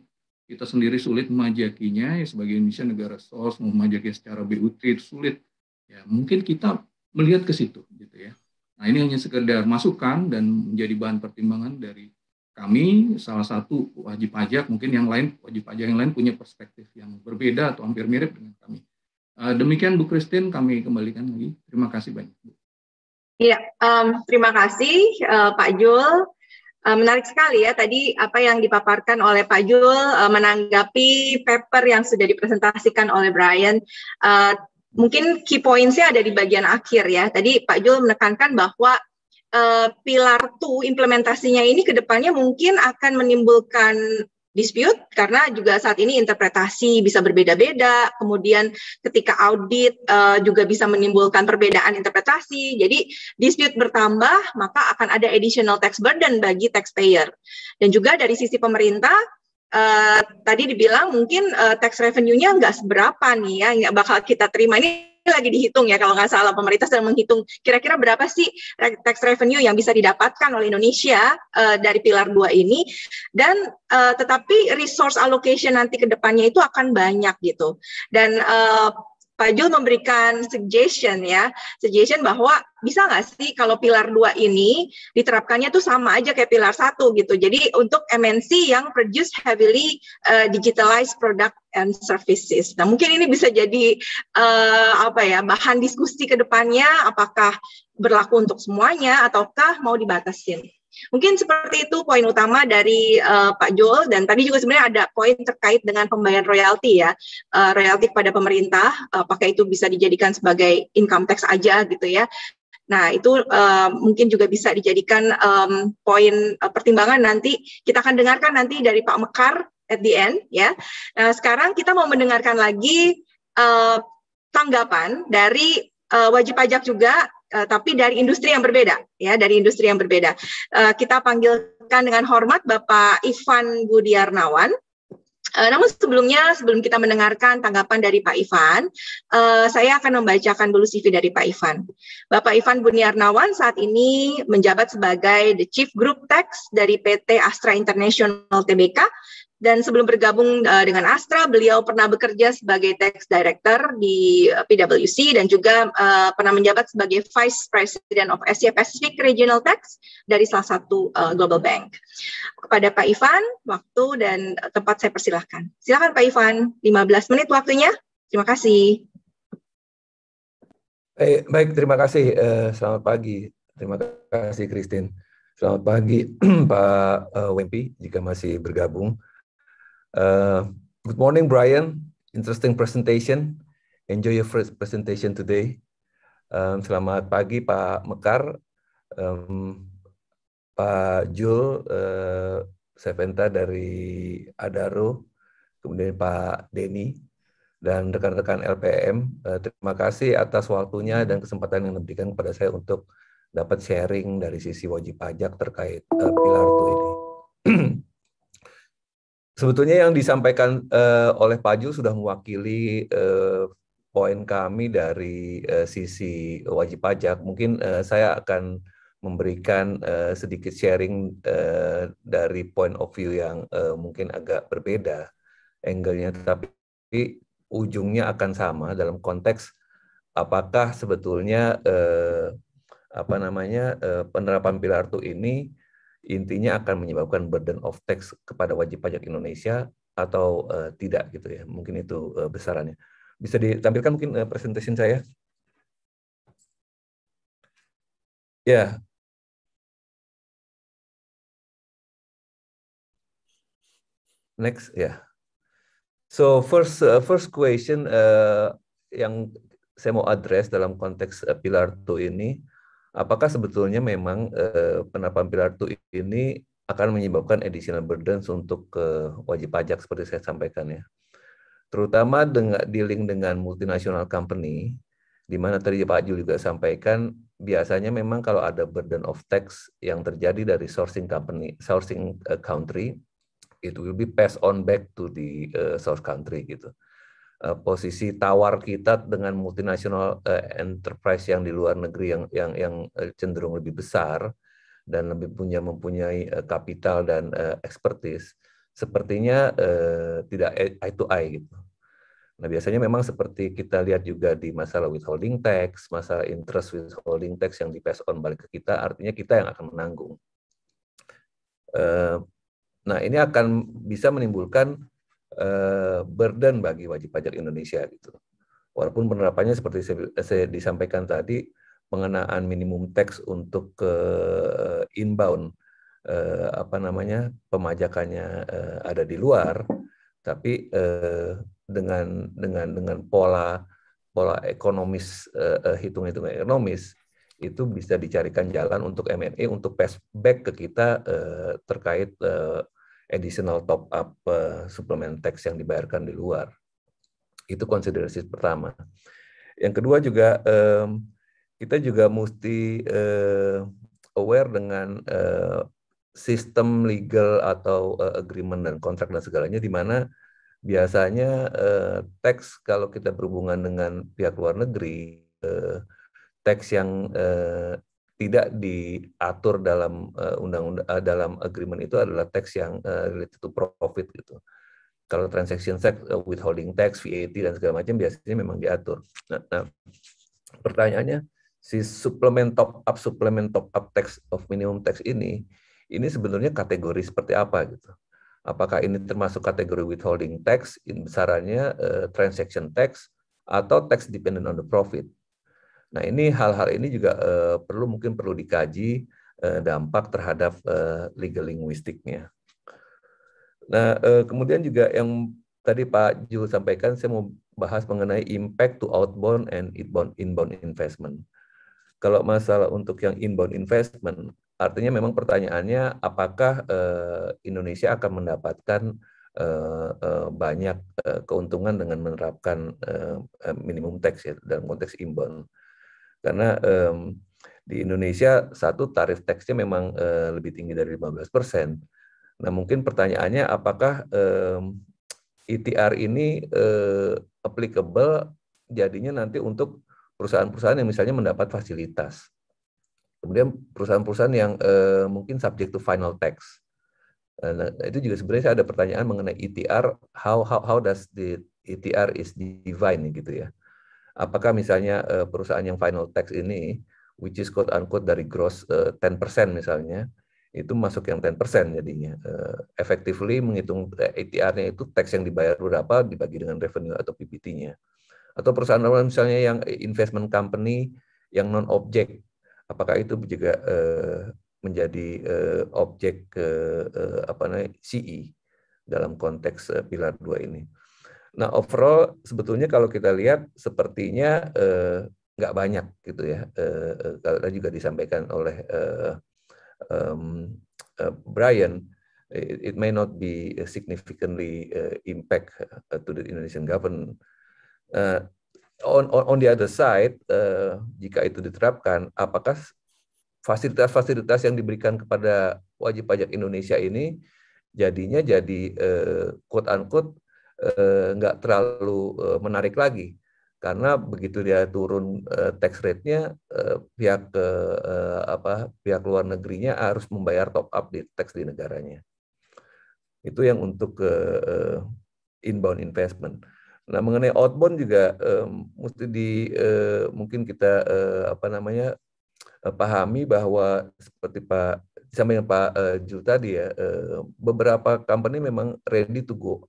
kita sendiri sulit memajakinya ya sebagai Indonesia negara mau memajaknya secara BUT itu sulit. Ya mungkin kita melihat ke situ gitu ya. Nah ini hanya sekedar masukan dan menjadi bahan pertimbangan dari kami salah satu wajib pajak mungkin yang lain wajib pajak yang lain punya perspektif yang berbeda atau hampir mirip dengan kami. Eh, demikian Bu Christine kami kembalikan lagi. Terima kasih banyak Bu. Iya, um, terima kasih uh, Pak Jul. Uh, menarik sekali ya tadi apa yang dipaparkan oleh Pak Jul uh, menanggapi paper yang sudah dipresentasikan oleh Brian. Uh, mungkin key pointsnya ada di bagian akhir ya. Tadi Pak Jul menekankan bahwa uh, pilar tuh implementasinya ini ke depannya mungkin akan menimbulkan dispute karena juga saat ini interpretasi bisa berbeda-beda, kemudian ketika audit uh, juga bisa menimbulkan perbedaan interpretasi. Jadi dispute bertambah, maka akan ada additional tax burden bagi taxpayer. Dan juga dari sisi pemerintah Uh, tadi dibilang mungkin uh, tax revenue-nya nggak seberapa nih ya, nggak bakal kita terima ini lagi dihitung ya kalau nggak salah pemerintah sedang menghitung kira-kira berapa sih tax revenue yang bisa didapatkan oleh Indonesia uh, dari pilar dua ini dan uh, tetapi resource allocation nanti ke depannya itu akan banyak gitu dan uh, Pak Jul memberikan suggestion ya, suggestion bahwa bisa nggak sih kalau pilar dua ini diterapkannya tuh sama aja kayak pilar satu gitu. Jadi untuk MNC yang produce heavily uh, digitalized product and services. Nah mungkin ini bisa jadi uh, apa ya bahan diskusi ke depannya apakah berlaku untuk semuanya ataukah mau dibatasin. Mungkin seperti itu poin utama dari uh, Pak Joel dan tadi juga sebenarnya ada poin terkait dengan pembayaran royalti ya. Uh, royalti kepada pemerintah uh, apakah itu bisa dijadikan sebagai income tax aja gitu ya. Nah, itu uh, mungkin juga bisa dijadikan um, poin uh, pertimbangan nanti kita akan dengarkan nanti dari Pak Mekar at the end ya. Nah, sekarang kita mau mendengarkan lagi uh, tanggapan dari uh, wajib pajak juga uh, tapi dari industri yang berbeda ya dari industri yang berbeda uh, kita panggilkan dengan hormat Bapak Ivan Budiarnawan Uh, namun sebelumnya, sebelum kita mendengarkan tanggapan dari Pak Ivan, uh, saya akan membacakan dulu CV dari Pak Ivan. Bapak Ivan Buniarnawan saat ini menjabat sebagai The Chief Group Tax dari PT Astra International Tbk dan sebelum bergabung uh, dengan Astra, beliau pernah bekerja sebagai tax director di PwC dan juga uh, pernah menjabat sebagai vice president of Asia Pacific Regional Tax dari salah satu uh, global bank. Kepada Pak Ivan, waktu dan tempat saya persilahkan. Silakan Pak Ivan, 15 menit waktunya. Terima kasih. Baik, baik terima kasih. Uh, selamat pagi. Terima kasih, Christine. Selamat pagi, Pak uh, Wempi, jika masih bergabung. Uh, good morning, Brian. Interesting presentation. Enjoy your first presentation today. Um, selamat pagi, Pak Mekar, um, Pak Jul, uh, Seventa dari Adaro, kemudian Pak Denny, dan rekan-rekan LPM. Uh, terima kasih atas waktunya dan kesempatan yang diberikan kepada saya untuk dapat sharing dari sisi wajib pajak terkait uh, pilar 2 Sebetulnya yang disampaikan uh, oleh Pak Jul sudah mewakili uh, poin kami dari uh, sisi wajib pajak. Mungkin uh, saya akan memberikan uh, sedikit sharing uh, dari point of view yang uh, mungkin agak berbeda angle-nya, tapi ujungnya akan sama dalam konteks apakah sebetulnya uh, apa namanya uh, penerapan pilar itu ini intinya akan menyebabkan burden of tax kepada wajib pajak Indonesia atau uh, tidak gitu ya. Mungkin itu uh, besarannya. Bisa ditampilkan mungkin uh, presentation saya? Ya. Yeah. Next, ya. Yeah. So first uh, first question uh, yang saya mau address dalam konteks uh, pilar 2 ini apakah sebetulnya memang eh, penerapan pilar 2 ini akan menyebabkan additional burdens untuk eh, wajib pajak seperti saya sampaikan ya. Terutama dengan dealing dengan multinational company di mana tadi Pak Ju juga sampaikan biasanya memang kalau ada burden of tax yang terjadi dari sourcing company, sourcing eh, country it will be passed on back to the uh, source country gitu. Eh, posisi tawar kita dengan multinational eh, enterprise yang di luar negeri yang yang yang eh, cenderung lebih besar dan lebih punya mempunyai kapital dan expertise sepertinya tidak eye to eye gitu. Nah, biasanya memang seperti kita lihat juga di masalah withholding tax, masalah interest withholding tax yang di pass on balik ke kita, artinya kita yang akan menanggung. Nah, ini akan bisa menimbulkan Eh, burden bagi wajib pajak Indonesia gitu. Walaupun penerapannya seperti saya disampaikan tadi pengenaan minimum tax untuk ke eh, inbound eh, apa namanya pemajakannya ada di luar tapi dengan dengan dengan pola pola ekonomis hitung-hitungan ekonomis itu bisa dicarikan jalan untuk MNE untuk back ke kita terkait additional top up uh, eh, suplemen tax yang dibayarkan di luar. Itu konsiderasi pertama. Yang kedua juga um, kita juga mesti uh, aware dengan uh, sistem legal atau uh, agreement dan kontrak dan segalanya di mana biasanya uh, teks kalau kita berhubungan dengan pihak luar negeri uh, teks yang uh, tidak diatur dalam eh, undang-undang uh, dalam agreement itu adalah tax yang uh, related to profit gitu. Kalau transaction tax, uh, withholding tax, VAT dan segala macam biasanya memang diatur. Nah, nah pertanyaannya si suplemen top up suplemen top up tax of minimum tax ini ini sebenarnya kategori seperti apa gitu. Apakah ini termasuk kategori withholding tax, besarannya uh, transaction tax atau tax dependent on the profit? Nah ini hal-hal ini juga uh, perlu mungkin perlu dikaji uh, dampak terhadap uh, legal linguistiknya. Nah uh, kemudian juga yang tadi Pak Ju sampaikan, saya mau bahas mengenai impact to outbound and inbound, inbound investment. Kalau masalah untuk yang inbound investment, artinya memang pertanyaannya apakah uh, Indonesia akan mendapatkan uh, uh, banyak uh, keuntungan dengan menerapkan uh, minimum tax ya dalam konteks inbound. Karena um, di Indonesia satu tarif teksnya memang uh, lebih tinggi dari 15 persen. Nah mungkin pertanyaannya apakah um, ITR e ini uh, applicable jadinya nanti untuk perusahaan-perusahaan yang misalnya mendapat fasilitas. Kemudian perusahaan-perusahaan yang uh, mungkin subject to final tax. Nah, itu juga sebenarnya saya ada pertanyaan mengenai ETR, how how how does the ETR is defined gitu ya apakah misalnya uh, perusahaan yang final tax ini which is quote unquote dari gross uh, eh, 10% misalnya itu masuk yang 10% jadinya. Uh, effectively menghitung ATR-nya itu tax yang dibayar berapa dibagi dengan revenue atau PBT-nya. Atau perusahaan misalnya yang investment company yang non objek apakah itu juga uh, menjadi uh, objek uh, apa namanya CE dalam konteks pilar 2 ini. Nah overall sebetulnya kalau kita lihat sepertinya eh, banyak gitu ya. Eh, eh juga disampaikan oleh eh, um, uh, Brian, it, it may not be significantly uh, impact to the Indonesian government. Uh, on, on on the other side, uh, jika itu diterapkan, apakah fasilitas-fasilitas yang diberikan kepada wajib pajak Indonesia ini jadinya jadi uh, quote unquote Eh, nggak eh, terlalu eh, menarik lagi karena begitu dia turun eh, tax rate-nya eh, pihak eh, apa pihak luar negerinya harus membayar top up di tax di negaranya. Itu yang untuk eh, eh, inbound investment. Nah, mengenai outbound juga eh, mesti di eh, mungkin kita eh, apa namanya eh, pahami bahwa seperti Pak sama yang Pak eh, Ju tadi ya, eh, beberapa company memang ready to go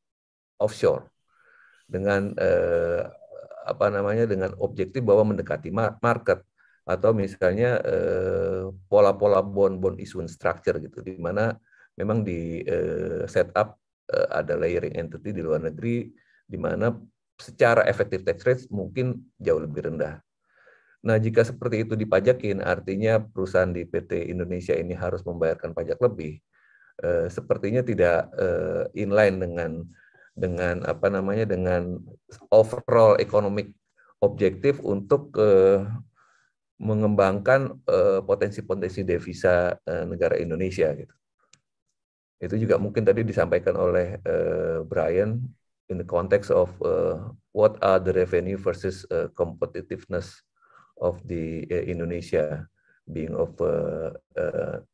offshore dengan eh, apa namanya dengan objektif bahwa mendekati market atau misalnya eh, pola-pola eh, bond-bond issue structure gitu di mana memang di eh, setup eh, ada layering entity di luar negeri di mana secara efektif tax rate mungkin jauh lebih rendah. Nah, jika seperti itu dipajakin, artinya perusahaan di PT Indonesia ini harus membayarkan pajak lebih. Eh, sepertinya tidak eh, inline dengan dengan apa namanya dengan overall economic objektif untuk eh, mengembangkan eh, potensi-potensi eh, devisa eh, negara Indonesia gitu. Itu juga mungkin tadi disampaikan oleh eh, Brian in the context of uh, what are the revenue versus uh, competitiveness of the uh, Indonesia being of uh, a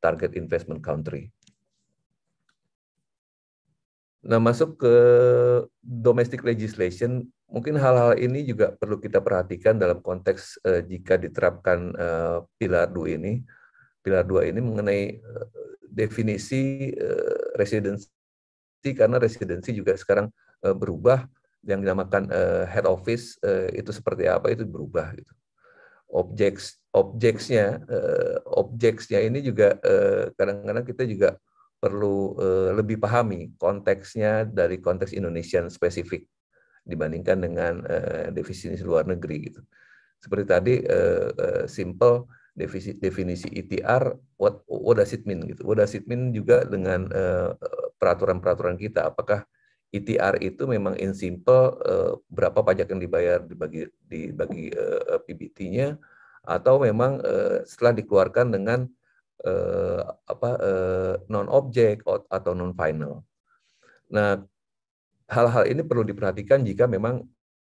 target investment country. Nah, masuk ke domestic legislation, mungkin hal-hal ini juga perlu kita perhatikan dalam konteks eh, jika diterapkan eh, pilar 2 ini. Pilar 2 ini mengenai eh, definisi eh, residensi karena residensi juga sekarang eh, berubah yang dinamakan eh, head office eh, itu seperti apa itu berubah gitu. objek objeknya eh, objeknya ini juga eh, kadang-kadang eh, kadang -kadang kita juga perlu eh, lebih pahami konteksnya dari konteks Indonesian spesifik dibandingkan dengan eh, definisi luar negeri gitu. Seperti tadi eh, eh, simple definisi definisi ITR what what does it mean gitu. What does it mean juga dengan eh, peraturan-peraturan kita apakah ITR itu memang in simple eh, berapa pajak yang dibayar dibagi dibagi eh, PBT-nya atau memang eh, setelah dikeluarkan dengan Eh, apa eh, non object atau non final. Nah, hal-hal ini perlu diperhatikan jika memang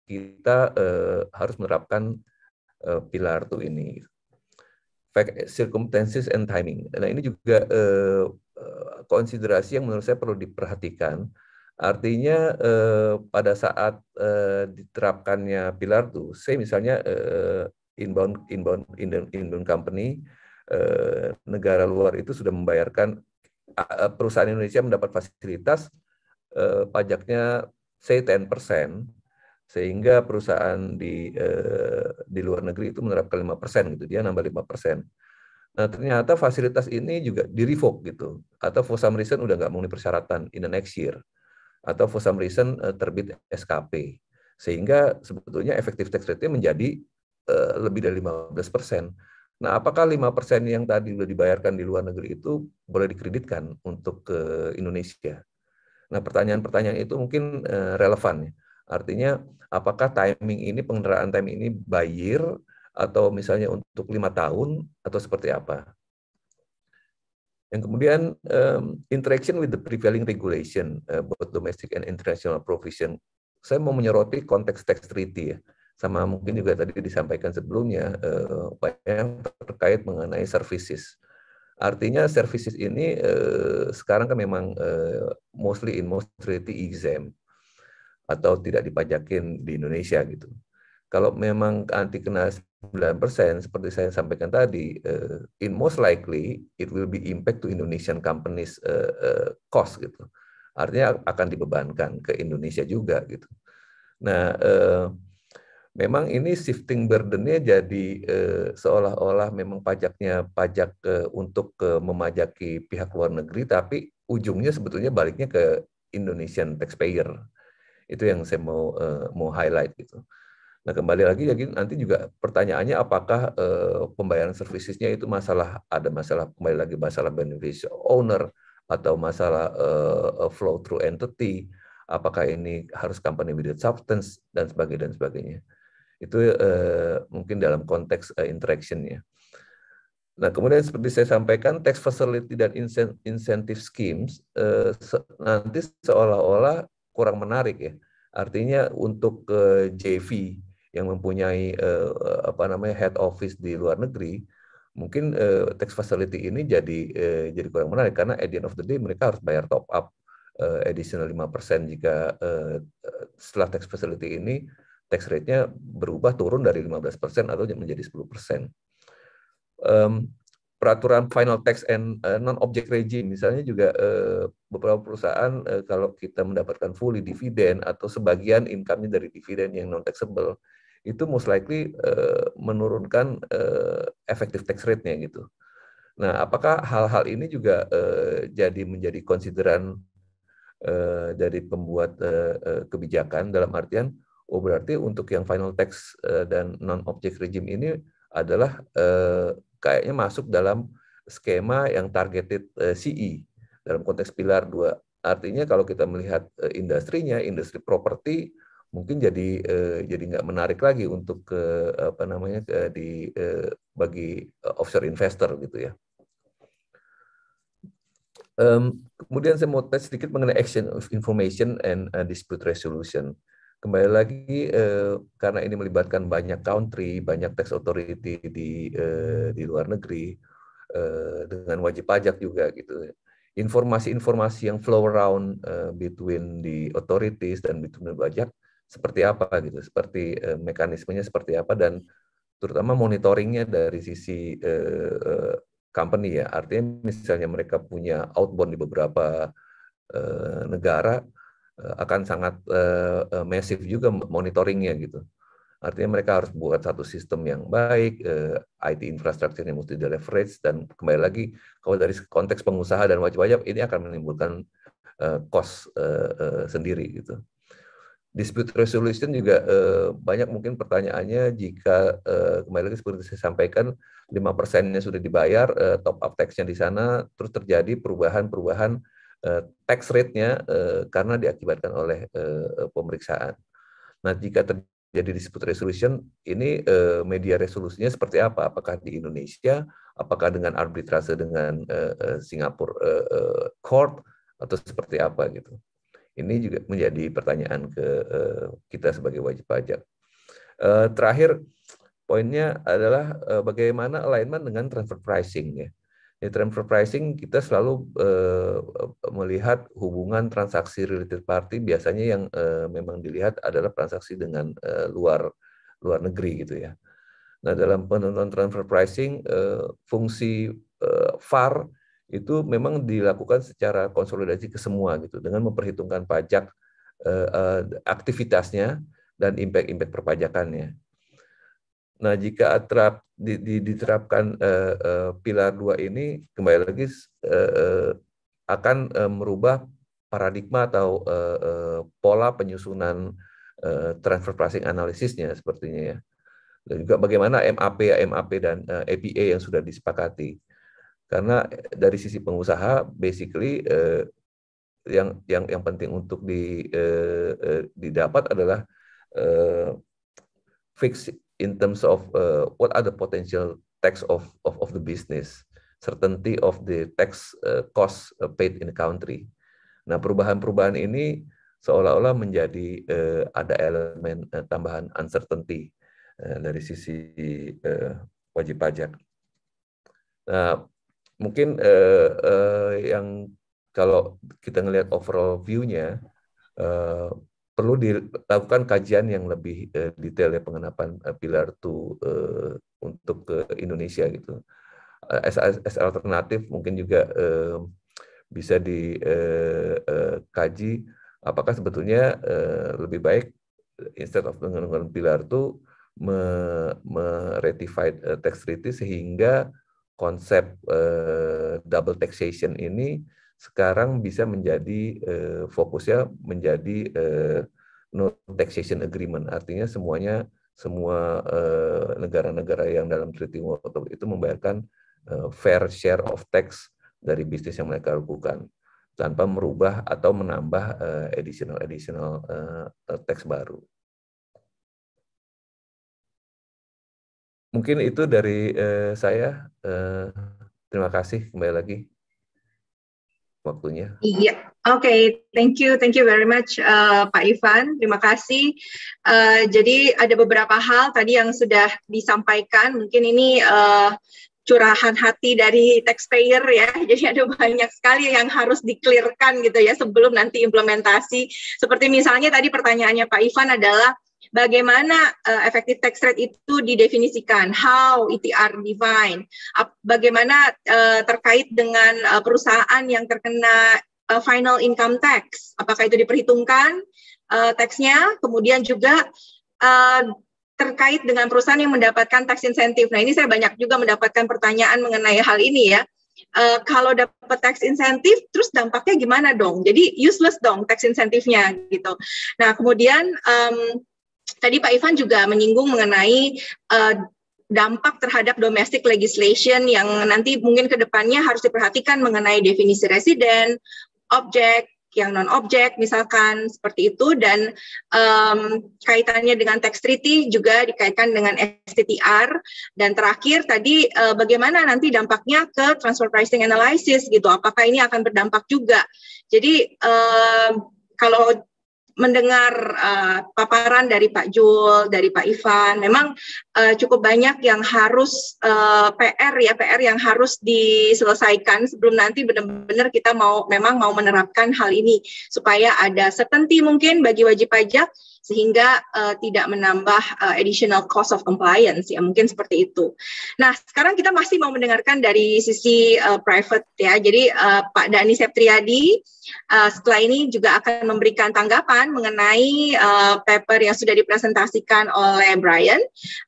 kita eh, harus menerapkan eh, pilar tuh ini. Fact, circumstances and timing. Nah, ini juga eh, eh konsiderasi yang menurut saya perlu diperhatikan. Artinya eh, pada saat eh, diterapkannya pilar tuh, saya misalnya eh, inbound inbound inbound company Eh, negara luar itu sudah membayarkan eh, perusahaan Indonesia mendapat fasilitas eh, pajaknya say 10% sehingga perusahaan di di luar negeri itu menerapkan 5% gitu dia nambah 5%. Nah, ternyata fasilitas ini juga di revoke gitu atau for some reason udah nggak memenuhi persyaratan in the next year atau for some reason terbit SKP. Sehingga sebetulnya efektif tax rate-nya menjadi lebih dari 15 Nah, apakah lima persen yang tadi sudah dibayarkan di luar negeri itu boleh dikreditkan untuk ke Indonesia? Nah, pertanyaan-pertanyaan itu mungkin eh, relevan. Ya. Artinya, apakah timing ini, pengendaraan timing ini by atau misalnya untuk lima tahun, atau seperti apa? Yang kemudian, um, interaction with the prevailing regulation, uh, both domestic and international provision. Saya mau menyoroti konteks tax treaty ya sama mungkin juga tadi disampaikan sebelumnya eh, terkait mengenai services. Artinya services ini eh, sekarang kan memang eh, mostly in most treaty exam atau tidak dipajakin di Indonesia gitu. Kalau memang anti kena 9% seperti saya sampaikan tadi, eh, in most likely it will be impact to Indonesian companies eh, eh, cost gitu. Artinya akan dibebankan ke Indonesia juga gitu. Nah, eh, memang ini shifting burdennya jadi eh, seolah-olah memang pajaknya pajak eh, untuk eh, memajaki pihak luar negeri, tapi ujungnya sebetulnya baliknya ke Indonesian taxpayer. Itu yang saya mau eh, mau highlight gitu. Nah kembali lagi jadi nanti juga pertanyaannya apakah eh, pembayaran servicesnya itu masalah ada masalah kembali lagi masalah beneficial owner atau masalah eh, eh, flow through entity apakah ini harus company with substance dan sebagainya dan sebagainya. Itu eh, mungkin dalam konteks eh, interaction ya. Nah, kemudian seperti saya sampaikan, tax facility dan incentive schemes eh, se nanti seolah-olah kurang menarik ya. Artinya untuk eh, JV yang mempunyai eh, apa namanya head office di luar negeri, mungkin eh, tax facility ini jadi eh, jadi kurang menarik karena at the end of the day mereka harus bayar top up eh, additional 5% jika eh, setelah tax facility ini tax rate-nya berubah turun dari 15% atau menjadi 10%. Um, peraturan final tax and uh, non-object regime misalnya juga uh, beberapa perusahaan uh, kalau kita mendapatkan fully dividend atau sebagian income-nya dari dividend yang non-taxable itu most likely uh, menurunkan uh, effective tax rate-nya gitu. Nah, apakah hal-hal ini juga uh, jadi menjadi konsideran uh, dari pembuat uh, kebijakan dalam artian Oh berarti untuk yang final tax eh, dan non object regime ini adalah eh, kayaknya masuk dalam skema yang targeted eh, CE dalam konteks pilar 2. Artinya kalau kita melihat industrinya, industri properti mungkin jadi jadi nggak menarik lagi untuk ke apa namanya ke di bagi offshore investor gitu ya. kemudian saya mau tes sedikit mengenai action of information and dispute resolution. Kembali lagi eh, karena ini melibatkan banyak country, banyak tax authority di eh, di luar negeri eh, dengan wajib pajak juga gitu. Informasi-informasi yang flow around eh, between the authorities dan between the pajak seperti apa gitu, seperti eh, mekanismenya seperti apa dan terutama monitoringnya dari sisi eh, eh company ya. Artinya misalnya mereka punya outbound di beberapa eh, negara, Eh, akan sangat uh, eh, eh, masif juga monitoringnya gitu. Artinya mereka harus buat satu sistem yang baik, uh, IT infrastrukturnya mesti di leverage dan kembali lagi kalau dari konteks pengusaha dan wajib-wajib ini akan menimbulkan uh, cost uh, uh, sendiri gitu. Dispute resolution juga uh, banyak mungkin pertanyaannya jika uh, kembali lagi seperti saya sampaikan 5 persennya sudah dibayar, uh, top up tax-nya di sana, terus terjadi perubahan-perubahan Eh, tax rate-nya eh, karena diakibatkan oleh eh, pemeriksaan. Nah, jika terjadi dispute resolution, ini media resolusinya seperti apa? Apakah di Indonesia, apakah dengan arbitrase dengan Singapura court atau seperti apa gitu. Ini juga menjadi pertanyaan ke kita sebagai wajib pajak. Terakhir, poinnya adalah bagaimana alignment dengan transfer pricing di transfer pricing kita selalu uh, melihat hubungan transaksi related party biasanya yang uh, memang dilihat adalah transaksi dengan uh, luar luar negeri gitu ya. Nah dalam penentuan transfer pricing uh, fungsi uh, VAR itu memang dilakukan secara konsolidasi ke semua gitu dengan memperhitungkan pajak uh, uh, aktivitasnya dan impact-impact perpajakannya. Nah, jika atrap, di, di, diterapkan uh, uh, pilar dua ini, kembali lagi uh, akan uh, merubah paradigma atau uh, uh, pola penyusunan uh, transfer pricing analisisnya sepertinya ya. Dan juga bagaimana MAP, MAP dan uh, APA yang sudah disepakati. Karena dari sisi pengusaha, basically uh, yang yang yang penting untuk di, uh, uh, didapat adalah uh, fix in terms of uh, what are the potential tax of, of, of the business, certainty of the tax uh, cost uh, paid in the country. Nah, perubahan-perubahan ini seolah-olah menjadi uh, ada elemen uh, tambahan uncertainty uh, dari sisi uh, wajib pajak. Nah, mungkin uh, uh, yang kalau kita melihat overall view-nya, uh, perlu dilakukan kajian yang lebih uh, detail ya pengenapan uh, pilar itu uh, eh, untuk ke Indonesia gitu. As, alternatif mungkin juga uh, bisa dikaji uh, uh, apakah sebetulnya uh, lebih baik instead of menggunakan pilar itu meretify uh, tax treaty sehingga konsep uh, double taxation ini sekarang bisa menjadi eh, fokusnya menjadi eh, no taxation agreement artinya semuanya semua eh, negara-negara eh, yang dalam treaty water itu membayarkan eh, fair share of tax dari bisnis yang mereka lakukan tanpa merubah atau menambah eh, additional additional eh, eh tax baru. Mungkin itu dari eh, saya. Eh, terima kasih kembali lagi waktunya. Iya, oke, okay. thank you, thank you very much uh, Pak Ivan, terima kasih. Uh, jadi ada beberapa hal tadi yang sudah disampaikan, mungkin ini uh, curahan hati dari taxpayer ya. Jadi ada banyak sekali yang harus dikelirkan gitu ya sebelum nanti implementasi. Seperti misalnya tadi pertanyaannya Pak Ivan adalah bagaimana uh, effective tax rate itu didefinisikan, how ETR defined, bagaimana uh, terkait dengan uh, perusahaan yang terkena uh, final income tax, apakah itu diperhitungkan uh, taxnya, kemudian juga uh, terkait dengan perusahaan yang mendapatkan tax incentive. Nah ini saya banyak juga mendapatkan pertanyaan mengenai hal ini ya. Uh, kalau dapat tax incentive, terus dampaknya gimana dong? Jadi useless dong tax insentifnya gitu. Nah kemudian um, Tadi Pak Ivan juga menyinggung mengenai uh, dampak terhadap domestic legislation yang nanti mungkin ke depannya harus diperhatikan mengenai definisi resident, objek, yang non objek misalkan seperti itu dan um, kaitannya dengan tax treaty juga dikaitkan dengan STTR dan terakhir tadi uh, bagaimana nanti dampaknya ke transfer pricing analysis gitu apakah ini akan berdampak juga jadi uh, kalau mendengar uh, paparan dari Pak Jul, dari Pak Ivan, memang uh, cukup banyak yang harus uh, eh, PR ya, PR yang harus diselesaikan sebelum nanti benar-benar kita mau memang mau menerapkan hal ini supaya ada setenti mungkin bagi wajib pajak sehingga uh, tidak menambah uh, additional cost of compliance ya mungkin seperti itu. Nah sekarang kita masih mau mendengarkan dari sisi uh, private ya. Jadi uh, Pak Dani Septriadi uh, setelah ini juga akan memberikan tanggapan mengenai uh, paper yang sudah dipresentasikan oleh Brian.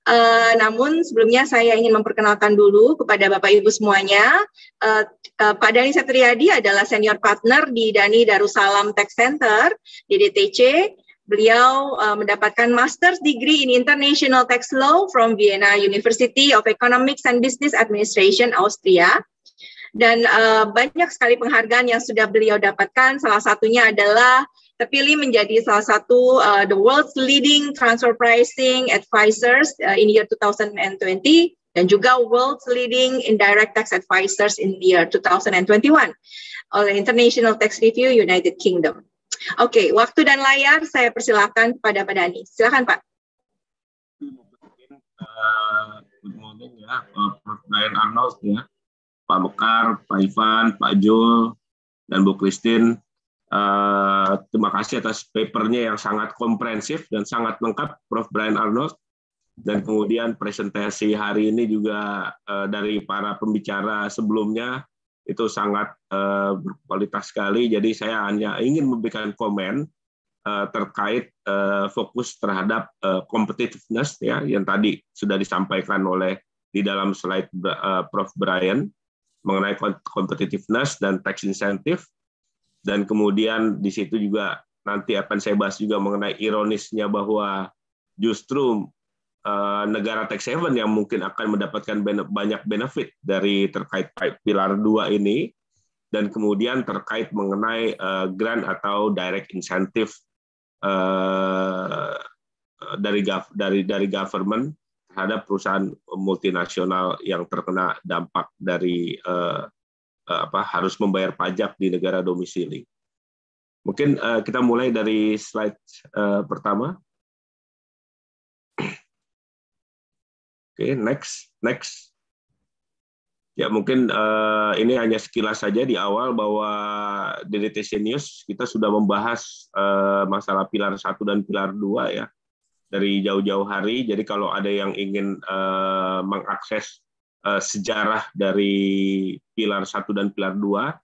Uh, namun sebelumnya saya ingin memperkenalkan dulu kepada Bapak Ibu semuanya. Uh, uh, Pak Dani Satriadi adalah senior partner di Dani Darussalam Tech Center DDTC Beliau uh, mendapatkan master's degree in International Tax Law from Vienna University of Economics and Business Administration, Austria. Dan uh, banyak sekali penghargaan yang sudah beliau dapatkan. Salah satunya adalah terpilih menjadi salah satu uh, the world's leading transfer pricing advisors uh, in year 2020 dan juga world's leading indirect tax advisors in year 2021 oleh International Tax Review United Kingdom. Oke, okay, waktu dan layar saya persilakan kepada Pak Dani. Silakan Pak. good morning ya, Prof. Brian Arnold ya, Pak Mekar, Pak Ivan, Pak Jul, dan Bu Christine. Uh, terima kasih atas papernya yang sangat komprehensif dan sangat lengkap, Prof. Brian Arnold. Dan kemudian presentasi hari ini juga uh, dari para pembicara sebelumnya itu sangat eh, berkualitas sekali. Jadi saya hanya ingin memberikan komen eh, terkait eh, fokus terhadap competitiveness ya yang tadi sudah disampaikan oleh di dalam slide Prof Brian mengenai competitiveness dan tax incentive dan kemudian di situ juga nanti akan saya bahas juga mengenai ironisnya bahwa justru Eh, negara tax haven yang mungkin akan mendapatkan banyak benefit dari terkait pilar 2 ini dan kemudian terkait mengenai eh, grant atau direct incentive eh, dari dari dari government terhadap perusahaan multinasional yang terkena dampak dari apa harus membayar pajak di negara domisili. Mungkin kita mulai dari slide pertama. Oke, okay, next, next. Ya mungkin uh, ini hanya sekilas saja di awal bahwa di DTC News kita sudah membahas uh, masalah pilar satu dan pilar dua ya dari jauh-jauh hari. Jadi kalau ada yang ingin uh, mengakses uh, sejarah dari pilar satu dan pilar dua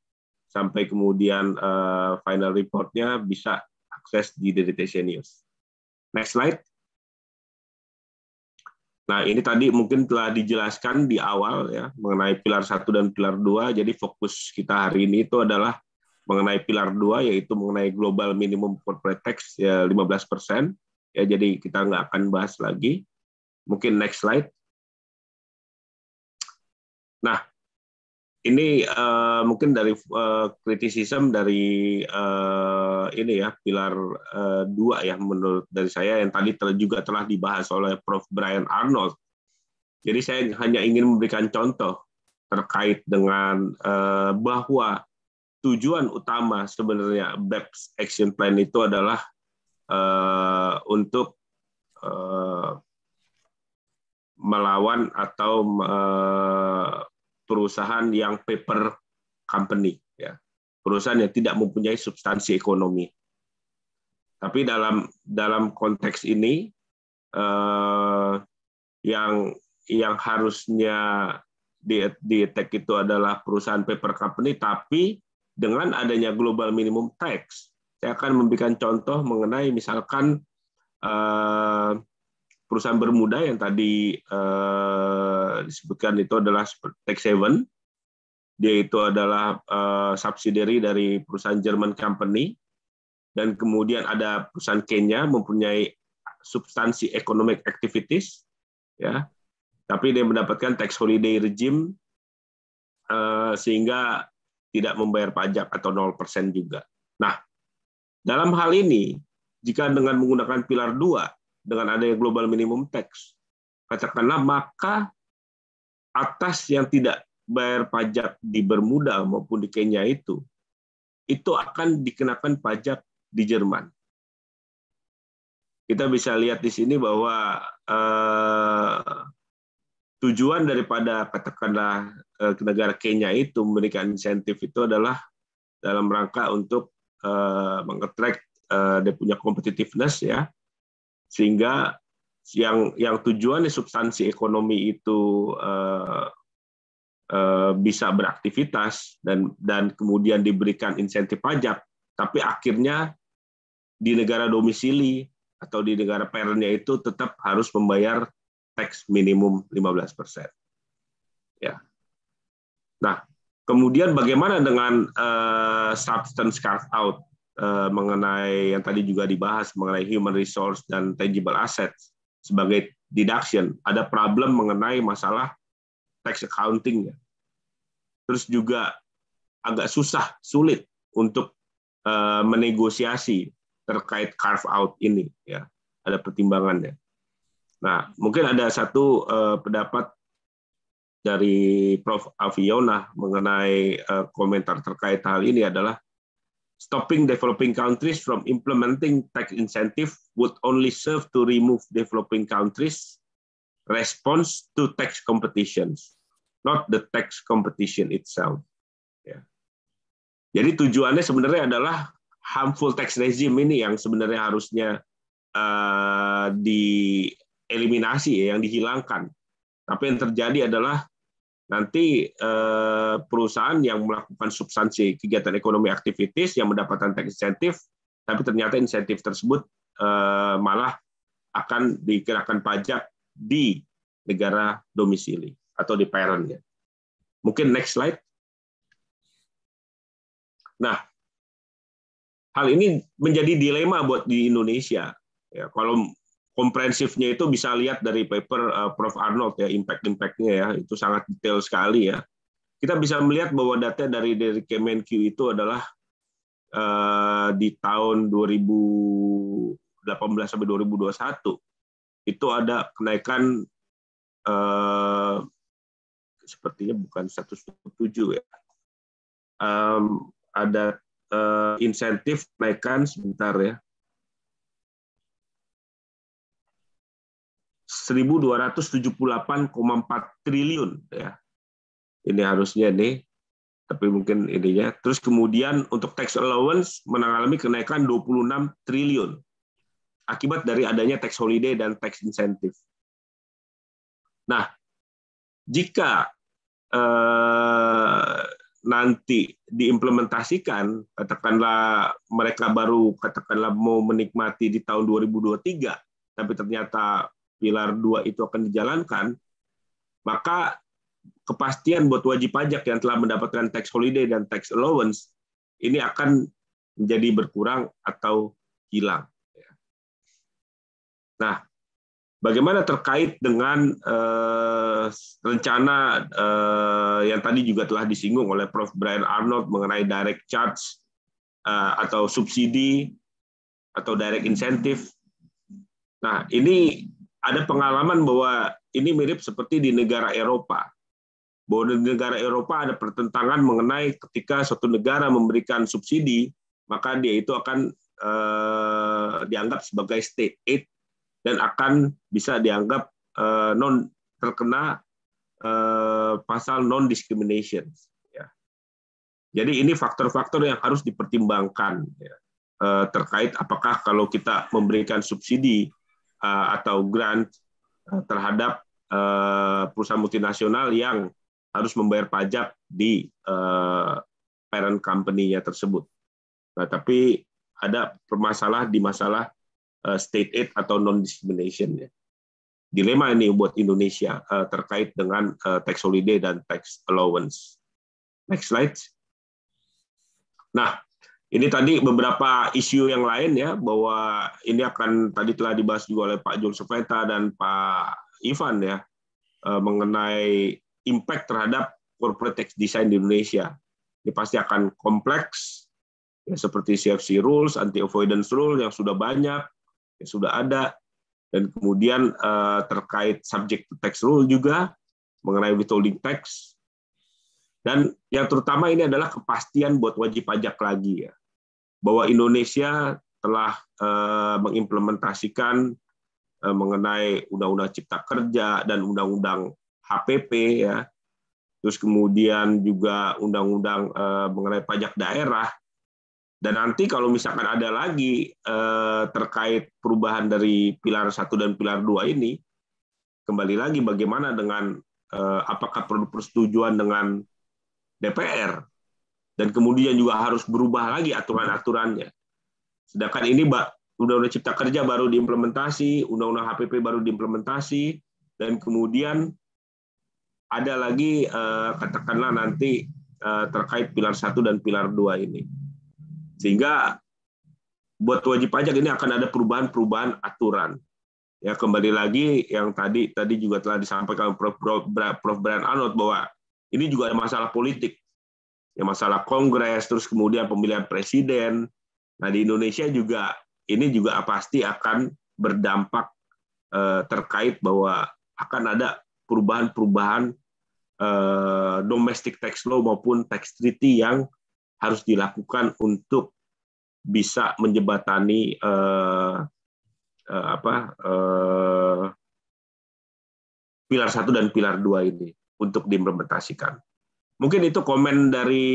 sampai kemudian uh, final reportnya bisa akses di DTC News. Next slide. Nah, ini tadi mungkin telah dijelaskan di awal ya mengenai pilar 1 dan pilar 2. Jadi fokus kita hari ini itu adalah mengenai pilar 2 yaitu mengenai global minimum corporate tax ya 15%. Ya jadi kita nggak akan bahas lagi. Mungkin next slide. Nah, ini uh, mungkin dari uh, dari uh, ini ya pilar uh, dua ya menurut dari saya yang tadi ter, juga telah dibahas oleh Prof Brian Arnold. Jadi saya hanya ingin memberikan contoh terkait dengan uh, bahwa tujuan utama sebenarnya BEPS Action Plan itu adalah uh, untuk uh, melawan atau uh, perusahaan yang paper company ya perusahaan yang tidak mempunyai substansi ekonomi tapi dalam dalam konteks ini eh, yang yang harusnya di, di tech itu adalah perusahaan paper company tapi dengan adanya global minimum tax saya akan memberikan contoh mengenai misalkan eh, perusahaan bermuda yang tadi uh, disebutkan itu adalah Tech Seven. Dia itu adalah uh, subsidiary dari perusahaan German company dan kemudian ada perusahaan Kenya mempunyai substansi economic activities ya. Tapi dia mendapatkan tax holiday regime uh, sehingga tidak membayar pajak atau 0% juga. Nah, dalam hal ini jika dengan menggunakan pilar 2 dengan adanya global minimum tax. Katakanlah maka atas yang tidak bayar pajak di Bermuda maupun di Kenya itu, itu akan dikenakan pajak di Jerman. Kita bisa lihat di sini bahwa eh, tujuan daripada katakanlah eh, negara Kenya itu memberikan insentif itu adalah dalam rangka untuk eh, mengetrek eh, dia punya competitiveness ya, sehingga yang yang tujuannya substansi ekonomi itu uh, uh, bisa beraktivitas dan dan kemudian diberikan insentif pajak, tapi akhirnya di negara domisili atau di negara parentnya itu tetap harus membayar tax minimum 15%. Ya. Nah, kemudian bagaimana dengan uh, substance carve out? Eh, mengenai yang tadi juga dibahas mengenai human resource dan tangible assets sebagai deduction. Ada problem mengenai masalah tax accounting-nya. Terus juga agak susah, sulit untuk uh, menegosiasi terkait carve out ini ya. Ada pertimbangannya. Nah, mungkin ada satu uh, pendapat dari Prof. Aviona mengenai uh, komentar terkait hal ini adalah Stopping developing countries from implementing tax incentive would only serve to remove developing countries' response to tax competitions, not the tax competition itself. Ya. Jadi tujuannya sebenarnya adalah harmful tax regime ini yang sebenarnya harusnya uh, dieliminasi, ya, yang dihilangkan. Tapi yang terjadi adalah nanti eh, perusahaan yang melakukan substansi kegiatan ekonomi aktivitas yang mendapatkan tax insentif, tapi ternyata insentif tersebut eh, malah akan dikenakan pajak di negara domisili atau di parentnya. Mungkin next slide. Nah, hal ini menjadi dilema buat di Indonesia. Ya, kalau komprehensifnya itu bisa lihat dari paper uh, Prof Arnold ya impact-impactnya ya itu sangat detail sekali ya. Kita bisa melihat bahwa data dari dari Kemenq itu adalah uh, di tahun 2018 sampai 2021 itu ada kenaikan uh, sepertinya bukan 1.07 ya. Um, ada uh, insentif kenaikan sebentar ya. 1278,4 triliun ya. Ini harusnya nih tapi mungkin ininya. Terus kemudian untuk tax allowance mengalami kenaikan 26 triliun akibat dari adanya tax holiday dan tax incentive. Nah, jika eh, nanti diimplementasikan, katakanlah mereka baru katakanlah mau menikmati di tahun 2023, tapi ternyata pilar dua itu akan dijalankan, maka kepastian buat wajib pajak yang telah mendapatkan tax holiday dan tax allowance ini akan menjadi berkurang atau hilang. Nah, bagaimana terkait dengan eh, rencana eh, yang tadi juga telah disinggung oleh Prof. Brian Arnold mengenai direct charge eh, atau subsidi atau direct incentive? Nah, ini ada pengalaman bahwa ini mirip seperti di negara Eropa. Bahwa di negara Eropa ada pertentangan mengenai ketika suatu negara memberikan subsidi, maka dia itu akan eh, dianggap sebagai state aid dan akan bisa dianggap eh, non terkena eh, pasal non discrimination. Ya. Jadi ini faktor-faktor yang harus dipertimbangkan ya. Eh, terkait apakah kalau kita memberikan subsidi uh, atau grant eh, terhadap uh, perusahaan multinasional yang harus membayar pajak di uh, parent company-nya tersebut. Nah, tapi ada permasalahan di masalah uh, state aid atau non discrimination ya. Dilema ini buat Indonesia uh, terkait dengan uh, tax holiday dan tax allowance. Next slide. Nah, ini tadi beberapa isu yang lain ya bahwa ini akan tadi telah dibahas juga oleh Pak Jul Sufeta dan Pak Ivan ya eh, mengenai impact terhadap corporate tax design di Indonesia. Ini pasti akan kompleks ya seperti CFC rules, anti avoidance rule yang sudah banyak, yang sudah ada dan kemudian eh, terkait subject tax rule juga mengenai withholding tax dan yang terutama ini adalah kepastian buat wajib pajak lagi ya bahwa Indonesia telah eh, mengimplementasikan eh, mengenai undang-undang cipta kerja dan undang-undang HPP ya. Terus kemudian juga undang-undang eh, mengenai pajak daerah. Dan nanti kalau misalkan ada lagi terkait perubahan dari pilar satu dan pilar dua ini kembali lagi bagaimana dengan apakah perlu persetujuan dengan DPR dan kemudian juga harus berubah lagi aturan-aturannya. Sedangkan ini Undang-Undang Cipta Kerja baru diimplementasi, Undang-Undang HPP baru diimplementasi, dan kemudian ada lagi eh, katakanlah nanti eh, terkait pilar satu dan pilar dua ini. Sehingga buat wajib pajak ini akan ada perubahan-perubahan aturan. Ya kembali lagi yang tadi tadi juga telah disampaikan Prof. Prof. Prof. Brian Arnold bahwa ini juga ada masalah politik ya masalah kongres terus kemudian pemilihan presiden nah di Indonesia juga ini juga pasti akan berdampak eh, terkait bahwa akan ada perubahan-perubahan eh, domestic tax law maupun tax treaty yang harus dilakukan untuk bisa menjebatani eh, eh, apa pilar satu dan pilar dua ini untuk diimplementasikan. Mungkin itu komen dari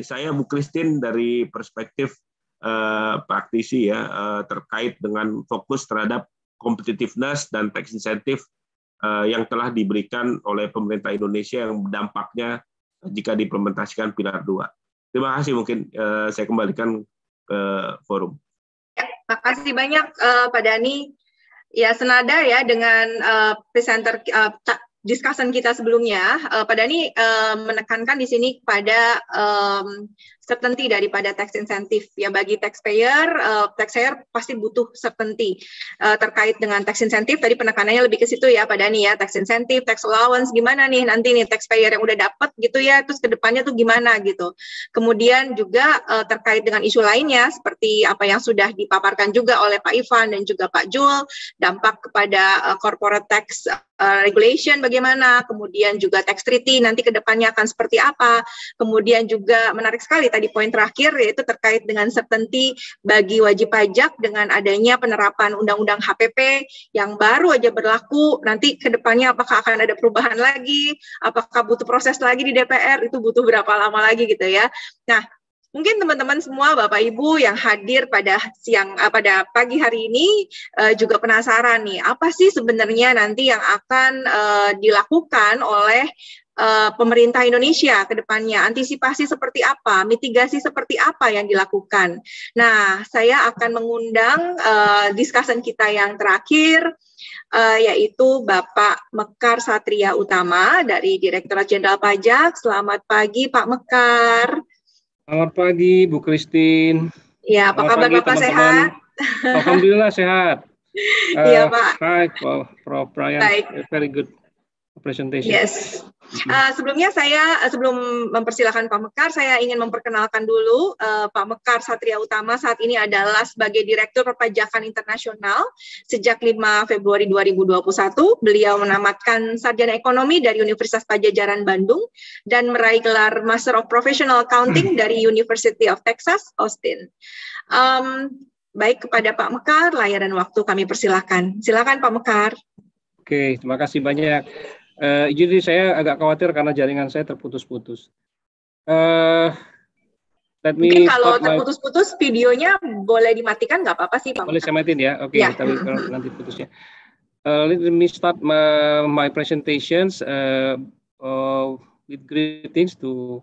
saya Bu Kristin dari perspektif uh, praktisi ya uh, terkait dengan fokus terhadap competitiveness dan tax incentive uh, yang telah diberikan oleh pemerintah Indonesia yang dampaknya jika diimplementasikan pilar 2. Terima kasih mungkin uh, saya kembalikan ke forum. Ya, kasih banyak uh, Pak Dani. Ya senada ya dengan uh, presenter uh, discussion kita sebelumnya, uh, Pak Dani uh, eh, menekankan di sini pada um, certainty daripada tax incentive. Ya bagi taxpayer, uh, taxpayer pasti butuh certainty uh, terkait dengan tax incentive. Tadi penekanannya lebih ke situ ya Pak Dani ya, tax incentive, tax allowance gimana nih nanti nih taxpayer yang udah dapat gitu ya, terus kedepannya tuh gimana gitu. Kemudian juga uh, terkait dengan isu lainnya seperti apa yang sudah dipaparkan juga oleh Pak Ivan dan juga Pak Jul, dampak kepada uh, corporate tax uh, regulation bagaimana, kemudian juga tax treaty nanti kedepannya akan seperti apa, kemudian juga menarik sekali tadi poin terakhir yaitu terkait dengan certainty bagi wajib pajak dengan adanya penerapan undang-undang HPP yang baru aja berlaku nanti ke depannya apakah akan ada perubahan lagi apakah butuh proses lagi di DPR itu butuh berapa lama lagi gitu ya nah mungkin teman-teman semua Bapak Ibu yang hadir pada siang eh, pada pagi hari ini uh, juga penasaran nih apa sih sebenarnya nanti yang akan uh, dilakukan oleh uh, pemerintah Indonesia ke depannya? Antisipasi seperti apa? Mitigasi seperti apa yang dilakukan? Nah, saya akan mengundang uh, discussion kita yang terakhir uh, yaitu Bapak Mekar Satria Utama dari Direktorat Jenderal Pajak. Selamat pagi Pak Mekar. Selamat pagi Bu Christine. Ya, apa Selamat kabar pagi, Bapak teman -teman. sehat? Alhamdulillah sehat. Iya uh, ya, Pak. Hai Prof. Brian. Baik. Very good presentation. Yes. Uh, sebelumnya saya eh, sebelum mempersilahkan Pak Mekar, saya ingin memperkenalkan dulu uh, Pak Mekar Satria Utama saat ini adalah sebagai Direktur Perpajakan Internasional sejak 5 Februari 2021. Beliau menamatkan Sarjana Ekonomi dari Universitas Pajajaran Bandung dan meraih gelar Master of Professional Accounting hmm. dari University of Texas Austin. Um, baik kepada Pak Mekar, layanan waktu kami persilahkan. Silakan Pak Mekar. Oke, terima kasih banyak. Uh, eh, jadi saya agak khawatir karena jaringan saya terputus-putus. Uh, let me Mungkin kalau terputus-putus my... videonya boleh dimatikan nggak apa-apa sih Pak. Boleh saya matiin ya, oke. Okay, ya. yeah. Tapi nanti putusnya. Uh, let me start my, my presentations uh, uh, with greetings to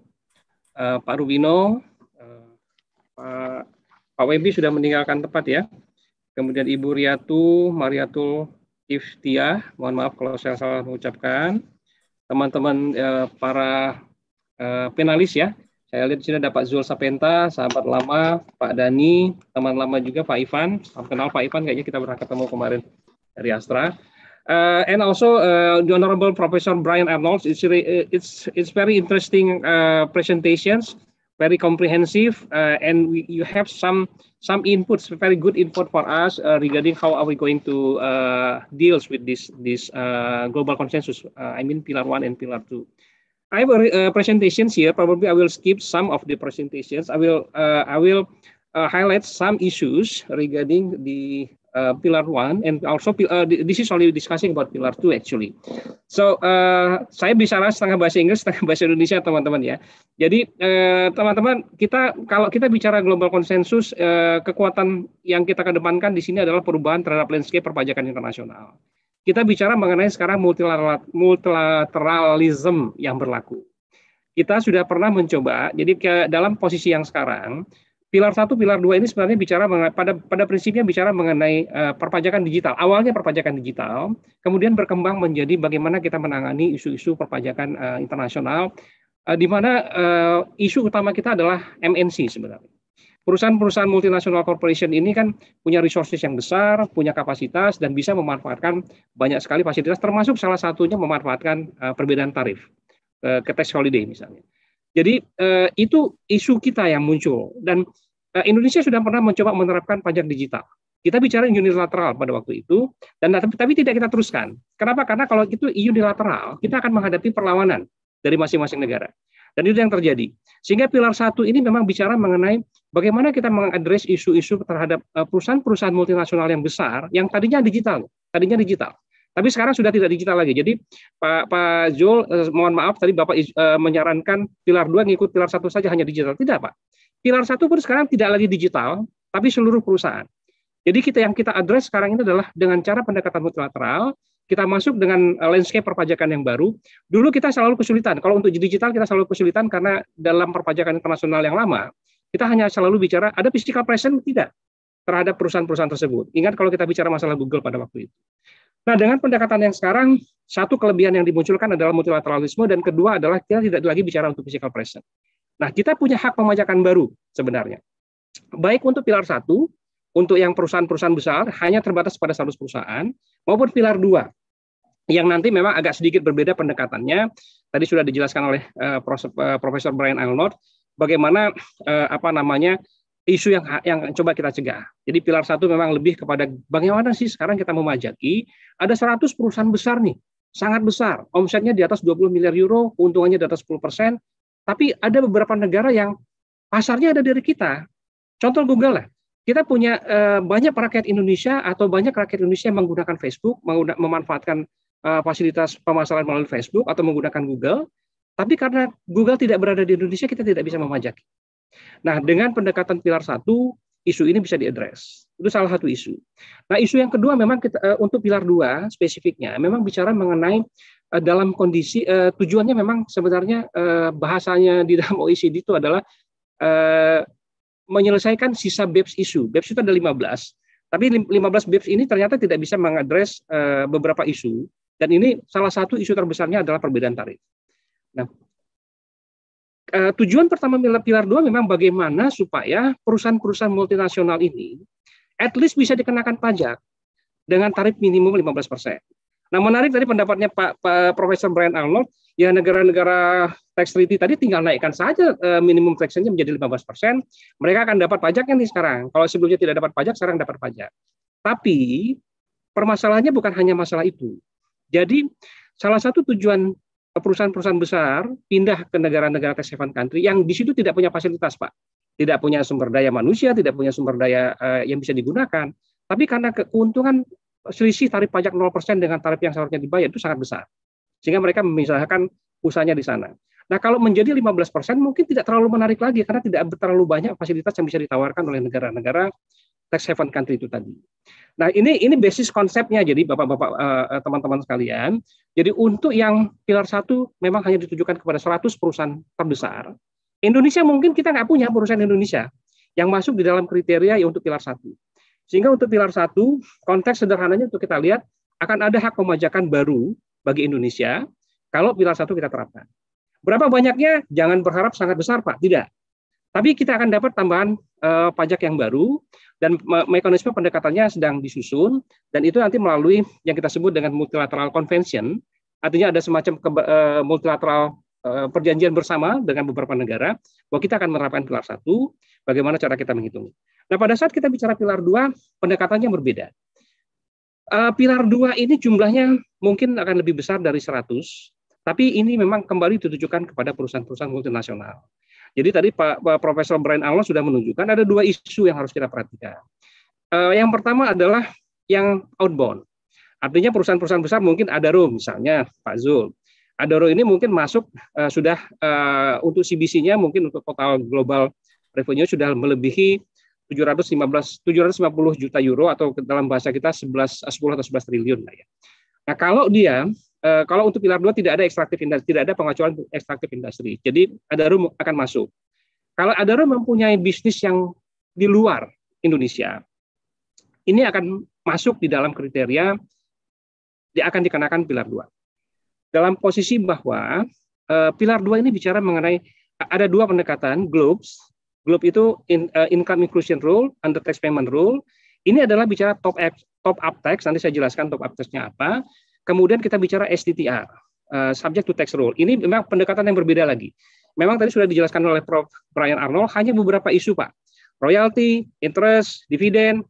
uh, Pak Rubino, uh, Pak Pak Webi sudah meninggalkan tempat ya. Kemudian Ibu Riatu, Mariatul Iftiah, mohon maaf kalau saya salah mengucapkan. Teman-teman eh, para eh, penalis ya, saya lihat di sini ada Pak Zul Sapenta, sahabat lama, Pak Dani, teman lama juga Pak Ivan. Salam kenal Pak Ivan, kayaknya kita berangkat ketemu kemarin dari Astra. Uh, and also uh, the Honorable Professor Brian Arnold, it's, eh, it's, it's very interesting uh, presentations. very comprehensive uh, and we, you have some some inputs very good input for us uh, regarding how are we going to uh, deals with this this uh, global consensus uh, i mean pillar 1 and pillar 2 i have a, uh, presentations here probably i will skip some of the presentations i will i will highlight some issues regarding the uh, pillar one and also uh, this is only discussing about pillar two actually. So uh, saya bicara setengah bahasa Inggris, setengah bahasa Indonesia teman-teman ya. Jadi uh, teman-teman uh, kita kalau kita bicara global konsensus uh, kekuatan yang kita kedepankan di sini adalah perubahan terhadap landscape perpajakan internasional. Kita bicara mengenai sekarang multilateralism yang berlaku kita sudah pernah mencoba. Jadi ke dalam posisi yang sekarang, pilar satu, pilar dua ini sebenarnya bicara pada pada prinsipnya bicara mengenai uh, perpajakan digital. Awalnya perpajakan digital, kemudian berkembang menjadi bagaimana kita menangani isu-isu perpajakan uh, internasional, uh, di mana uh, isu utama kita adalah MNC sebenarnya. Perusahaan-perusahaan multinasional corporation ini kan punya resources yang besar, punya kapasitas, dan bisa memanfaatkan banyak sekali fasilitas, termasuk salah satunya memanfaatkan uh, perbedaan tarif uh, ke tax holiday misalnya. Jadi eh, itu isu kita yang muncul dan uh, Indonesia sudah pernah mencoba menerapkan pajak digital. Kita bicara unilateral pada waktu itu dan tapi, tapi tidak kita teruskan. Kenapa? Karena kalau itu unilateral, kita akan menghadapi perlawanan dari masing-masing negara. Dan itu yang terjadi. Sehingga pilar satu ini memang bicara mengenai bagaimana kita mengadres isu-isu terhadap eh, perusahaan-perusahaan multinasional yang besar yang tadinya digital, tadinya digital. Tapi sekarang sudah tidak digital lagi. Jadi Pak Pak Zul eh, mohon maaf tadi Bapak eh, menyarankan pilar dua ngikut pilar satu saja hanya digital. Tidak, Pak. Pilar satu pun sekarang tidak lagi digital, tapi seluruh perusahaan. Jadi kita yang kita address sekarang ini adalah dengan cara pendekatan multilateral, kita masuk dengan eh, landscape perpajakan yang baru. Dulu kita selalu kesulitan. Kalau untuk digital kita selalu kesulitan karena dalam perpajakan internasional yang lama, kita hanya selalu bicara ada physical presence tidak terhadap perusahaan-perusahaan tersebut. Ingat kalau kita bicara masalah Google pada waktu itu. Nah, dengan pendekatan yang sekarang, satu kelebihan yang dimunculkan adalah multilateralisme dan kedua adalah kita tidak lagi bicara untuk physical present Nah, kita punya hak pemajakan baru sebenarnya. Baik untuk pilar satu, untuk yang perusahaan-perusahaan besar hanya terbatas pada satu perusahaan, maupun pilar dua yang nanti memang agak sedikit berbeda pendekatannya. Tadi sudah dijelaskan oleh uh, Profesor Brian Arnold bagaimana uh, apa namanya isu yang yang coba kita cegah. Jadi pilar satu memang lebih kepada bagaimana sih sekarang kita memajaki ada 100 perusahaan besar nih, sangat besar, omsetnya di atas 20 miliar euro, keuntungannya di atas 10 persen, tapi ada beberapa negara yang pasarnya ada dari kita. Contoh Google lah, kita punya eh, banyak rakyat Indonesia atau banyak rakyat Indonesia yang menggunakan Facebook, memanfaatkan eh, fasilitas pemasaran melalui Facebook atau menggunakan Google, tapi karena Google tidak berada di Indonesia, kita tidak bisa memajaki. Nah, dengan pendekatan pilar satu, isu ini bisa diadres. Itu salah satu isu. Nah, isu yang kedua memang kita, eh, untuk pilar dua spesifiknya, memang bicara mengenai eh, dalam kondisi eh, tujuannya memang sebenarnya bahasanya di dalam OECD itu adalah menyelesaikan sisa BEPS isu. BEPS itu ada 15. Tapi 15 BEPS ini ternyata tidak bisa mengadres beberapa isu. Dan ini salah satu isu terbesarnya adalah perbedaan tarif. Nah, uh, tujuan pertama pilar dua memang bagaimana supaya perusahaan-perusahaan multinasional ini at least bisa dikenakan pajak dengan tarif minimum 15%. Nah, menarik tadi pendapatnya Pak, Pak Profesor Brian Arnold, ya negara-negara tax treaty tadi tinggal naikkan saja eh, minimum tax nya menjadi 15%, mereka akan dapat pajaknya nih sekarang. Kalau sebelumnya tidak dapat pajak, sekarang dapat pajak. Tapi permasalahannya bukan hanya masalah itu. Jadi salah satu tujuan perusahaan-perusahaan besar pindah ke negara-negara tax Haven Country yang di situ tidak punya fasilitas, Pak. Tidak punya sumber daya manusia, tidak punya sumber daya uh, yang bisa digunakan. Tapi karena keuntungan selisih tarif pajak 0% dengan tarif yang seharusnya dibayar itu sangat besar. Sehingga mereka memisahkan usahanya di sana. Nah, kalau menjadi 15% mungkin tidak terlalu menarik lagi karena tidak terlalu banyak fasilitas yang bisa ditawarkan oleh negara-negara tax haven country itu tadi. Nah, ini ini basis konsepnya. Jadi Bapak-bapak eh, eh, teman-teman sekalian, jadi untuk yang pilar satu memang hanya ditujukan kepada 100 perusahaan terbesar. Indonesia mungkin kita nggak punya perusahaan Indonesia yang masuk di dalam kriteria ya untuk pilar satu. Sehingga untuk pilar satu, konteks sederhananya untuk kita lihat akan ada hak pemajakan baru bagi Indonesia kalau pilar satu kita terapkan. Berapa banyaknya? Jangan berharap sangat besar, Pak. Tidak. Tapi kita akan dapat tambahan uh, pajak yang baru dan me mekanisme pendekatannya sedang disusun dan itu nanti melalui yang kita sebut dengan multilateral convention artinya ada semacam uh, multilateral eh, perjanjian bersama dengan beberapa negara bahwa kita akan menerapkan pilar satu bagaimana cara kita menghitung. Nah pada saat kita bicara pilar dua pendekatannya berbeda. pilar dua ini jumlahnya mungkin akan lebih besar dari 100 tapi ini memang kembali ditujukan kepada perusahaan-perusahaan multinasional. Jadi tadi Pak, Pak Profesor Brian Allah sudah menunjukkan ada dua isu yang harus kita perhatikan. Uh, yang pertama adalah yang outbound. Artinya perusahaan-perusahaan besar mungkin ada room misalnya Pak Zul. Adoro ini mungkin masuk uh, sudah uh, untuk CBC-nya mungkin untuk total global revenue sudah melebihi 715 750 juta euro atau dalam bahasa kita 11 10 atau 11 triliun lah ya. Nah, kalau dia Eh, kalau untuk pilar dua tidak ada ekstraktif industri, tidak ada pengecualian ekstraktif industri. Jadi ada room akan masuk. Kalau ada room mempunyai bisnis yang di luar Indonesia, ini akan masuk di dalam kriteria dia akan dikenakan pilar dua Dalam posisi bahwa uh, pilar dua ini bicara mengenai ada dua pendekatan, globes. Globe itu in, uh, income inclusion rule, under tax payment rule. Ini adalah bicara top up, top up tax, nanti saya jelaskan top up tax-nya apa Kemudian kita bicara SDTR, eh, subject to Tax rule. Ini memang pendekatan yang berbeda lagi. Memang tadi sudah dijelaskan oleh Prof. Brian Arnold hanya beberapa isu, Pak. Royalty, interest, dividen,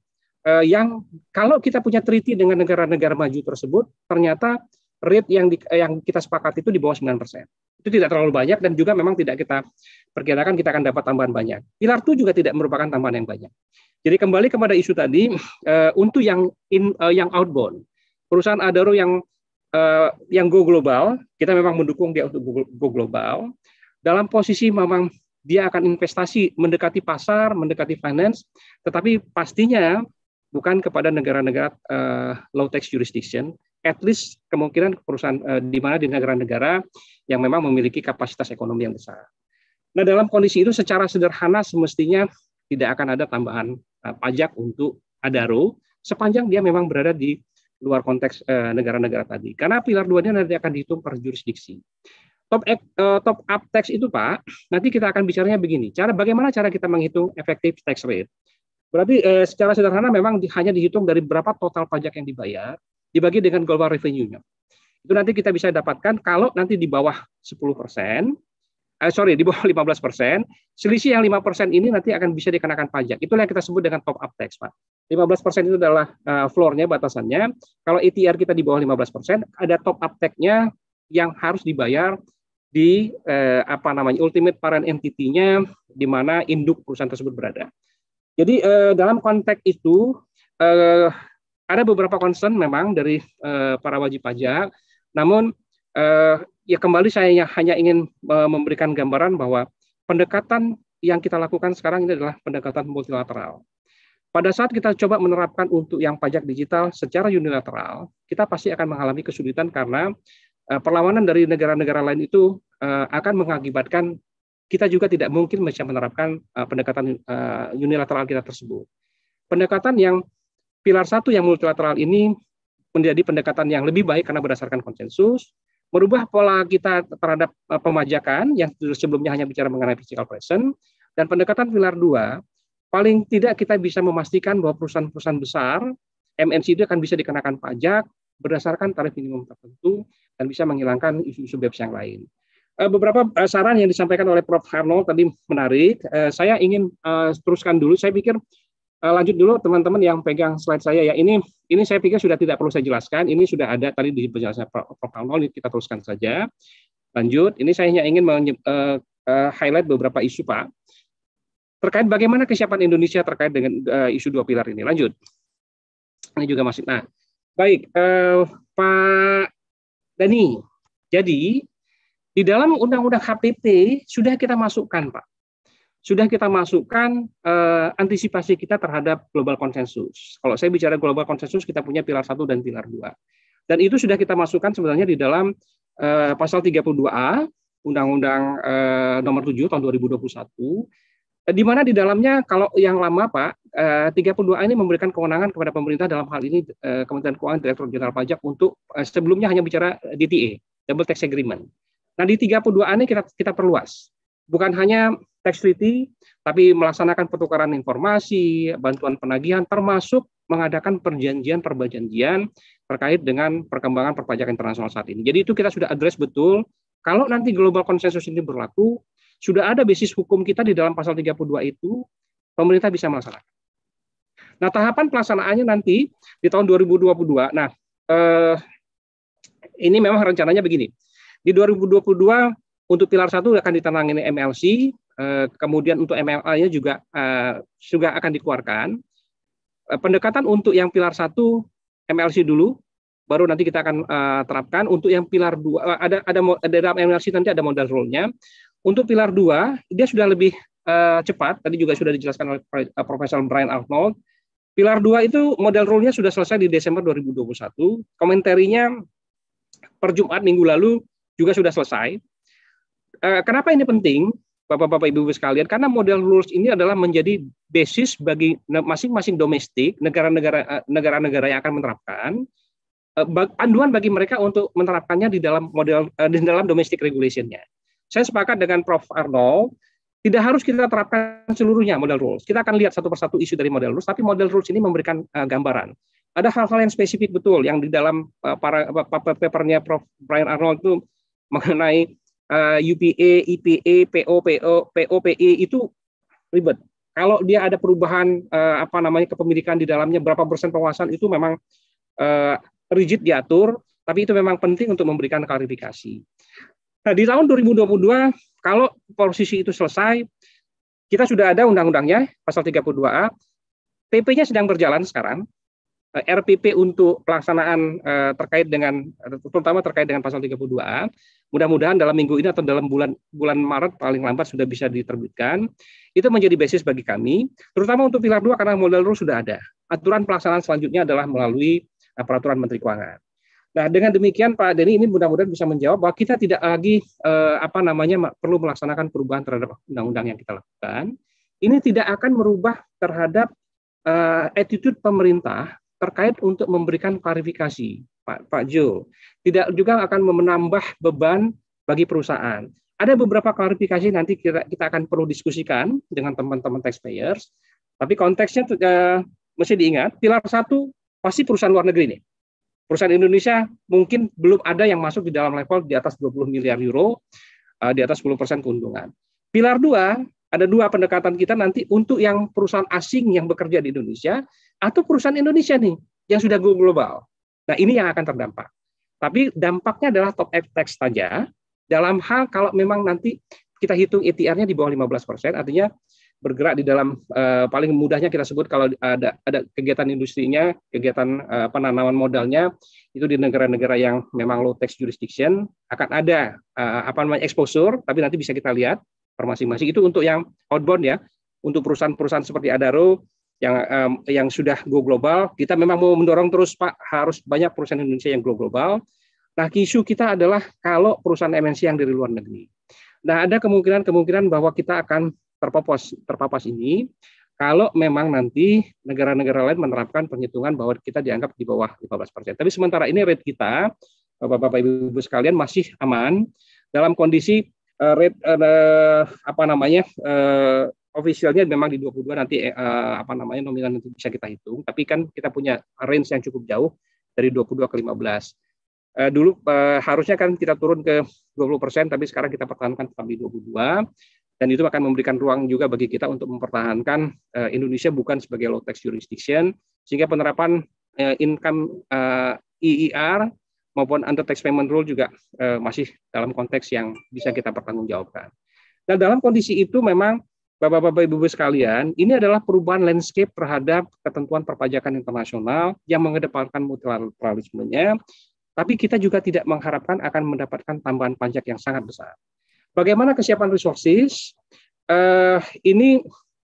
eh, yang kalau kita punya treaty dengan negara-negara maju tersebut, ternyata rate yang di, eh, yang kita sepakat itu di bawah 9%. Itu tidak terlalu banyak dan juga memang tidak kita perkirakan kita akan dapat tambahan banyak. Pilar itu juga tidak merupakan tambahan yang banyak. Jadi kembali kepada isu tadi untuk yang in yang outbound perusahaan Adaro yang uh, yang go global, kita memang mendukung dia untuk go global. Dalam posisi memang dia akan investasi mendekati pasar, mendekati finance, tetapi pastinya bukan kepada negara-negara uh, low tax jurisdiction, at least kemungkinan perusahaan uh, di mana di negara-negara yang memang memiliki kapasitas ekonomi yang besar. Nah, dalam kondisi itu secara sederhana semestinya tidak akan ada tambahan uh, pajak untuk Adaro sepanjang dia memang berada di luar konteks eh, negara-negara tadi. Karena pilar dua ini nanti akan dihitung per jurisdiksi. Top eh, top up tax itu Pak, nanti kita akan bicaranya begini. Cara bagaimana cara kita menghitung efektif tax rate? Berarti uh, secara sederhana memang di, hanya dihitung dari berapa total pajak yang dibayar dibagi dengan global revenue-nya. Itu nanti kita bisa dapatkan kalau nanti di bawah 10 eh, sorry di bawah 15 persen, selisih yang 5 persen ini nanti akan bisa dikenakan pajak. Itulah yang kita sebut dengan top up tax, Pak. 15 persen itu adalah uh, floornya, batasannya. Kalau ETR kita di bawah 15 persen, ada top up tax-nya yang harus dibayar di eh, apa namanya ultimate parent entity-nya di mana induk perusahaan tersebut berada. Jadi eh, dalam konteks itu eh, ada beberapa concern memang dari eh, para wajib pajak, namun eh, ya kembali saya ya, hanya ingin e, memberikan gambaran bahwa pendekatan yang kita lakukan sekarang ini adalah pendekatan multilateral. Pada saat kita coba menerapkan untuk yang pajak digital secara unilateral, kita pasti akan mengalami kesulitan karena e, perlawanan dari negara-negara lain itu e, akan mengakibatkan kita juga tidak mungkin bisa menerapkan pendekatan unilateral kita tersebut. Pendekatan yang pilar satu yang multilateral ini menjadi pendekatan yang lebih baik karena berdasarkan konsensus, merubah pola kita terhadap eh, pemajakan yang sebelumnya hanya bicara mengenai physical presence dan pendekatan pilar dua paling tidak kita bisa memastikan bahwa perusahaan-perusahaan besar MNC itu akan bisa dikenakan pajak berdasarkan tarif minimum tertentu dan bisa menghilangkan isu-isu BEPS yang lain. Eh, beberapa eh, saran yang disampaikan oleh Prof. Harno tadi menarik. Saya ingin teruskan dulu. Saya pikir Eh, lanjut dulu teman-teman yang pegang slide saya ya. Ini ini saya pikir sudah tidak perlu saya jelaskan. Ini sudah ada tadi di penjelasan Prof. Kaunol, kita teruskan saja. Lanjut, ini saya hanya ingin uh, highlight beberapa isu Pak. Terkait bagaimana kesiapan Indonesia terkait dengan isu dua pilar ini. Lanjut. Ini juga masih. Nah, baik uh, Pak Dani. Jadi di dalam Undang-Undang HPP sudah kita masukkan Pak sudah kita masukkan eh, antisipasi kita terhadap global konsensus. Kalau saya bicara global konsensus, kita punya pilar satu dan pilar dua, Dan itu sudah kita masukkan sebenarnya di dalam eh, pasal 32A Undang-Undang eh, nomor 7 tahun 2021 eh, di mana di dalamnya kalau yang lama Pak 32A eh, ini memberikan kewenangan kepada pemerintah dalam hal ini eh, Kementerian Keuangan Direktur Jenderal Pajak untuk sebelumnya hanya bicara DTA e, Double Tax Agreement. Nah di 32A ini kita kita perluas bukan hanya tax treaty, tapi melaksanakan pertukaran informasi, bantuan penagihan, termasuk mengadakan perjanjian-perjanjian terkait dengan perkembangan perpajakan internasional saat ini. Jadi itu kita sudah address betul. Kalau nanti global konsensus ini berlaku, sudah ada basis hukum kita di dalam pasal 32 itu, pemerintah bisa melaksanakan. Nah, tahapan pelaksanaannya nanti di tahun 2022. Nah, eh, ini memang rencananya begini. Di 2022 untuk pilar satu akan ditenangin MLC, eh, kemudian untuk MLA-nya juga eh, juga akan dikeluarkan. Eh, pendekatan untuk yang pilar satu MLC dulu, baru nanti kita akan terapkan. Untuk yang pilar dua ada ada dalam MLC nanti ada modal rule-nya. Untuk pilar dua dia sudah lebih cepat. Tadi juga sudah dijelaskan oleh Profesor Brian Arnold. Pilar dua itu modal rule-nya sudah selesai di Desember 2021. Komentarinya per Jumat minggu lalu juga sudah selesai. Eh, kenapa ini penting, Bapak-bapak Ibu-ibu sekalian? Karena model rules ini adalah menjadi basis bagi masing-masing domestik negara-negara eh, negara-negara yang akan menerapkan eh, anduan bagi mereka untuk menerapkannya di dalam model di dalam domestic regulationnya. Saya sepakat dengan Prof. Arnold, tidak harus kita terapkan seluruhnya model rules. Kita akan lihat satu persatu isu dari model rules, tapi model rules ini memberikan gambaran. Ada hal-hal yang spesifik betul yang di dalam para papernya Prof. Brian Arnold itu mengenai Eh, UPA, IPA, e PO, PO, e itu ribet. Kalau dia ada perubahan uh, apa namanya kepemilikan di dalamnya berapa persen penguasaan itu memang uh, rigid diatur, tapi itu memang penting untuk memberikan klarifikasi. Nah, di tahun 2022 kalau posisi itu selesai, kita sudah ada undang-undangnya pasal 32A, PP-nya sedang berjalan sekarang. RPP untuk pelaksanaan terkait dengan terutama terkait dengan pasal 32A Mudah-mudahan dalam minggu ini atau dalam bulan bulan Maret paling lambat sudah bisa diterbitkan. Itu menjadi basis bagi kami, terutama untuk pilar 2 karena modal rule sudah ada. Aturan pelaksanaan selanjutnya adalah melalui eh, peraturan Menteri Keuangan. Nah, dengan demikian Pak Denny ini mudah-mudahan bisa menjawab bahwa kita tidak lagi eh, apa namanya perlu melaksanakan perubahan terhadap undang-undang yang kita lakukan. Ini tidak akan merubah terhadap eh, attitude pemerintah terkait untuk memberikan klarifikasi Pak, Pak Jo. Tidak juga akan menambah beban bagi perusahaan. Ada beberapa klarifikasi nanti kita, kita akan perlu diskusikan dengan teman-teman taxpayers. Tapi konteksnya uh, mesti diingat, pilar satu pasti perusahaan luar negeri nih. Perusahaan Indonesia mungkin belum ada yang masuk di dalam level di atas 20 miliar euro, eh, di atas 10 persen keuntungan. Pilar dua, ada dua pendekatan kita nanti untuk yang perusahaan asing yang bekerja di Indonesia atau perusahaan Indonesia nih yang sudah go global. Nah, ini yang akan terdampak. Tapi dampaknya adalah top up tax saja dalam hal kalau memang nanti kita hitung ETR-nya di bawah 15%, artinya bergerak di dalam uh, paling mudahnya kita sebut kalau ada ada kegiatan industrinya, kegiatan uh, penanaman modalnya itu di negara-negara yang memang low tax jurisdiction akan ada uh, apa namanya exposure, tapi nanti bisa kita lihat per masing-masing itu untuk yang outbound ya. Untuk perusahaan-perusahaan seperti Adaro yang um, yang sudah go global. Kita memang mau mendorong terus Pak harus banyak perusahaan Indonesia yang go global. Nah, isu kita adalah kalau perusahaan MNC yang dari luar negeri. Nah, ada kemungkinan-kemungkinan bahwa kita akan terpapas terpapas ini kalau memang nanti negara-negara lain menerapkan perhitungan bahwa kita dianggap di bawah 15%. Tapi sementara ini rate kita Bapak-bapak Ibu-ibu sekalian masih aman dalam kondisi uh, rate uh, apa namanya uh, officialnya memang di 22 nanti eh, eh, apa namanya nominal nanti bisa kita hitung, tapi kan kita punya range yang cukup jauh dari 22 ke 15. eh, dulu eh, harusnya kan kita turun ke 20%, tapi sekarang kita pertahankan tetap di 22, dan itu akan memberikan ruang juga bagi kita untuk mempertahankan eh, Indonesia bukan sebagai low tax jurisdiction, sehingga penerapan eh, income uh, eh, IIR e e maupun under tax payment rule juga eh, masih dalam konteks yang bisa kita pertanggungjawabkan. Dan nah, dalam kondisi itu memang Bapak-bapak Ibu ibu sekalian, ini adalah perubahan landscape terhadap ketentuan perpajakan internasional yang mengedepankan multilateralismenya, tapi kita juga tidak mengharapkan akan mendapatkan tambahan pajak yang sangat besar. Bagaimana kesiapan resources? Uh, ini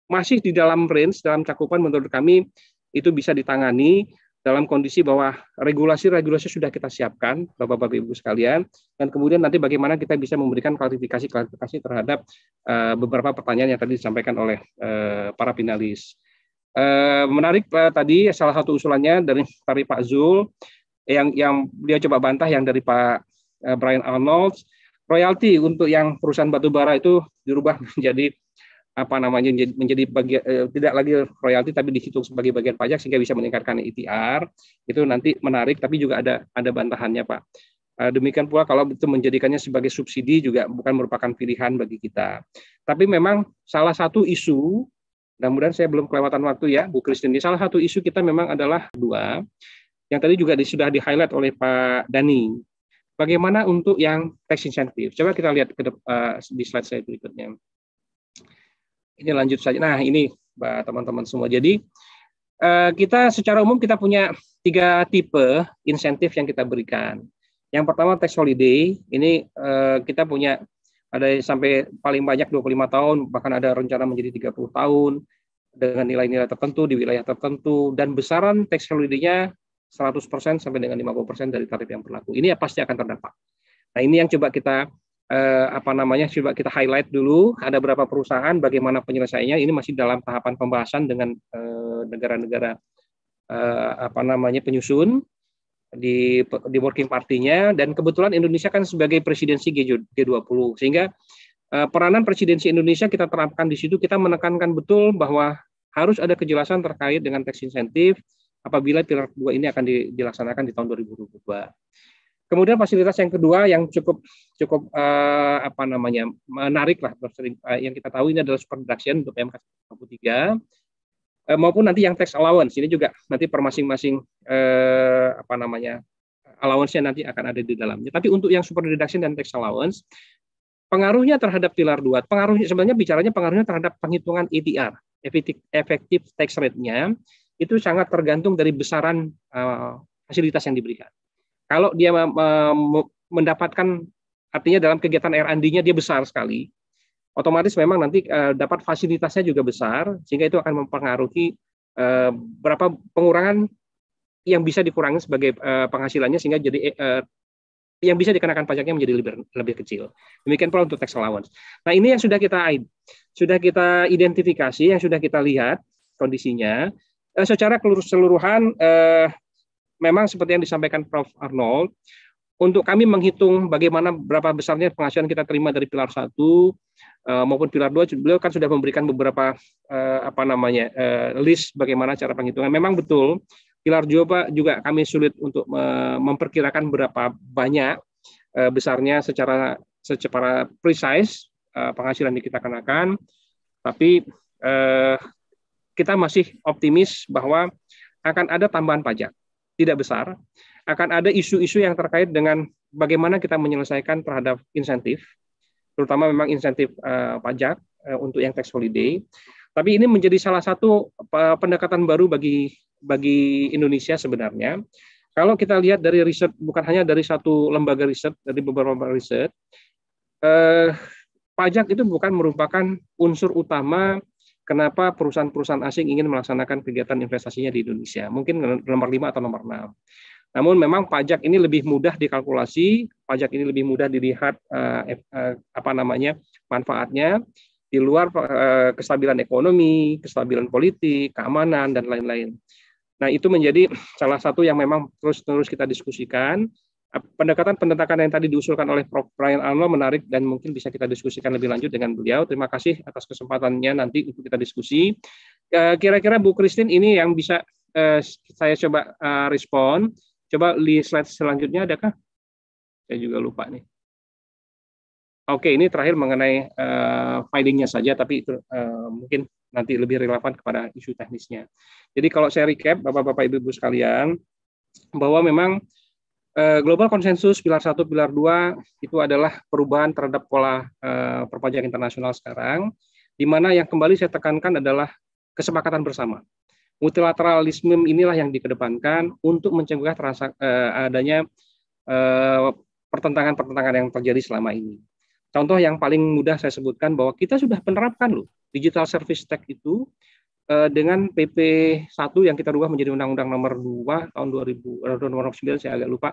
masih di dalam range, dalam cakupan menurut kami itu bisa ditangani dalam kondisi bahwa regulasi-regulasi sudah kita siapkan, Bapak-Bapak Ibu sekalian, dan kemudian nanti bagaimana kita bisa memberikan klarifikasi-klarifikasi terhadap uh, beberapa pertanyaan yang tadi disampaikan oleh uh, para finalis. Uh, menarik uh, tadi salah satu usulannya dari, dari Pak Zul, yang yang dia coba bantah yang dari Pak uh, Brian Arnold, royalti untuk yang perusahaan batubara itu dirubah menjadi apa namanya menjadi bagian eh, tidak lagi royalti tapi dihitung sebagai bagian pajak sehingga bisa meningkatkan ITR e itu nanti menarik tapi juga ada ada bantahannya Pak. Eh, demikian pula kalau itu menjadikannya sebagai subsidi juga bukan merupakan pilihan bagi kita. Tapi memang salah satu isu, mudah-mudahan saya belum kelewatan waktu ya, Bu Kristin. Salah satu isu kita memang adalah dua, yang tadi juga sudah di highlight oleh Pak Dani. Bagaimana untuk yang tax incentive? Coba kita lihat ke, uh, di slide saya berikutnya. Ini lanjut saja. Nah, ini teman-teman semua. Jadi eh, kita secara umum kita punya tiga tipe insentif yang kita berikan. Yang pertama tax holiday, ini eh, kita punya ada sampai paling banyak 25 tahun, bahkan ada rencana menjadi 30 tahun dengan nilai-nilai tertentu di wilayah tertentu dan besaran tax holiday-nya 100% sampai dengan 50% dari tarif yang berlaku. Ini ya pasti akan terdampak. Nah, ini yang coba kita eh, apa namanya coba kita highlight dulu ada berapa perusahaan bagaimana penyelesaiannya ini masih dalam tahapan pembahasan dengan eh, negara-negara eh, eh, apa namanya penyusun di di working partinya dan kebetulan Indonesia kan sebagai presidensi G20 sehingga eh, peranan presidensi Indonesia kita terapkan di situ kita menekankan betul bahwa harus ada kejelasan terkait dengan tax insentif apabila pilar kedua ini akan dilaksanakan di tahun 2022. Kemudian fasilitas yang kedua yang cukup cukup uh, apa namanya menarik lah eh, yang kita tahu ini adalah super deduction untuk PMK 43 uh, maupun nanti yang tax allowance ini juga nanti per masing-masing uh, apa namanya allowance-nya nanti akan ada di dalamnya. Tapi untuk yang super deduction dan tax allowance pengaruhnya terhadap pilar 2 pengaruhnya sebenarnya bicaranya pengaruhnya terhadap penghitungan ETR efektif tax rate-nya itu sangat tergantung dari besaran uh, fasilitas yang diberikan. Kalau dia mendapatkan artinya dalam kegiatan R&D-nya dia besar sekali, otomatis memang nanti eh, dapat fasilitasnya juga besar sehingga itu akan mempengaruhi eh, berapa pengurangan yang bisa dikurangi sebagai eh, penghasilannya sehingga jadi yang bisa dikenakan pajaknya menjadi lebih lebih kecil. Demikian pula untuk tax allowance. Nah, ini yang sudah kita sudah kita identifikasi, yang sudah kita lihat kondisinya. secara keseluruhan memang seperti yang disampaikan Prof. Arnold, untuk kami menghitung bagaimana berapa besarnya penghasilan kita terima dari pilar satu eh, maupun pilar dua, beliau kan sudah memberikan beberapa eh, apa namanya eh, list bagaimana cara penghitungan. Memang betul pilar dua juga kami sulit untuk memperkirakan berapa banyak besarnya secara secara precise penghasilan yang kita kenakan, tapi kita masih optimis bahwa akan ada tambahan pajak tidak besar, akan ada isu-isu yang terkait dengan bagaimana kita menyelesaikan terhadap insentif, terutama memang insentif uh, pajak uh, untuk yang tax holiday. Tapi ini menjadi salah satu eh, pendekatan baru bagi bagi Indonesia sebenarnya. Kalau kita lihat dari riset, bukan hanya dari satu lembaga riset, dari beberapa riset, eh, pajak itu bukan merupakan unsur utama kenapa perusahaan-perusahaan asing ingin melaksanakan kegiatan investasinya di Indonesia. Mungkin nomor lima atau nomor enam. Namun memang pajak ini lebih mudah dikalkulasi, pajak ini lebih mudah dilihat eh, eh, apa namanya manfaatnya di luar eh, kestabilan ekonomi, kestabilan politik, keamanan dan lain-lain. Nah, itu menjadi salah satu yang memang terus-terus kita diskusikan pendekatan pendekatan yang tadi diusulkan oleh Prof. Brian Arnold menarik dan mungkin bisa kita diskusikan lebih lanjut dengan beliau. Terima kasih atas kesempatannya nanti untuk kita diskusi. Eh, kira-kira Bu Christine ini yang bisa eh, saya coba eh, respon. Coba di slide selanjutnya adakah? Saya juga lupa nih. Oke, ini terakhir mengenai uh, filingnya saja, tapi itu uh, mungkin nanti lebih relevan kepada isu teknisnya. Jadi kalau saya recap, Bapak-Bapak, Ibu-Ibu sekalian, bahwa memang Eh, global konsensus pilar satu, pilar dua itu adalah perubahan terhadap pola uh, eh, perpajakan internasional sekarang, di mana yang kembali saya tekankan adalah kesepakatan bersama. Multilateralisme inilah yang dikedepankan untuk mencegah terasa eh, adanya pertentangan-pertentangan yang terjadi selama ini. Contoh yang paling mudah saya sebutkan bahwa kita sudah penerapkan loh digital service tech itu Eh, dengan PP 1 yang kita rubah menjadi Undang-Undang Nomor 2 tahun 2000 eh, nomor 9 saya agak lupa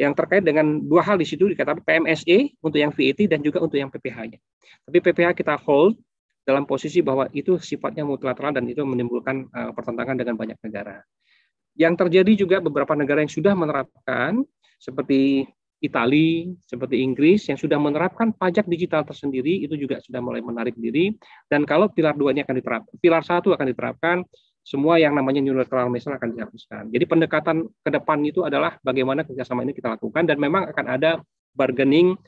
yang terkait dengan dua hal di situ dikatakan PMSE untuk yang VAT e dan juga untuk yang PPh-nya. Tapi PPh kita hold dalam posisi bahwa itu sifatnya multilateral dan itu menimbulkan uh, pertentangan dengan banyak negara. Yang terjadi juga beberapa negara yang sudah menerapkan seperti Itali, seperti Inggris yang sudah menerapkan pajak digital tersendiri itu juga sudah mulai menarik diri dan kalau pilar 2 ini akan diterapkan, pilar satu akan diterapkan, semua yang namanya unilateral measure akan dihapuskan. Jadi pendekatan ke depan itu adalah bagaimana kerjasama ini kita lakukan dan memang akan ada bargaining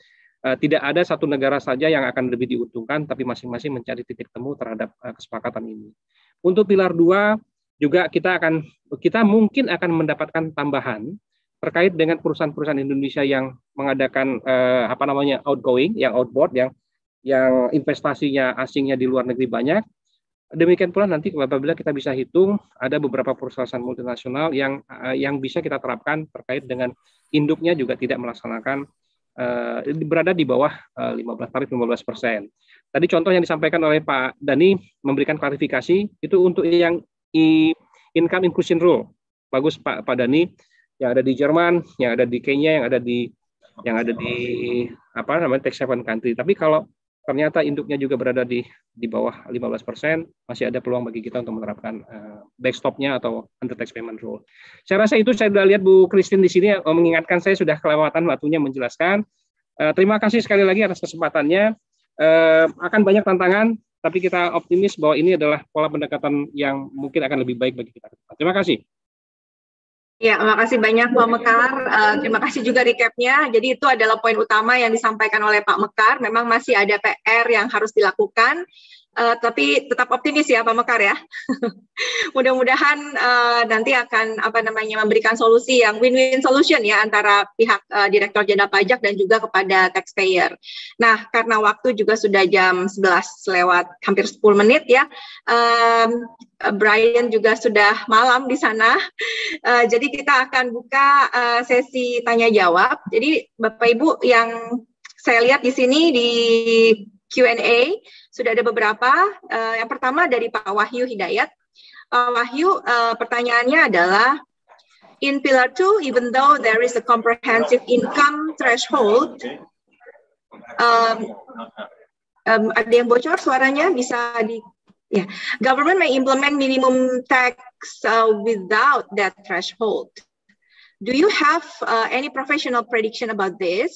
eh, tidak ada satu negara saja yang akan lebih diuntungkan, tapi masing-masing mencari titik temu terhadap eh, kesepakatan ini. Untuk pilar dua juga kita akan kita mungkin akan mendapatkan tambahan terkait dengan perusahaan-perusahaan Indonesia yang mengadakan eh, apa namanya outgoing, yang outboard, yang yang investasinya asingnya di luar negeri banyak. Demikian pula nanti apabila kita bisa hitung ada beberapa perusahaan multinasional yang eh, yang bisa kita terapkan terkait dengan induknya juga tidak melaksanakan eh, berada di bawah eh, 15 tarif 15 persen. Tadi contoh yang disampaikan oleh Pak Dani memberikan klarifikasi itu untuk yang income inclusion rule. Bagus Pak Pak Dani yang ada di Jerman, yang ada di Kenya, yang ada di yang ada di apa namanya tax haven country. Tapi kalau ternyata induknya juga berada di di bawah 15%, masih ada peluang bagi kita untuk menerapkan uh, backstopnya atau under tax payment rule. Saya rasa itu saya sudah lihat Bu Christine di sini eh, mengingatkan saya sudah kelewatan waktunya menjelaskan. Uh, terima kasih sekali lagi atas kesempatannya. Uh, akan banyak tantangan, tapi kita optimis bahwa ini adalah pola pendekatan yang mungkin akan lebih baik bagi kita. Terima kasih. Ya, kasih banyak Pak Mekar. Uh, terima kasih juga recapnya. Jadi itu adalah poin utama yang disampaikan oleh Pak Mekar. Memang masih ada PR yang harus dilakukan. Uh, tapi tetap optimis ya Pak Mekar ya. Mudah-mudahan uh, nanti akan apa namanya memberikan solusi yang win-win solution ya antara pihak uh, Direktur Jenderal Pajak dan juga kepada taxpayer. Nah, karena waktu juga sudah jam 11 lewat hampir 10 menit ya. Um, Brian juga sudah malam di sana. Uh, jadi kita akan buka uh, sesi tanya jawab. Jadi Bapak Ibu yang saya lihat di sini di Q&A sudah ada beberapa. Uh, yang pertama dari Pak Wahyu Hidayat. Pak eh, Wahyu, uh, pertanyaannya adalah in Pillar 2, even though there is a comprehensive income threshold, um, um, ada yang bocor suaranya bisa di yeah. government may implement minimum tax uh, without that threshold. Do you have uh, any professional prediction about this?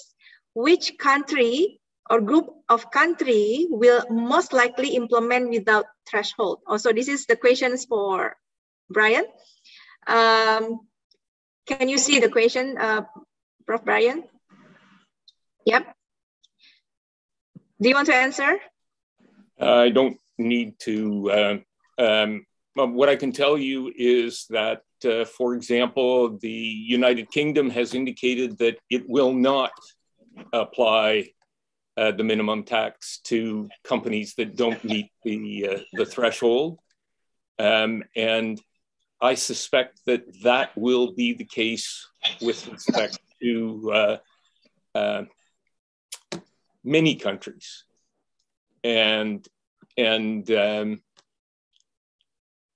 Which country or group of country will most likely implement without threshold? Also, this is the questions for Brian. Um, can you see the question, uh, Prof. Brian? Yep. Do you want to answer? I don't need to. Uh, um, what I can tell you is that, uh, for example, the United Kingdom has indicated that it will not apply uh, the minimum tax to companies that don't meet the, uh, the threshold. Um, and I suspect that that will be the case with respect to uh, uh many countries. And, and, um,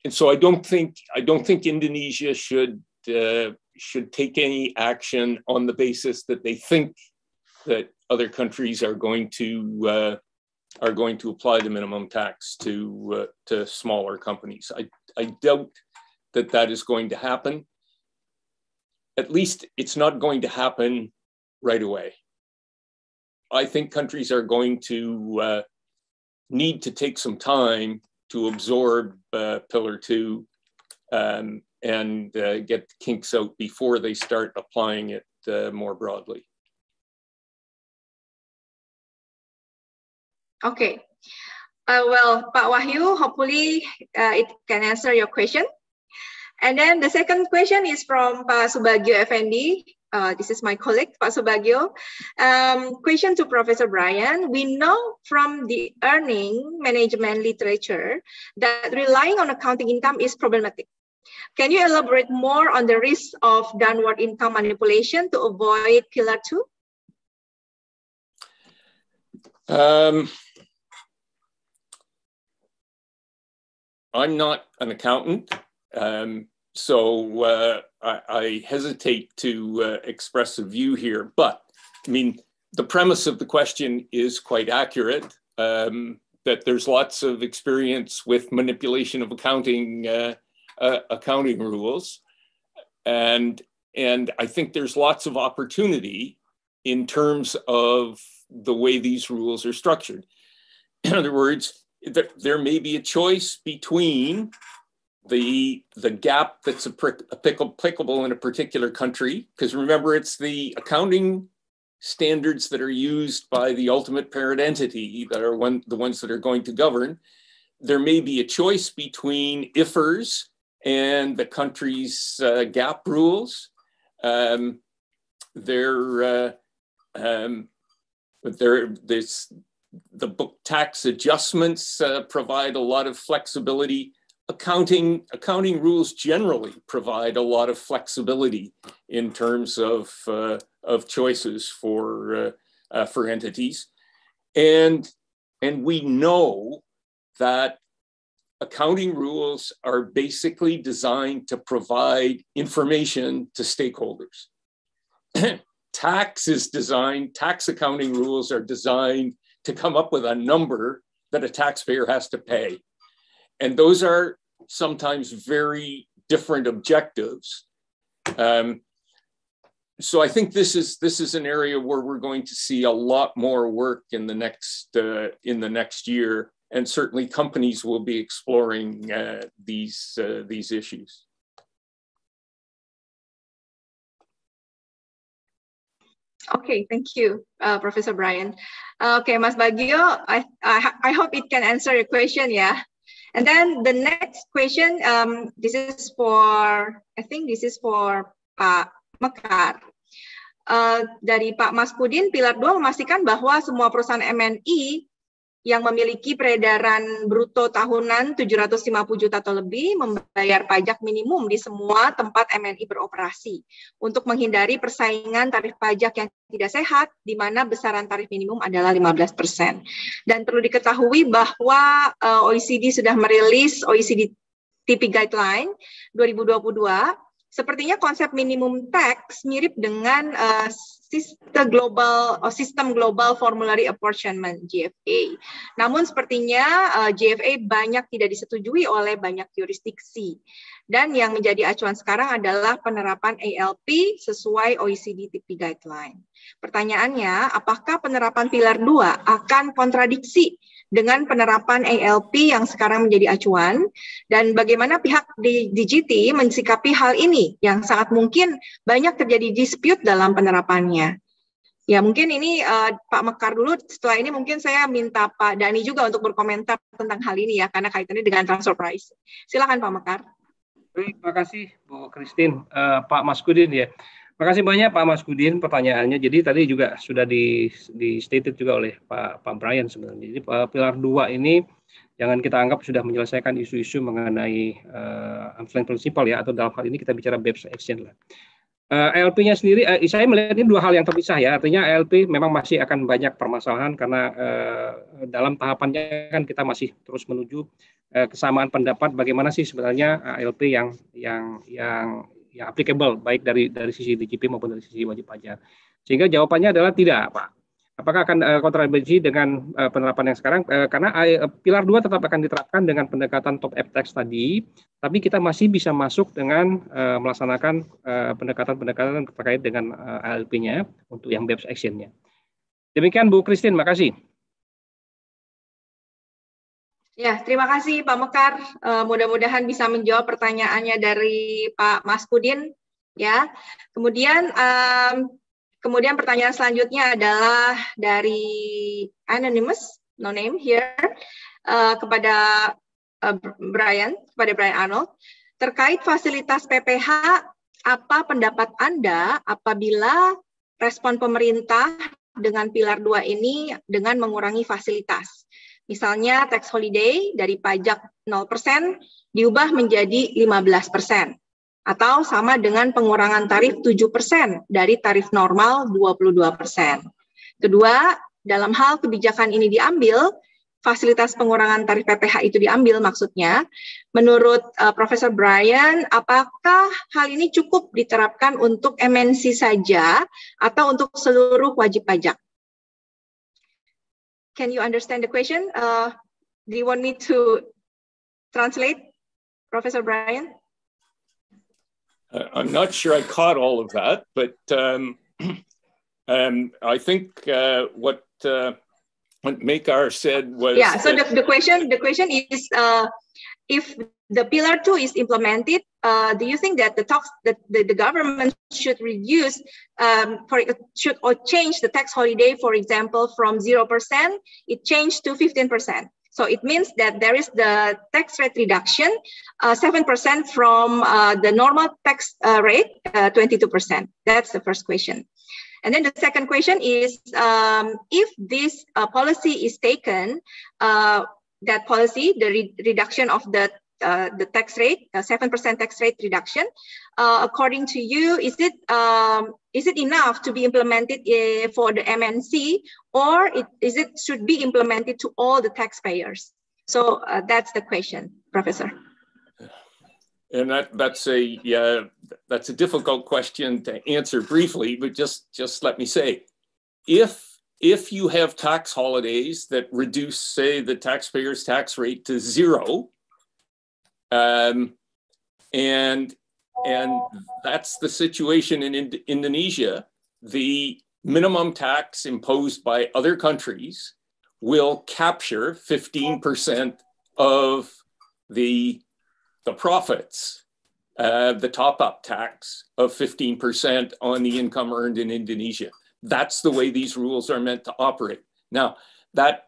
and so I don't think, I don't think Indonesia should, uh, should take any action on the basis that they think that other countries are going to uh, are going to apply the minimum tax to uh, to smaller companies. I, I doubt that that is going to happen. At least it's not going to happen right away. I think countries are going to uh, need to take some time to absorb uh, Pillar Two um, and uh, get kinks out before they start applying it uh, more broadly. Okay. Uh, well, Pak Wahyu, hopefully uh, it can answer your question. And then the second question is from Pak Subagio Fnd. Uh, this is my colleague, Pak Subagio. Um, question to Professor Brian. We know from the earning management literature that relying on accounting income is problematic. Can you elaborate more on the risk of downward income manipulation to avoid Pillar 2? Um, I'm not an accountant, um, so uh, I, I, hesitate to uh, express a view here. But I mean, the premise of the question is quite accurate. Um, that there's lots of experience with manipulation of accounting uh, uh accounting rules, and and I think there's lots of opportunity in terms of the way these rules are structured. In other words, there, there may be a choice between the the gap that's applicable in a particular country because remember it's the accounting standards that are used by the ultimate parent entity that are one, the ones that are going to govern there may be a choice between ifers and the country's uh, gap rules um, there uh, um, there there's the book tax adjustments uh, provide a lot of flexibility. Accounting, accounting rules generally provide a lot of flexibility in terms of, uh, of choices for, uh, uh for entities. And, and we know that accounting rules are basically designed to provide information to stakeholders. tax is designed, tax accounting rules are designed to come up with a number that a taxpayer has to pay. And those are sometimes very different objectives. Um, so I think this is this is an area where we're going to see a lot more work in the next uh, in the next year, and certainly companies will be exploring uh, these uh, these issues. Okay, thank you, uh, Professor Brian. Uh, okay, Mas Bagio, I, I, I, hope it can answer your question, yeah. And then the next question, um, this is for, I think this is for Pak Mekar. Uh, dari Pak Mas Pudin, Pilar 2 memastikan bahwa semua perusahaan MNI yang memiliki peredaran bruto tahunan 750 juta atau lebih membayar pajak minimum di semua tempat MNI beroperasi untuk menghindari persaingan tarif pajak yang tidak sehat di mana besaran tarif minimum adalah 15%. Dan perlu diketahui bahwa eh, OECD sudah merilis OECD TP Guideline 2022 Sepertinya konsep minimum tax mirip dengan uh, sistem global oh, sistem global formulary apportionment GFA. Namun sepertinya uh, eh, GFA banyak tidak disetujui oleh banyak jurisdiksi Dan yang menjadi acuan sekarang adalah penerapan ALP sesuai OECD TP guideline. Pertanyaannya, apakah penerapan pilar 2 akan kontradiksi dengan penerapan ALP yang sekarang menjadi acuan dan bagaimana pihak di DGT mensikapi hal ini yang sangat mungkin banyak terjadi dispute dalam penerapannya. Ya mungkin ini uh, Pak Mekar dulu, setelah ini mungkin saya minta Pak Dani juga untuk berkomentar tentang hal ini ya, karena kaitannya dengan transfer price. Silakan Pak Mekar. terima kasih Bu Christine, uh, Pak Mas Kudin ya. Makasih banyak Pak Mas Kudin pertanyaannya. Jadi tadi juga sudah di, di stated juga oleh Pak Pak Brian sebenarnya. Jadi eh, pilar dua ini jangan kita anggap sudah menyelesaikan isu-isu mengenai eh, uh, principal ya atau dalam hal ini kita bicara BEPS action lah. Uh, eh, ALP-nya sendiri, uh, saya melihat ini dua hal yang terpisah ya. Artinya ALP memang masih akan banyak permasalahan karena uh, dalam tahapannya kan kita masih terus menuju uh, kesamaan pendapat bagaimana sih sebenarnya ALP yang yang yang ya applicable baik dari dari sisi DJP maupun dari sisi wajib pajak. Sehingga jawabannya adalah tidak, Pak. Apakah akan uh, eh, kontradiksi dengan uh, penerapan yang sekarang? Uh, karena uh, pilar dua tetap akan diterapkan dengan pendekatan top up tax tadi, tapi kita masih bisa masuk dengan uh, melaksanakan pendekatan-pendekatan uh, terkait dengan uh, ALP-nya untuk yang BEPS action-nya. Demikian Bu Christine, makasih. Ya, terima kasih Pak Mekar. Uh, Mudah-mudahan bisa menjawab pertanyaannya dari Pak Mas Kudin. Ya, kemudian um, kemudian pertanyaan selanjutnya adalah dari anonymous, no name here, uh, kepada uh, Brian, kepada Brian Arnold. Terkait fasilitas PPH, apa pendapat Anda apabila respon pemerintah dengan pilar dua ini dengan mengurangi fasilitas? Misalnya tax holiday dari pajak 0% diubah menjadi 15% atau sama dengan pengurangan tarif 7% dari tarif normal 22%. Kedua, dalam hal kebijakan ini diambil, fasilitas pengurangan tarif PPh itu diambil maksudnya, menurut uh, Profesor Brian, apakah hal ini cukup diterapkan untuk MNC saja atau untuk seluruh wajib pajak? Can you understand the question? Uh, do you want me to translate, Professor Brian? Uh, I'm not sure I caught all of that, but um, um, I think uh, what uh, what Makar said was yeah. So the, the question the question is uh, if the pillar two is implemented, uh, do you think that the tax that the, the government should reduce um, for, should or change the tax holiday, for example, from zero percent, it changed to fifteen percent. So it means that there is the tax rate reduction, uh, seven uh, percent from uh, the normal tax uh, rate, uh, twenty-two percent. That's the first question. And then the second question is, um, if this policy is taken that policy, the re reduction of the uh, the tax rate, uh, seven uh, percent tax rate reduction. Uh, according to you, is it um, is it enough to be implemented eh, for the MNC, or it, is it should be implemented to all the taxpayers? So uh, that's the question, Professor. And that that's a yeah, that's a difficult question to answer briefly, but just just let me say, if if you have tax holidays that reduce, say, the taxpayer's tax rate to zero, um, and and that's the situation in Ind- Indonesia. The minimum tax imposed by other countries will capture 15% of the, the profits, uh, the top up tax of 15% on the income earned in Indonesia. That's the way these rules are meant to operate. Now, that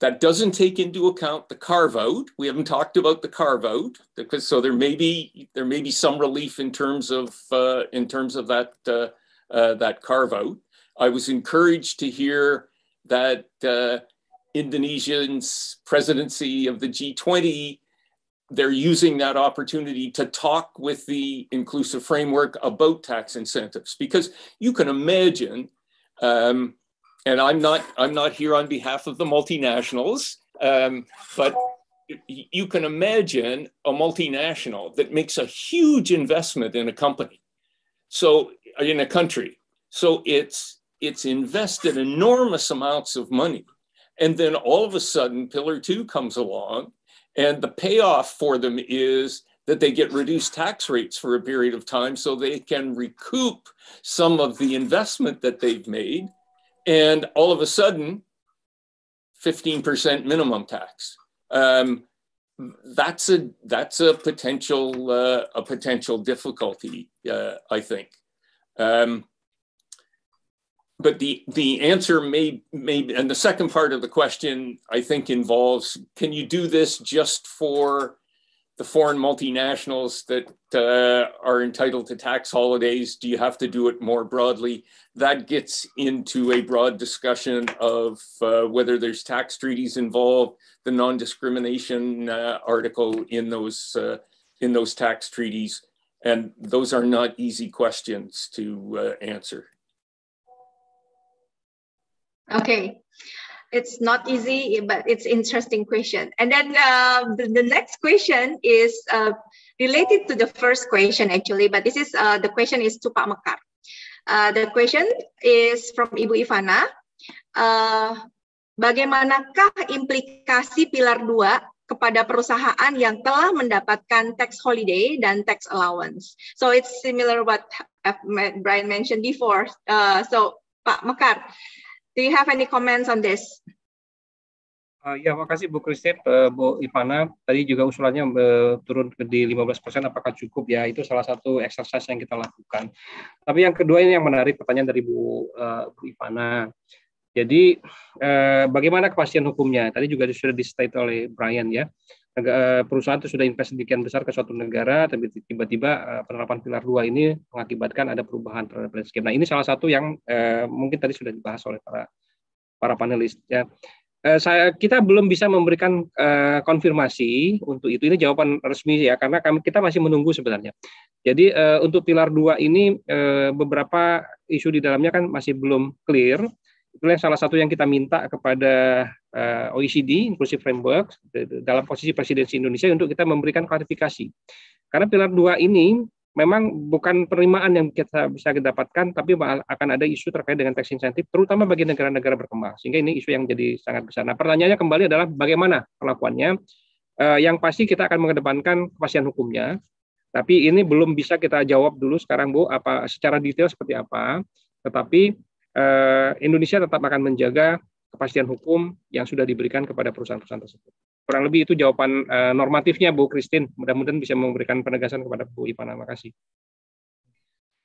that doesn't take into account the carve out. We haven't talked about the carve out because so there may be there may be some relief in terms of uh, in terms of that uh, uh, that carve out. I was encouraged to hear that uh, Indonesians' presidency of the G20 they're using that opportunity to talk with the inclusive framework about tax incentives because you can imagine um, and i'm not i'm not here on behalf of the multinationals um, but you can imagine a multinational that makes a huge investment in a company so in a country so it's it's invested enormous amounts of money and then all of a sudden pillar two comes along and the payoff for them is that they get reduced tax rates for a period of time so they can recoup some of the investment that they've made. And all of a sudden, 15% minimum tax. Um, that's a that's a potential uh, a potential difficulty, uh, I think. Um, but the the answer may may and the second part of the question I think involves can you do this just for the foreign multinationals that uh, are entitled to tax holidays? Do you have to do it more broadly? That gets into a broad discussion of uh, whether there's tax treaties involved, the non-discrimination uh, article in those uh, in those tax treaties, and those are not easy questions to uh, answer. Okay. It's not easy, but it's interesting question. And then uh, the, the, next question is uh, related to the first question actually, but this is uh, the question is to Pak Mekar. Uh, the question is from Ibu Ivana. Uh, bagaimanakah implikasi pilar 2 kepada perusahaan yang telah mendapatkan tax holiday dan tax allowance? So it's similar what Brian mentioned before. Uh, so Pak Mekar, Do you have any comments on this? Uh, ya, makasih Bu Christine, uh, Bu Ivana. Tadi juga usulannya uh, turun ke di 15 persen, apakah cukup ya? Itu salah satu exercise yang kita lakukan. Tapi yang kedua ini yang menarik pertanyaan dari Bu, uh, Bu Ivana. Jadi uh, bagaimana kepastian hukumnya? Tadi juga sudah di state oleh Brian ya. Eh, perusahaan itu sudah invest sedikit besar ke suatu negara, tapi tiba-tiba eh, penerapan pilar dua ini mengakibatkan ada perubahan terhadap landscape. Nah, ini salah satu yang eh, mungkin tadi sudah dibahas oleh para para panelis. Ya. Eh, saya kita belum bisa memberikan eh, konfirmasi untuk itu. Ini jawaban resmi ya, karena kami kita masih menunggu sebenarnya. Jadi eh, untuk pilar dua ini eh, beberapa isu di dalamnya kan masih belum clear. Itulah salah satu yang kita minta kepada uh, eh, OECD, Inclusive Framework, dalam posisi presidensi Indonesia untuk kita memberikan klarifikasi. Karena pilar dua ini memang bukan penerimaan yang kita bisa dapatkan, tapi akan ada isu terkait dengan tax insentif, terutama bagi negara-negara berkembang. Sehingga ini isu yang jadi sangat besar. Nah, pertanyaannya kembali adalah bagaimana perlakuannya. Uh, eh, yang pasti kita akan mengedepankan kepastian hukumnya, tapi ini belum bisa kita jawab dulu sekarang Bu apa secara detail seperti apa tetapi Eh, Indonesia tetap akan menjaga kepastian hukum yang sudah diberikan kepada perusahaan-perusahaan tersebut. Kurang lebih itu jawaban eh, normatifnya Bu Kristin. Mudah-mudahan bisa memberikan penegasan kepada Bu Ipana. Makasih.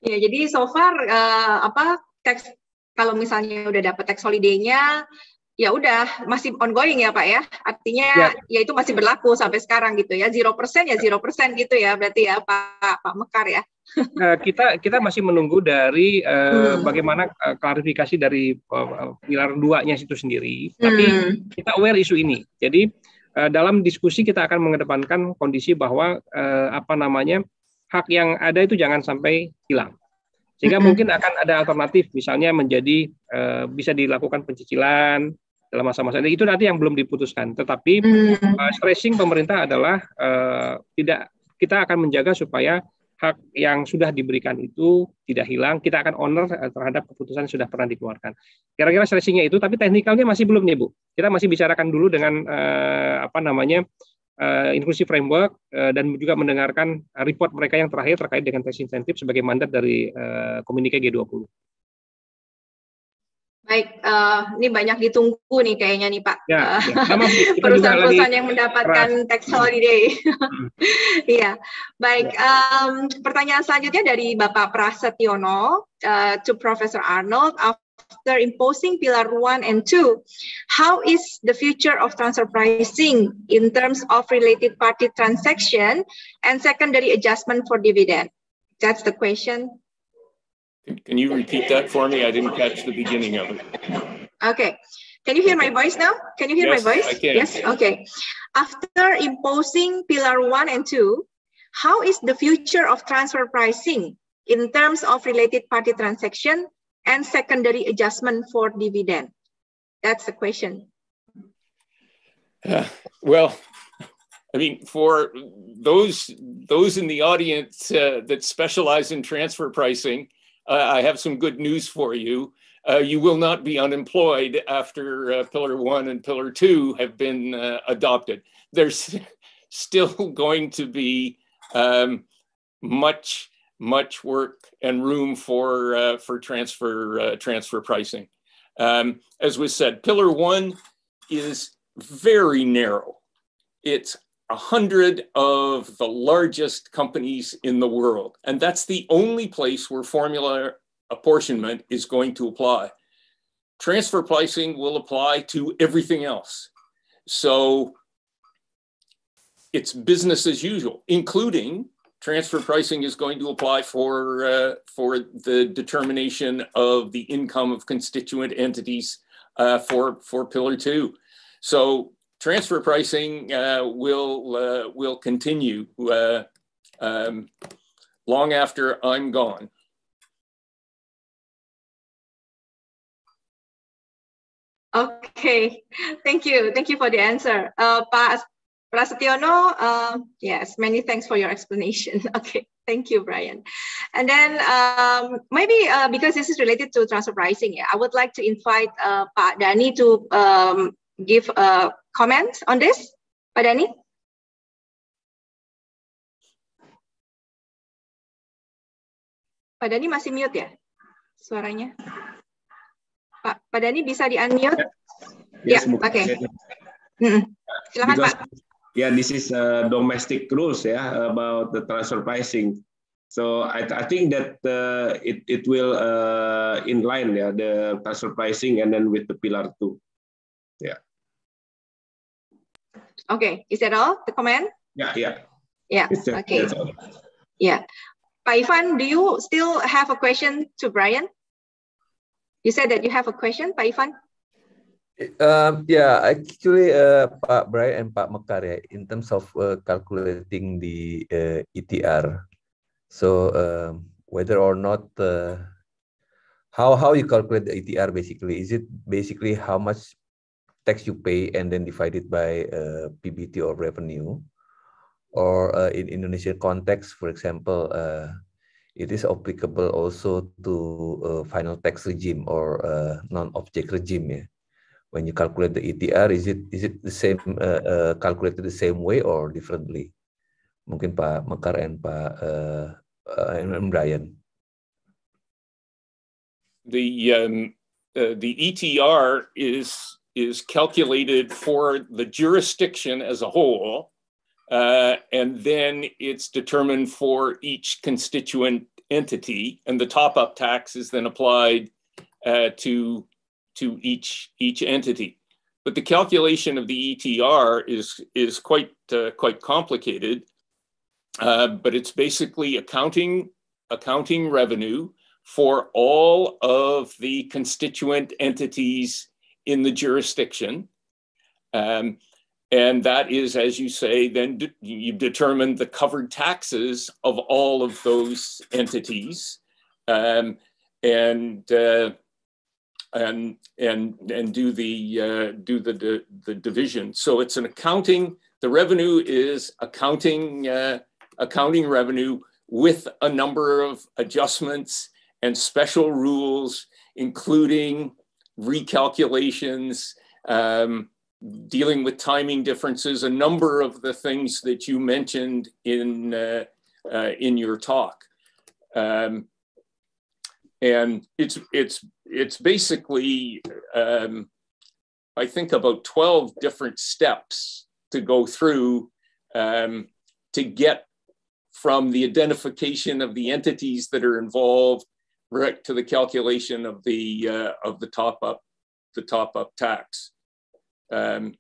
Ya, jadi so far uh, apa teks kalau misalnya udah dapat teks holiday-nya ya udah masih ongoing ya Pak ya. Artinya ya. ya itu masih berlaku sampai sekarang gitu ya. 0% ya 0% gitu ya berarti ya Pak Pak Mekar ya. Nah, kita kita masih menunggu dari uh, hmm. bagaimana uh, klarifikasi dari uh, pilar duanya itu sendiri. Hmm. Tapi kita aware isu ini. Jadi uh, dalam diskusi kita akan mengedepankan kondisi bahwa uh, apa namanya hak yang ada itu jangan sampai hilang. Sehingga hmm. mungkin akan ada alternatif, misalnya menjadi uh, bisa dilakukan pencicilan dalam masa-masa ini. Itu nanti yang belum diputuskan. Tetapi hmm. uh, stressing pemerintah adalah uh, tidak kita akan menjaga supaya hak yang sudah diberikan itu tidak hilang, kita akan honor eh, terhadap keputusan yang sudah pernah dikeluarkan. Kira-kira stretchingnya itu, tapi teknikalnya masih belum nih Bu. Kita masih bicarakan dulu dengan eh, apa namanya eh, inklusi framework eh, dan juga mendengarkan report mereka yang terakhir terkait dengan tes insentif sebagai mandat dari eh, komunike G20. Baik, uh, ini banyak ditunggu nih kayaknya nih Pak. Ya, eh, ya. Perusahaan-perusahaan yang mendapatkan tax holiday. Hmm. Iya, baik. Um, pertanyaan selanjutnya dari Bapak Prasetyono uh, eh, to Professor Arnold. After imposing Pillar one and two, how is the future of transfer pricing in terms of related party transaction and secondary adjustment for dividend? That's the question. Can you repeat that for me? I didn't catch the beginning of it. Okay. Can you hear my voice now? Can you hear yes, my voice? I can. Yes. Okay. After imposing pillar one and two, how is the future of transfer pricing in terms of related party transaction and secondary adjustment for dividend? That's the question. Uh, well, I mean, for those those in the audience uh, that specialize in transfer pricing, uh, I have some good news for you. Uh, you will not be unemployed after uh, Pillar One and Pillar Two have been uh, adopted. There's still going to be um, much, much work and room for uh, for transfer uh, transfer pricing. Um, as was said, Pillar One is very narrow. It's 100 of the largest companies in the world. And that's the only place where formula apportionment is going to apply. Transfer pricing will apply to everything else. So it's business as usual, including transfer pricing is going to apply for, uh, for the determination of the income of constituent entities uh, for, for Pillar 2. So transfer pricing uh, will uh, will continue uh, um, long after I'm gone. Okay, thank you. Thank you for the answer. Uh, Pak uh, yes, many thanks for your explanation. Okay, thank you, Brian. And then um, maybe uh, because this is related to transfer pricing, I would like to invite uh, Dani to um, give a comments on this, Pak Dani? Pak Dani masih mute ya suaranya? Pak, Pak Dani bisa di-unmute? Yes, ya, ya, ya oke. Okay. Hmm. Silakan Pak. Pak. Yeah, this is a uh, domestic rules yeah about the transfer pricing. So I, I think that uh, it it will uh, in line yeah the transfer pricing and then with the pillar two. Yeah. Okay, is that all the comment? Yeah, yeah. Yeah, okay. Yeah. But Ivan, do you still have a question to Brian? You said that you have a question, Pak Ivan. Eh, um, yeah, actually, uh, Pak Brian and Pak Mekar, yeah, in terms of uh, calculating the uh, ETR, so um, whether or not uh, how how you calculate the ETR basically is it basically how much tax you pay and then divide it by uh, PBT or revenue. Or uh, in Indonesian context, for example, uh, it is applicable also to uh, final tax regime or uh, non-object regime. Yeah? When you calculate the ETR, is it is it the same uh, calculated the same way or differently? Mungkin Pak Mekar and Pak uh, and Brian. The um, the ETR is is calculated for the jurisdiction as a whole, uh, and then it's determined for each constituent entity, and the top-up tax is then applied uh, to to each each entity. But the calculation of the ETR is is quite uh, quite complicated. Uh, but it's basically accounting accounting revenue for all of the constituent entities in the jurisdiction. Um, and that is, as you say, then de- you determine the covered taxes of all of those entities. Um, and uh, and and and do the uh, do the, the, division. So it's an accounting. The revenue is accounting uh, accounting revenue with a number of adjustments and special rules, including recalculations, um, dealing with timing differences, a number of the things that you mentioned in, uh, uh, in your talk. Um, and it's, it's, it's basically, um, I think, about 12 different steps to go through um, to get from the identification of the entities that are involved right to the calculation of the uh, of the top up the top up tax. Um,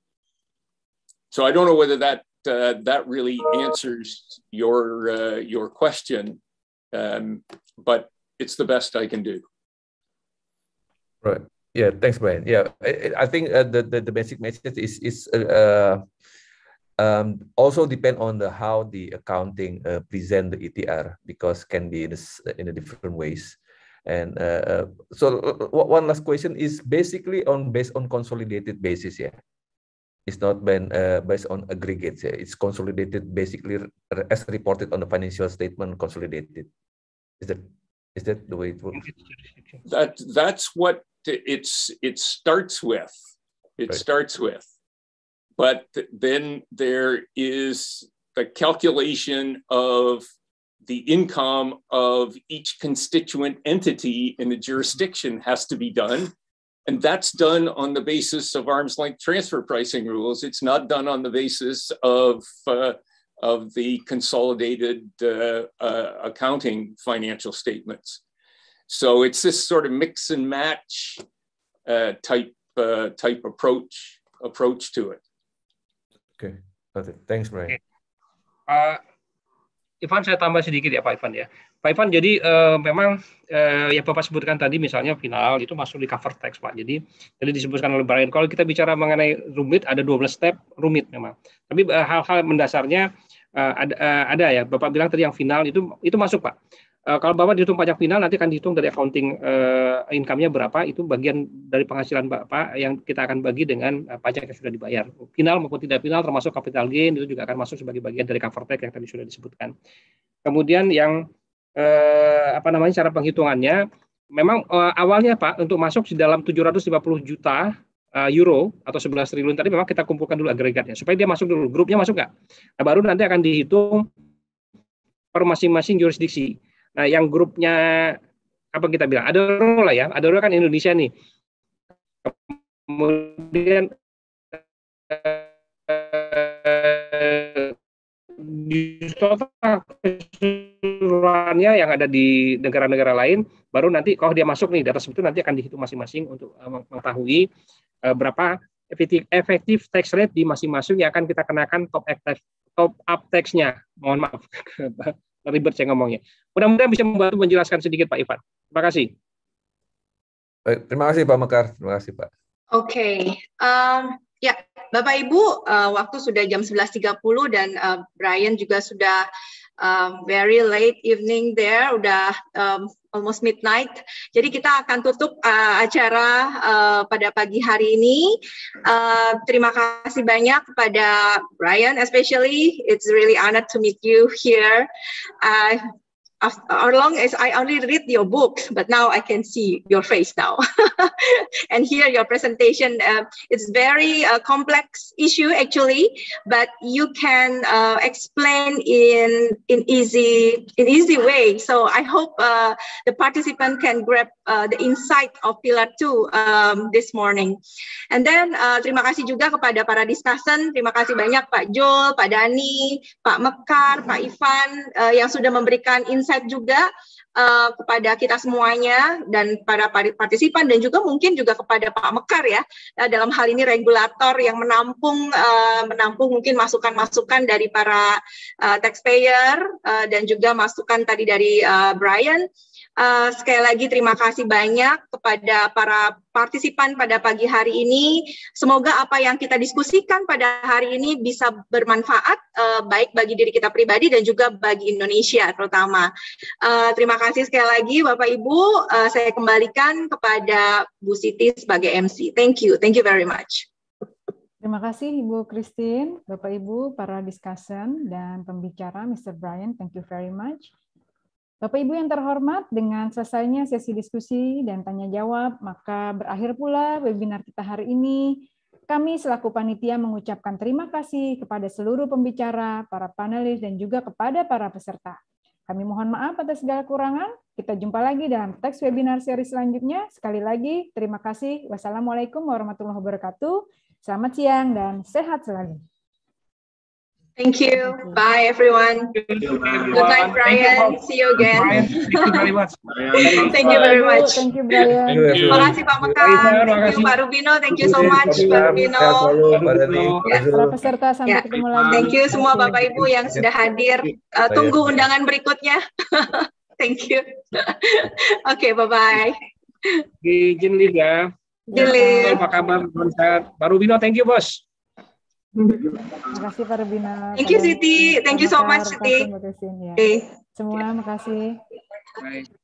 so I don't know whether that uh, that really answers your uh, your question, um, but it's the best I can do. Right. Yeah. Thanks, Brian. Yeah, I, I think uh, the, the, the basic message is is uh, uh, um, also depend on the how the accounting uh, present the ETR because can be in, a, in a different ways. And uh, uh so uh, uh, one last question is basically on based on consolidated basis, yeah. It's not been uh, based on aggregates. Yeah? It's consolidated basically as reported on the financial statement consolidated. Is that is that the way it works? That that's what it's it starts with. It right. starts with, but then there is the calculation of the income of each constituent entity in the jurisdiction has to be done. And that's done on the basis of arm's length transfer pricing rules. It's not done on the basis of, uh, of the consolidated uh, uh, accounting financial statements. So it's this sort of mix and match uh, type, uh, type approach, approach to it. Okay, got Thanks, Brian. Okay. Uh, Ivan saya tambah sedikit ya Pak Ivan ya. Pak Ivan jadi eh, memang ya Bapak sebutkan tadi misalnya final itu masuk di cover text Pak. Jadi jadi disebutkan oleh Brian kalau kita bicara mengenai rumit ada 12 step rumit memang. Tapi eh, hal-hal mendasarnya ada ada ya Bapak bilang tadi yang final itu itu masuk Pak. Eh, kalau Bapak dihitung pajak final nanti akan dihitung dari accounting uh, income-nya berapa itu bagian dari penghasilan Bapak yang kita akan bagi dengan uh, pajak yang sudah dibayar. Final maupun tidak final termasuk capital gain itu juga akan masuk sebagai bagian dari cover tax yang tadi sudah disebutkan. Kemudian yang uh, apa namanya cara penghitungannya memang uh, awalnya Pak untuk masuk di dalam 750 juta euro atau 11 triliun tadi memang kita kumpulkan dulu agregatnya supaya dia masuk dulu grupnya masuk nggak nah, baru nanti akan dihitung per masing-masing jurisdiksi Nah, yang grupnya apa kita bilang? Ada lah ya. Adoro kan Indonesia nih. Kemudian di eh, keseluruhannya yang ada di negara-negara lain baru nanti kalau oh, dia masuk nih data itu nanti akan dihitung masing-masing untuk eh, mengetahui eh, berapa efektif tax rate di masing-masing yang akan kita kenakan top up top up tax-nya mohon maaf ribet saya ngomongnya. Mudah-mudahan bisa membantu menjelaskan sedikit Pak Ivan. Terima kasih. Baik, terima kasih Pak Mekar. Terima kasih Pak. Oke, okay. um, ya Bapak Ibu, uh, waktu sudah jam 11.30 dan uh, Brian juga sudah um, very late evening there, udah um, almost midnight. Jadi kita akan tutup uh, acara uh, pada pagi hari ini. Uh, terima kasih banyak kepada Brian especially. It's really honored to meet you here. Uh, as, as long as I only read your book, but now I can see your face now and hear your presentation. Uh, it's very uh, complex issue actually, but you can uh, explain in in easy in easy way. So I hope uh, the participant can grab uh, the insight of Pillar Two um, this morning. And then uh, terima kasih juga kepada para discussion. Terima kasih banyak Pak Jol, Pak Dani, Pak Mekar, Pak Ivan yang sudah memberikan insight insight juga uh, kepada kita semuanya dan para partisipan dan juga mungkin juga kepada Pak Mekar ya eh, dalam hal ini regulator yang menampung uh, menampung mungkin masukan-masukan dari para uh, taxpayer uh, dan juga masukan tadi dari uh, Brian Uh, sekali lagi terima kasih banyak kepada para partisipan pada pagi hari ini. Semoga apa yang kita diskusikan pada hari ini bisa bermanfaat uh, baik bagi diri kita pribadi dan juga bagi Indonesia terutama. Uh, terima kasih sekali lagi Bapak Ibu. Uh, saya kembalikan kepada Bu Siti sebagai MC. Thank you. Thank you very much. Terima kasih Ibu Christine, Bapak Ibu, para discussion dan pembicara Mr. Brian. Thank you very much. Bapak Ibu yang terhormat, dengan selesainya sesi diskusi dan tanya jawab, maka berakhir pula webinar kita hari ini. Kami selaku panitia mengucapkan terima kasih kepada seluruh pembicara, para panelis, dan juga kepada para peserta. Kami mohon maaf atas segala kurangan. Kita jumpa lagi dalam teks webinar seri selanjutnya. Sekali lagi, terima kasih. Wassalamualaikum warahmatullahi wabarakatuh. Selamat siang dan sehat selalu. Thank you. Bye, everyone. Thank you, Good night, Brian. See you again. thank you very much. thank you very much. Thank you, Terima kasih Pak Mekan. Thank you Pak Rubino. Thank you so much Pak Rubino. Para peserta sampai ya. ketemu lagi. Thank you semua Bapak Ibu yang sudah hadir. Uh, tunggu undangan berikutnya. thank you. Oke, okay, bye-bye. Di leave ya. Izin Apa kabar? Pak Rubino, thank you, Bos. Terima kasih Pak Rubina. Thank you Siti. Thank you so much Siti. Ya. Okay. Semua makasih. Bye.